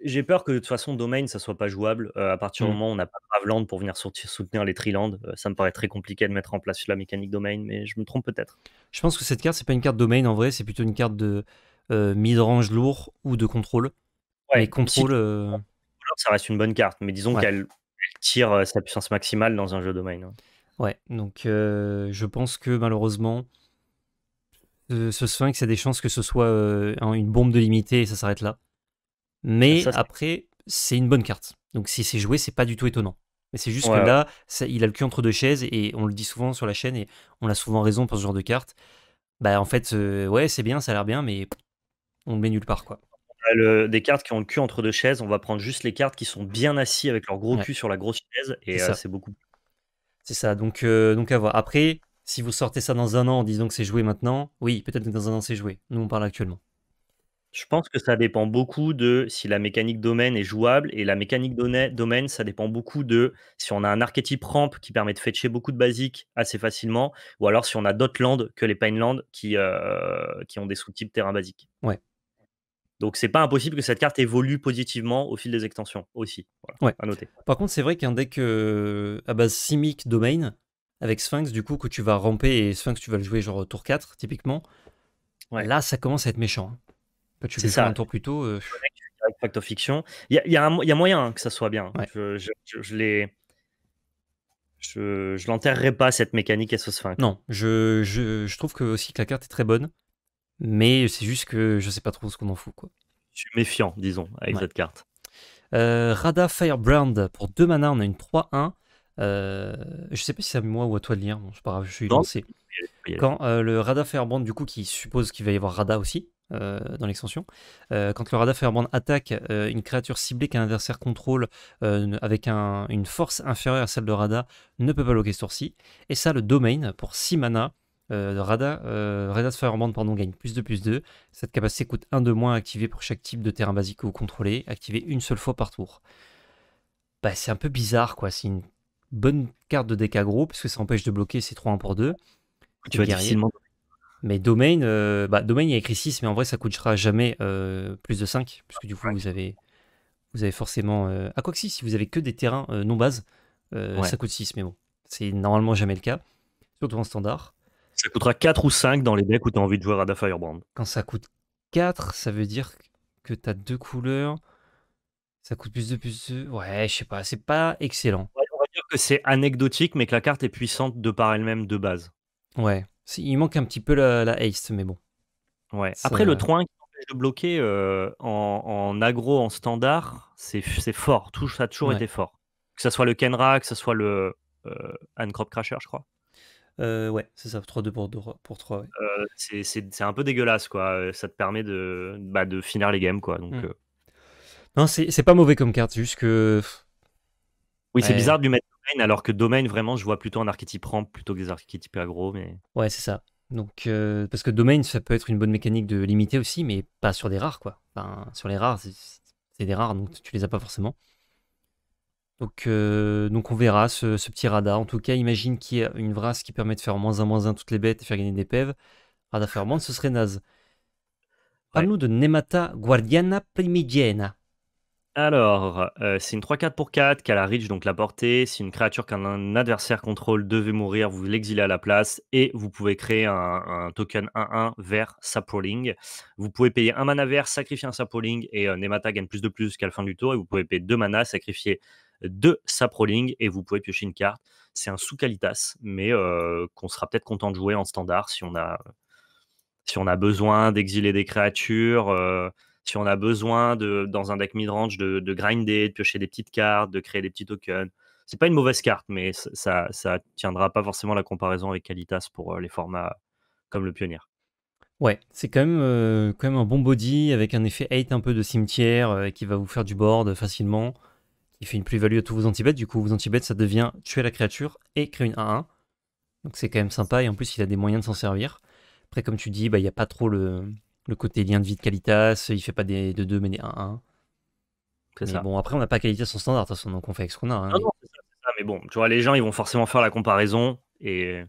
J'ai peur que de toute façon, Domain, ça soit pas jouable. à partir du mmh. moment où on n'a pas de Graveland pour venir soutenir les triland, ça me paraît très compliqué de mettre en place la mécanique Domain, mais je me trompe peut-être. Je pense que cette carte, c'est pas une carte Domain en vrai, c'est plutôt une carte de mid-range lourd ou de contrôle. Ouais, contrôle ça reste une bonne carte, mais disons qu'elle tire euh, sa puissance maximale dans un jeu domaine. Hein. Ouais, donc euh, je pense que malheureusement, euh, ce Sphinx a des chances que ce soit une bombe de limité et ça s'arrête là. Mais après, c'est une bonne carte. Donc si c'est joué, c'est pas du tout étonnant. Mais c'est juste que là, il a le cul entre deux chaises et on le dit souvent sur la chaîne et on a souvent raison pour ce genre de carte. Bah en fait, ouais, c'est bien, ça a l'air bien, mais on le met nulle part quoi. Bah, des cartes qui ont le cul entre deux chaises. On va prendre juste les cartes qui sont bien assis avec leur gros cul sur la grosse chaise. Et c'est euh, beaucoup. C'est ça. Donc, euh, donc à voir. Après, si vous sortez ça dans un an en disant que c'est joué maintenant, oui, peut-être que dans un an c'est joué. Nous, on parle actuellement. Je pense que ça dépend beaucoup de si la mécanique domaine est jouable. Et la mécanique domaine, ça dépend beaucoup de si on a un archétype ramp qui permet de fetcher beaucoup de basiques assez facilement, ou alors si on a d'autres landes que les Pinelands qui, euh, qui ont des sous-types terrain basique. Ouais. Donc c'est pas impossible que cette carte évolue positivement au fil des extensions aussi. à noter. Par contre, c'est vrai qu'un deck euh, à base simic domain avec Sphinx, du coup, que tu vas ramper et Sphinx, tu vas le jouer genre tour 4 typiquement. Ouais. Là, ça commence à être méchant. Quand hein. tu fais un tour plus tôt. Euh... Fact of Fiction. Il y, a, moyen que ça soit bien. Hein. Je, je, l'enterrerai pas cette mécanique et ce sphinx. Non, je, je, trouve que aussi que la carte est très bonne. Mais c'est juste que je sais pas trop ce qu'on en fout. Quoi. Je suis méfiant, disons, avec cette carte. Euh, Rada Firebrand, pour 2 mana, on a une 3-1. Euh, je sais pas si c'est à moi ou à toi de lire, bon, c'est je suis lancé. Quand euh, le Rada Firebrand, du coup, qui suppose qu'il va y avoir Rada aussi euh, dans l'extension, quand le Rada Firebrand attaque une créature ciblée qu'un adversaire contrôle avec une force inférieure à celle de Rada, ne peut pas bloquer ce tour Et ça, le domaine, pour 6 mana, euh, Rada, euh, Fireband pardon, gagne plus de plus 2. Cette capacité coûte 1 de moins à activer pour chaque type de terrain basique que vous contrôlez, activé une seule fois par tour. Bah, c'est un peu bizarre, quoi. C'est une bonne carte de deck aggro, parce que ça empêche de bloquer ces 3-1 pour 2. Tu vas difficilement. Mais Domain, euh, bah, Domain, il y a écrit 6, mais en vrai, ça coûtera jamais plus de 5, puisque du coup, vous avez vous avez forcément. à quoi que si, si vous avez que des terrains non base ça coûte 6, mais bon, c'est normalement jamais le cas, surtout en standard. Ça coûtera 4 ou 5 dans les decks où tu as envie de jouer à Rada Firebrand. Quand ça coûte 4, ça veut dire que tu as deux couleurs. Ça coûte plus de plus de. Ouais, je sais pas, c'est pas excellent. on va dire que c'est anecdotique, mais que la carte est puissante de par elle-même de base. Ouais, il manque un petit peu la, haste, mais bon. Ouais. Après, le 3 qui empêche de bloquer euh, en, en, agro, en standard, c'est fort. ça a toujours été fort. Que ce soit le Kenra, que ce soit le euh, Ancrop Crasher, je crois. Euh, ouais, c'est ça, 3-2 pour, 3. Euh, c'est un peu dégueulasse, quoi. Euh, ça te permet de, bah, de finir les games, quoi. Donc, mmh. Non, c'est pas mauvais comme carte, juste que. Oui, c'est bizarre de lui mettre domaine, alors que domaine, vraiment, je vois plutôt un archétype ramp plutôt que des archétypes agro. Mais... Ouais, c'est ça. Donc, parce que domaine, ça peut être une bonne mécanique de limiter aussi, mais pas sur des rares, quoi. sur les rares, c'est des rares, donc tu les as pas forcément. Donc, euh, donc on verra ce, petit radar. En tout cas, imagine qu'il y a une vrace qui permet de faire moins un, moins un, toutes les bêtes et faire gagner des pèves. Radar Ferment, ce serait naze. Parle-nous de Nemata Guardiana Primigena. Alors, euh, c'est une 3-4 pour 4 qui a la reach, donc la portée. C'est une créature qu'un adversaire contrôle devait mourir, vous l'exilez à la place et vous pouvez créer un, token 1-1 vers Sapling. Vous pouvez payer un mana vert, sacrifier un Sapling et euh, Nemata gagne plus de plus qu'à la fin du tour. Et vous pouvez payer deux manas, sacrifier de sa et vous pouvez piocher une carte. C'est un sous Kalitas mais qu'on sera peut-être content de jouer en standard si on a, si on a besoin d'exiler des créatures, si on a besoin de, dans un deck midrange de, de grinder, de piocher des petites cartes, de créer des petits tokens. C'est pas une mauvaise carte, mais ça, ça tiendra pas forcément la comparaison avec Kalitas pour les formats comme le Pionnier. Ouais, c'est quand même, quand même un bon body avec un effet hate un peu de cimetière qui va vous faire du board facilement. Il fait une plus-value à tous vos antibêtes. Du coup, vos antibêtes, ça devient tuer la créature et créer une 1-1. Donc c'est quand même sympa, et en plus, il a des moyens de s'en servir. Après, comme tu dis, bah, il n'y a pas trop le, côté lien de vie de Qualitas, il fait pas des 2-2, mais des 1-1. Bon, après, on n'a pas qualité son standard, de toute façon, donc on fait avec ce qu'on a. Hein. non, non, c'est ça, mais bon, tu vois, les gens, ils vont forcément faire la comparaison, et,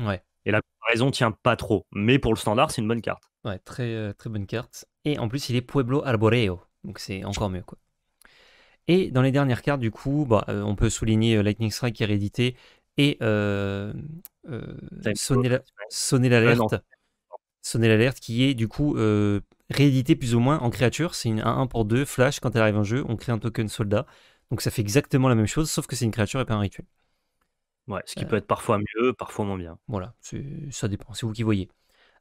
ouais. et la comparaison tient pas trop. Mais pour le standard, c'est une bonne carte. Ouais, très, euh, très bonne carte. Et en plus, il est Pueblo Arboreo, donc c'est encore mieux, quoi. Et dans les dernières cartes, du coup, bah, euh, on peut souligner euh, Lightning Strike Hérédité et réédité Sonner l'alerte. Sonner l'alerte qui est du coup euh, réédité plus ou moins en créature. C'est une 1 pour 2 flash quand elle arrive en jeu. On crée un token soldat. Donc ça fait exactement la même chose, sauf que c'est une créature et pas un rituel. Ouais, ce qui peut être parfois mieux, parfois moins bien. Voilà, ça dépend, c'est vous qui voyez.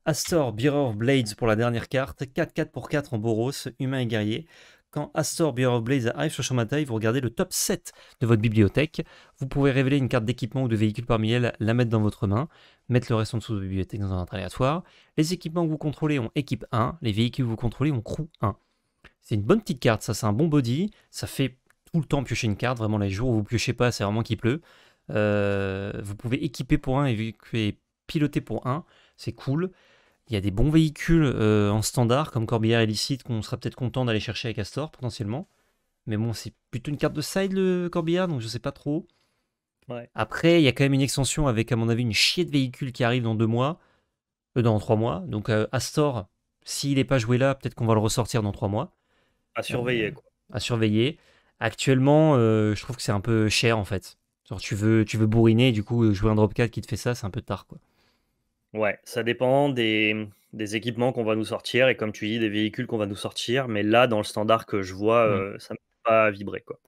Astor, Bearer of Blades pour la dernière carte, 4-4 pour 4 en Boros, humain et guerrier quand Astor Bureau Blaze arrive sur Chamataille, vous regardez le top 7 de votre bibliothèque. Vous pouvez révéler une carte d'équipement ou de véhicule parmi elles, la mettre dans votre main, mettre le reste en dessous de votre bibliothèque dans un ordre aléatoire. Les équipements que vous contrôlez ont équipe 1, les véhicules que vous contrôlez ont crew 1. C'est une bonne petite carte, ça c'est un bon body, ça fait tout le temps piocher une carte, vraiment les jours où vous piochez pas, c'est vraiment qu'il pleut. Euh, vous pouvez équiper pour 1 et piloter pour 1, c'est cool. Il y a des bons véhicules euh, en standard, comme et Illicite, qu'on sera peut-être content d'aller chercher avec Astor, potentiellement. Mais bon, c'est plutôt une carte de side, le Corbillard donc je sais pas trop. Après, il y a quand même une extension avec, à mon avis, une chier de véhicules qui arrive dans deux mois, euh, dans trois mois. Donc euh, Astor, s'il n'est pas joué là, peut-être qu'on va le ressortir dans trois mois. À surveiller, quoi. À surveiller. Actuellement, je trouve que c'est un peu cher, en fait. tu veux, tu veux bourriner, du coup, jouer un drop 4 qui te fait ça, c'est un peu tard, quoi. Ouais, ça dépend des, équipements qu'on va nous sortir et comme tu dis, des véhicules qu'on va nous sortir. Mais là, dans le standard que je vois, mmh. euh, ça ne va pas vibrer. quoi.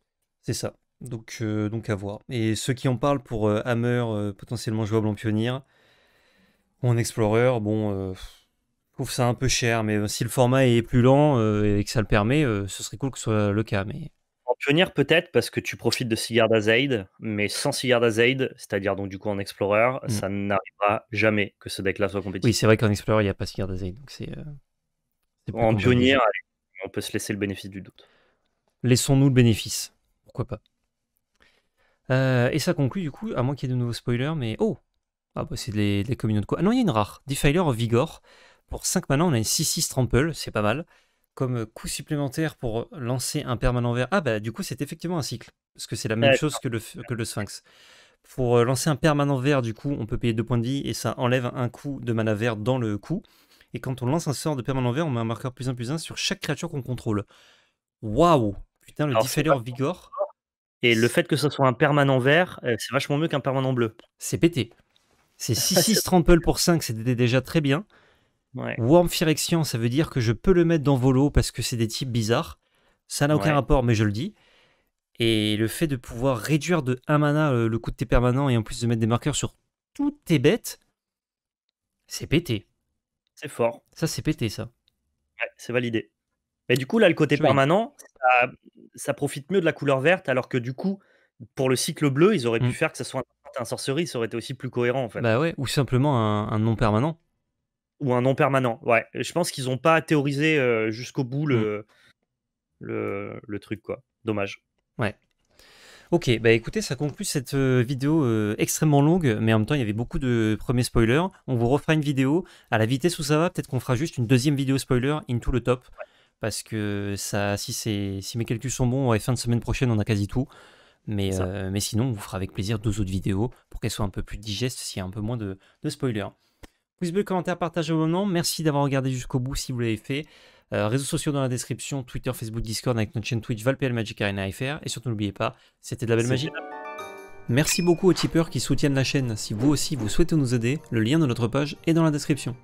C'est ça. Donc, euh, donc à voir. Et ceux qui en parlent pour euh, Hammer potentiellement jouable en pionnier ou en explorer, bon, je trouve ça un peu cher. Mais si le format est plus lent et que ça le permet, ce serait cool que ce soit le cas. Mais en pionnière peut-être parce que tu profites de Sigurd d'Azade, mais sans Sigurd d'Azade, c'est-à-dire donc du coup en Explorer, mm. ça n'arrivera jamais que ce deck-là soit compétitif. Oui, c'est vrai qu'en Explorer, il n'y a pas Sigurd d'Azade, donc c'est... Euh, en pionnière, on peut se laisser le bénéfice du doute. Laissons-nous le bénéfice, pourquoi pas. Euh, et ça conclut du coup, à moins qu'il y ait de nouveaux spoilers, mais oh Ah bah c'est des, communautés de quoi Ah non, il y a une rare, Defiler Vigor. Pour 5 mana, on a une 6-6 Trample, c'est pas mal comme euh, coût supplémentaire pour euh, lancer un permanent vert. Ah bah du coup c'est effectivement un cycle, parce que c'est la même chose que le, sphinx. Pour euh, lancer un permanent vert, du coup, on peut payer 2 points de vie et ça enlève un coup de mana vert dans le coup. Et quand on lance un sort de permanent vert, on met un marqueur plus 1 plus 1 sur chaque créature qu'on contrôle. Waouh Putain, le différent Vigor. Et le fait que ce soit un permanent vert, c'est vachement mieux qu'un permanent bleu. C'est pété. C'est 6-6 [laughs] ah, trample pour 5, c'était déjà très bien. Warm ça veut dire que je peux le mettre dans Volo parce que c'est des types bizarres. Ça n'a aucun rapport, mais je le dis. Et le fait de pouvoir réduire de 1 mana euh, le coût de tes permanents et en plus de mettre des marqueurs sur toutes tes bêtes, c'est pété. C'est fort. Ça, c'est pété, ça. Ouais, c'est validé. Mais du coup, là, le côté permanent, ça, profite mieux de la couleur verte, alors que du coup, pour le cycle bleu, ils auraient pu mm. faire que ce soit un, sorcery ça aurait été aussi plus cohérent, en fait. Bah ouais, ou simplement un, un non permanent. Ou un nom permanent, ouais. Je pense qu'ils n'ont pas théorisé euh, jusqu'au bout mm. le, truc, quoi. Dommage. Ouais. Ok, bah écoutez, ça conclut cette euh, vidéo euh, extrêmement longue, mais en même temps, il y avait beaucoup de premiers spoilers. On vous refera une vidéo à la vitesse où ça va. Peut-être qu'on fera juste une deuxième vidéo spoiler in into le top. Parce que ça, si, si mes calculs sont bons, fin de semaine prochaine, on a quasi tout. Mais, mais sinon, on vous fera avec plaisir deux autres vidéos pour qu'elles soient un peu plus digestes s'il y a un peu moins de, de spoilers vous bleu, commentaire, partagez au moment. Merci d'avoir regardé jusqu'au bout si vous l'avez fait. Euh, réseaux sociaux dans la description, Twitter, Facebook, Discord avec notre chaîne Twitch Valpl Magic Arena FR. Et surtout n'oubliez pas, c'était de la belle magie. Merci beaucoup aux tipeurs qui soutiennent la chaîne. Si vous aussi vous souhaitez nous aider, le lien de notre page est dans la description.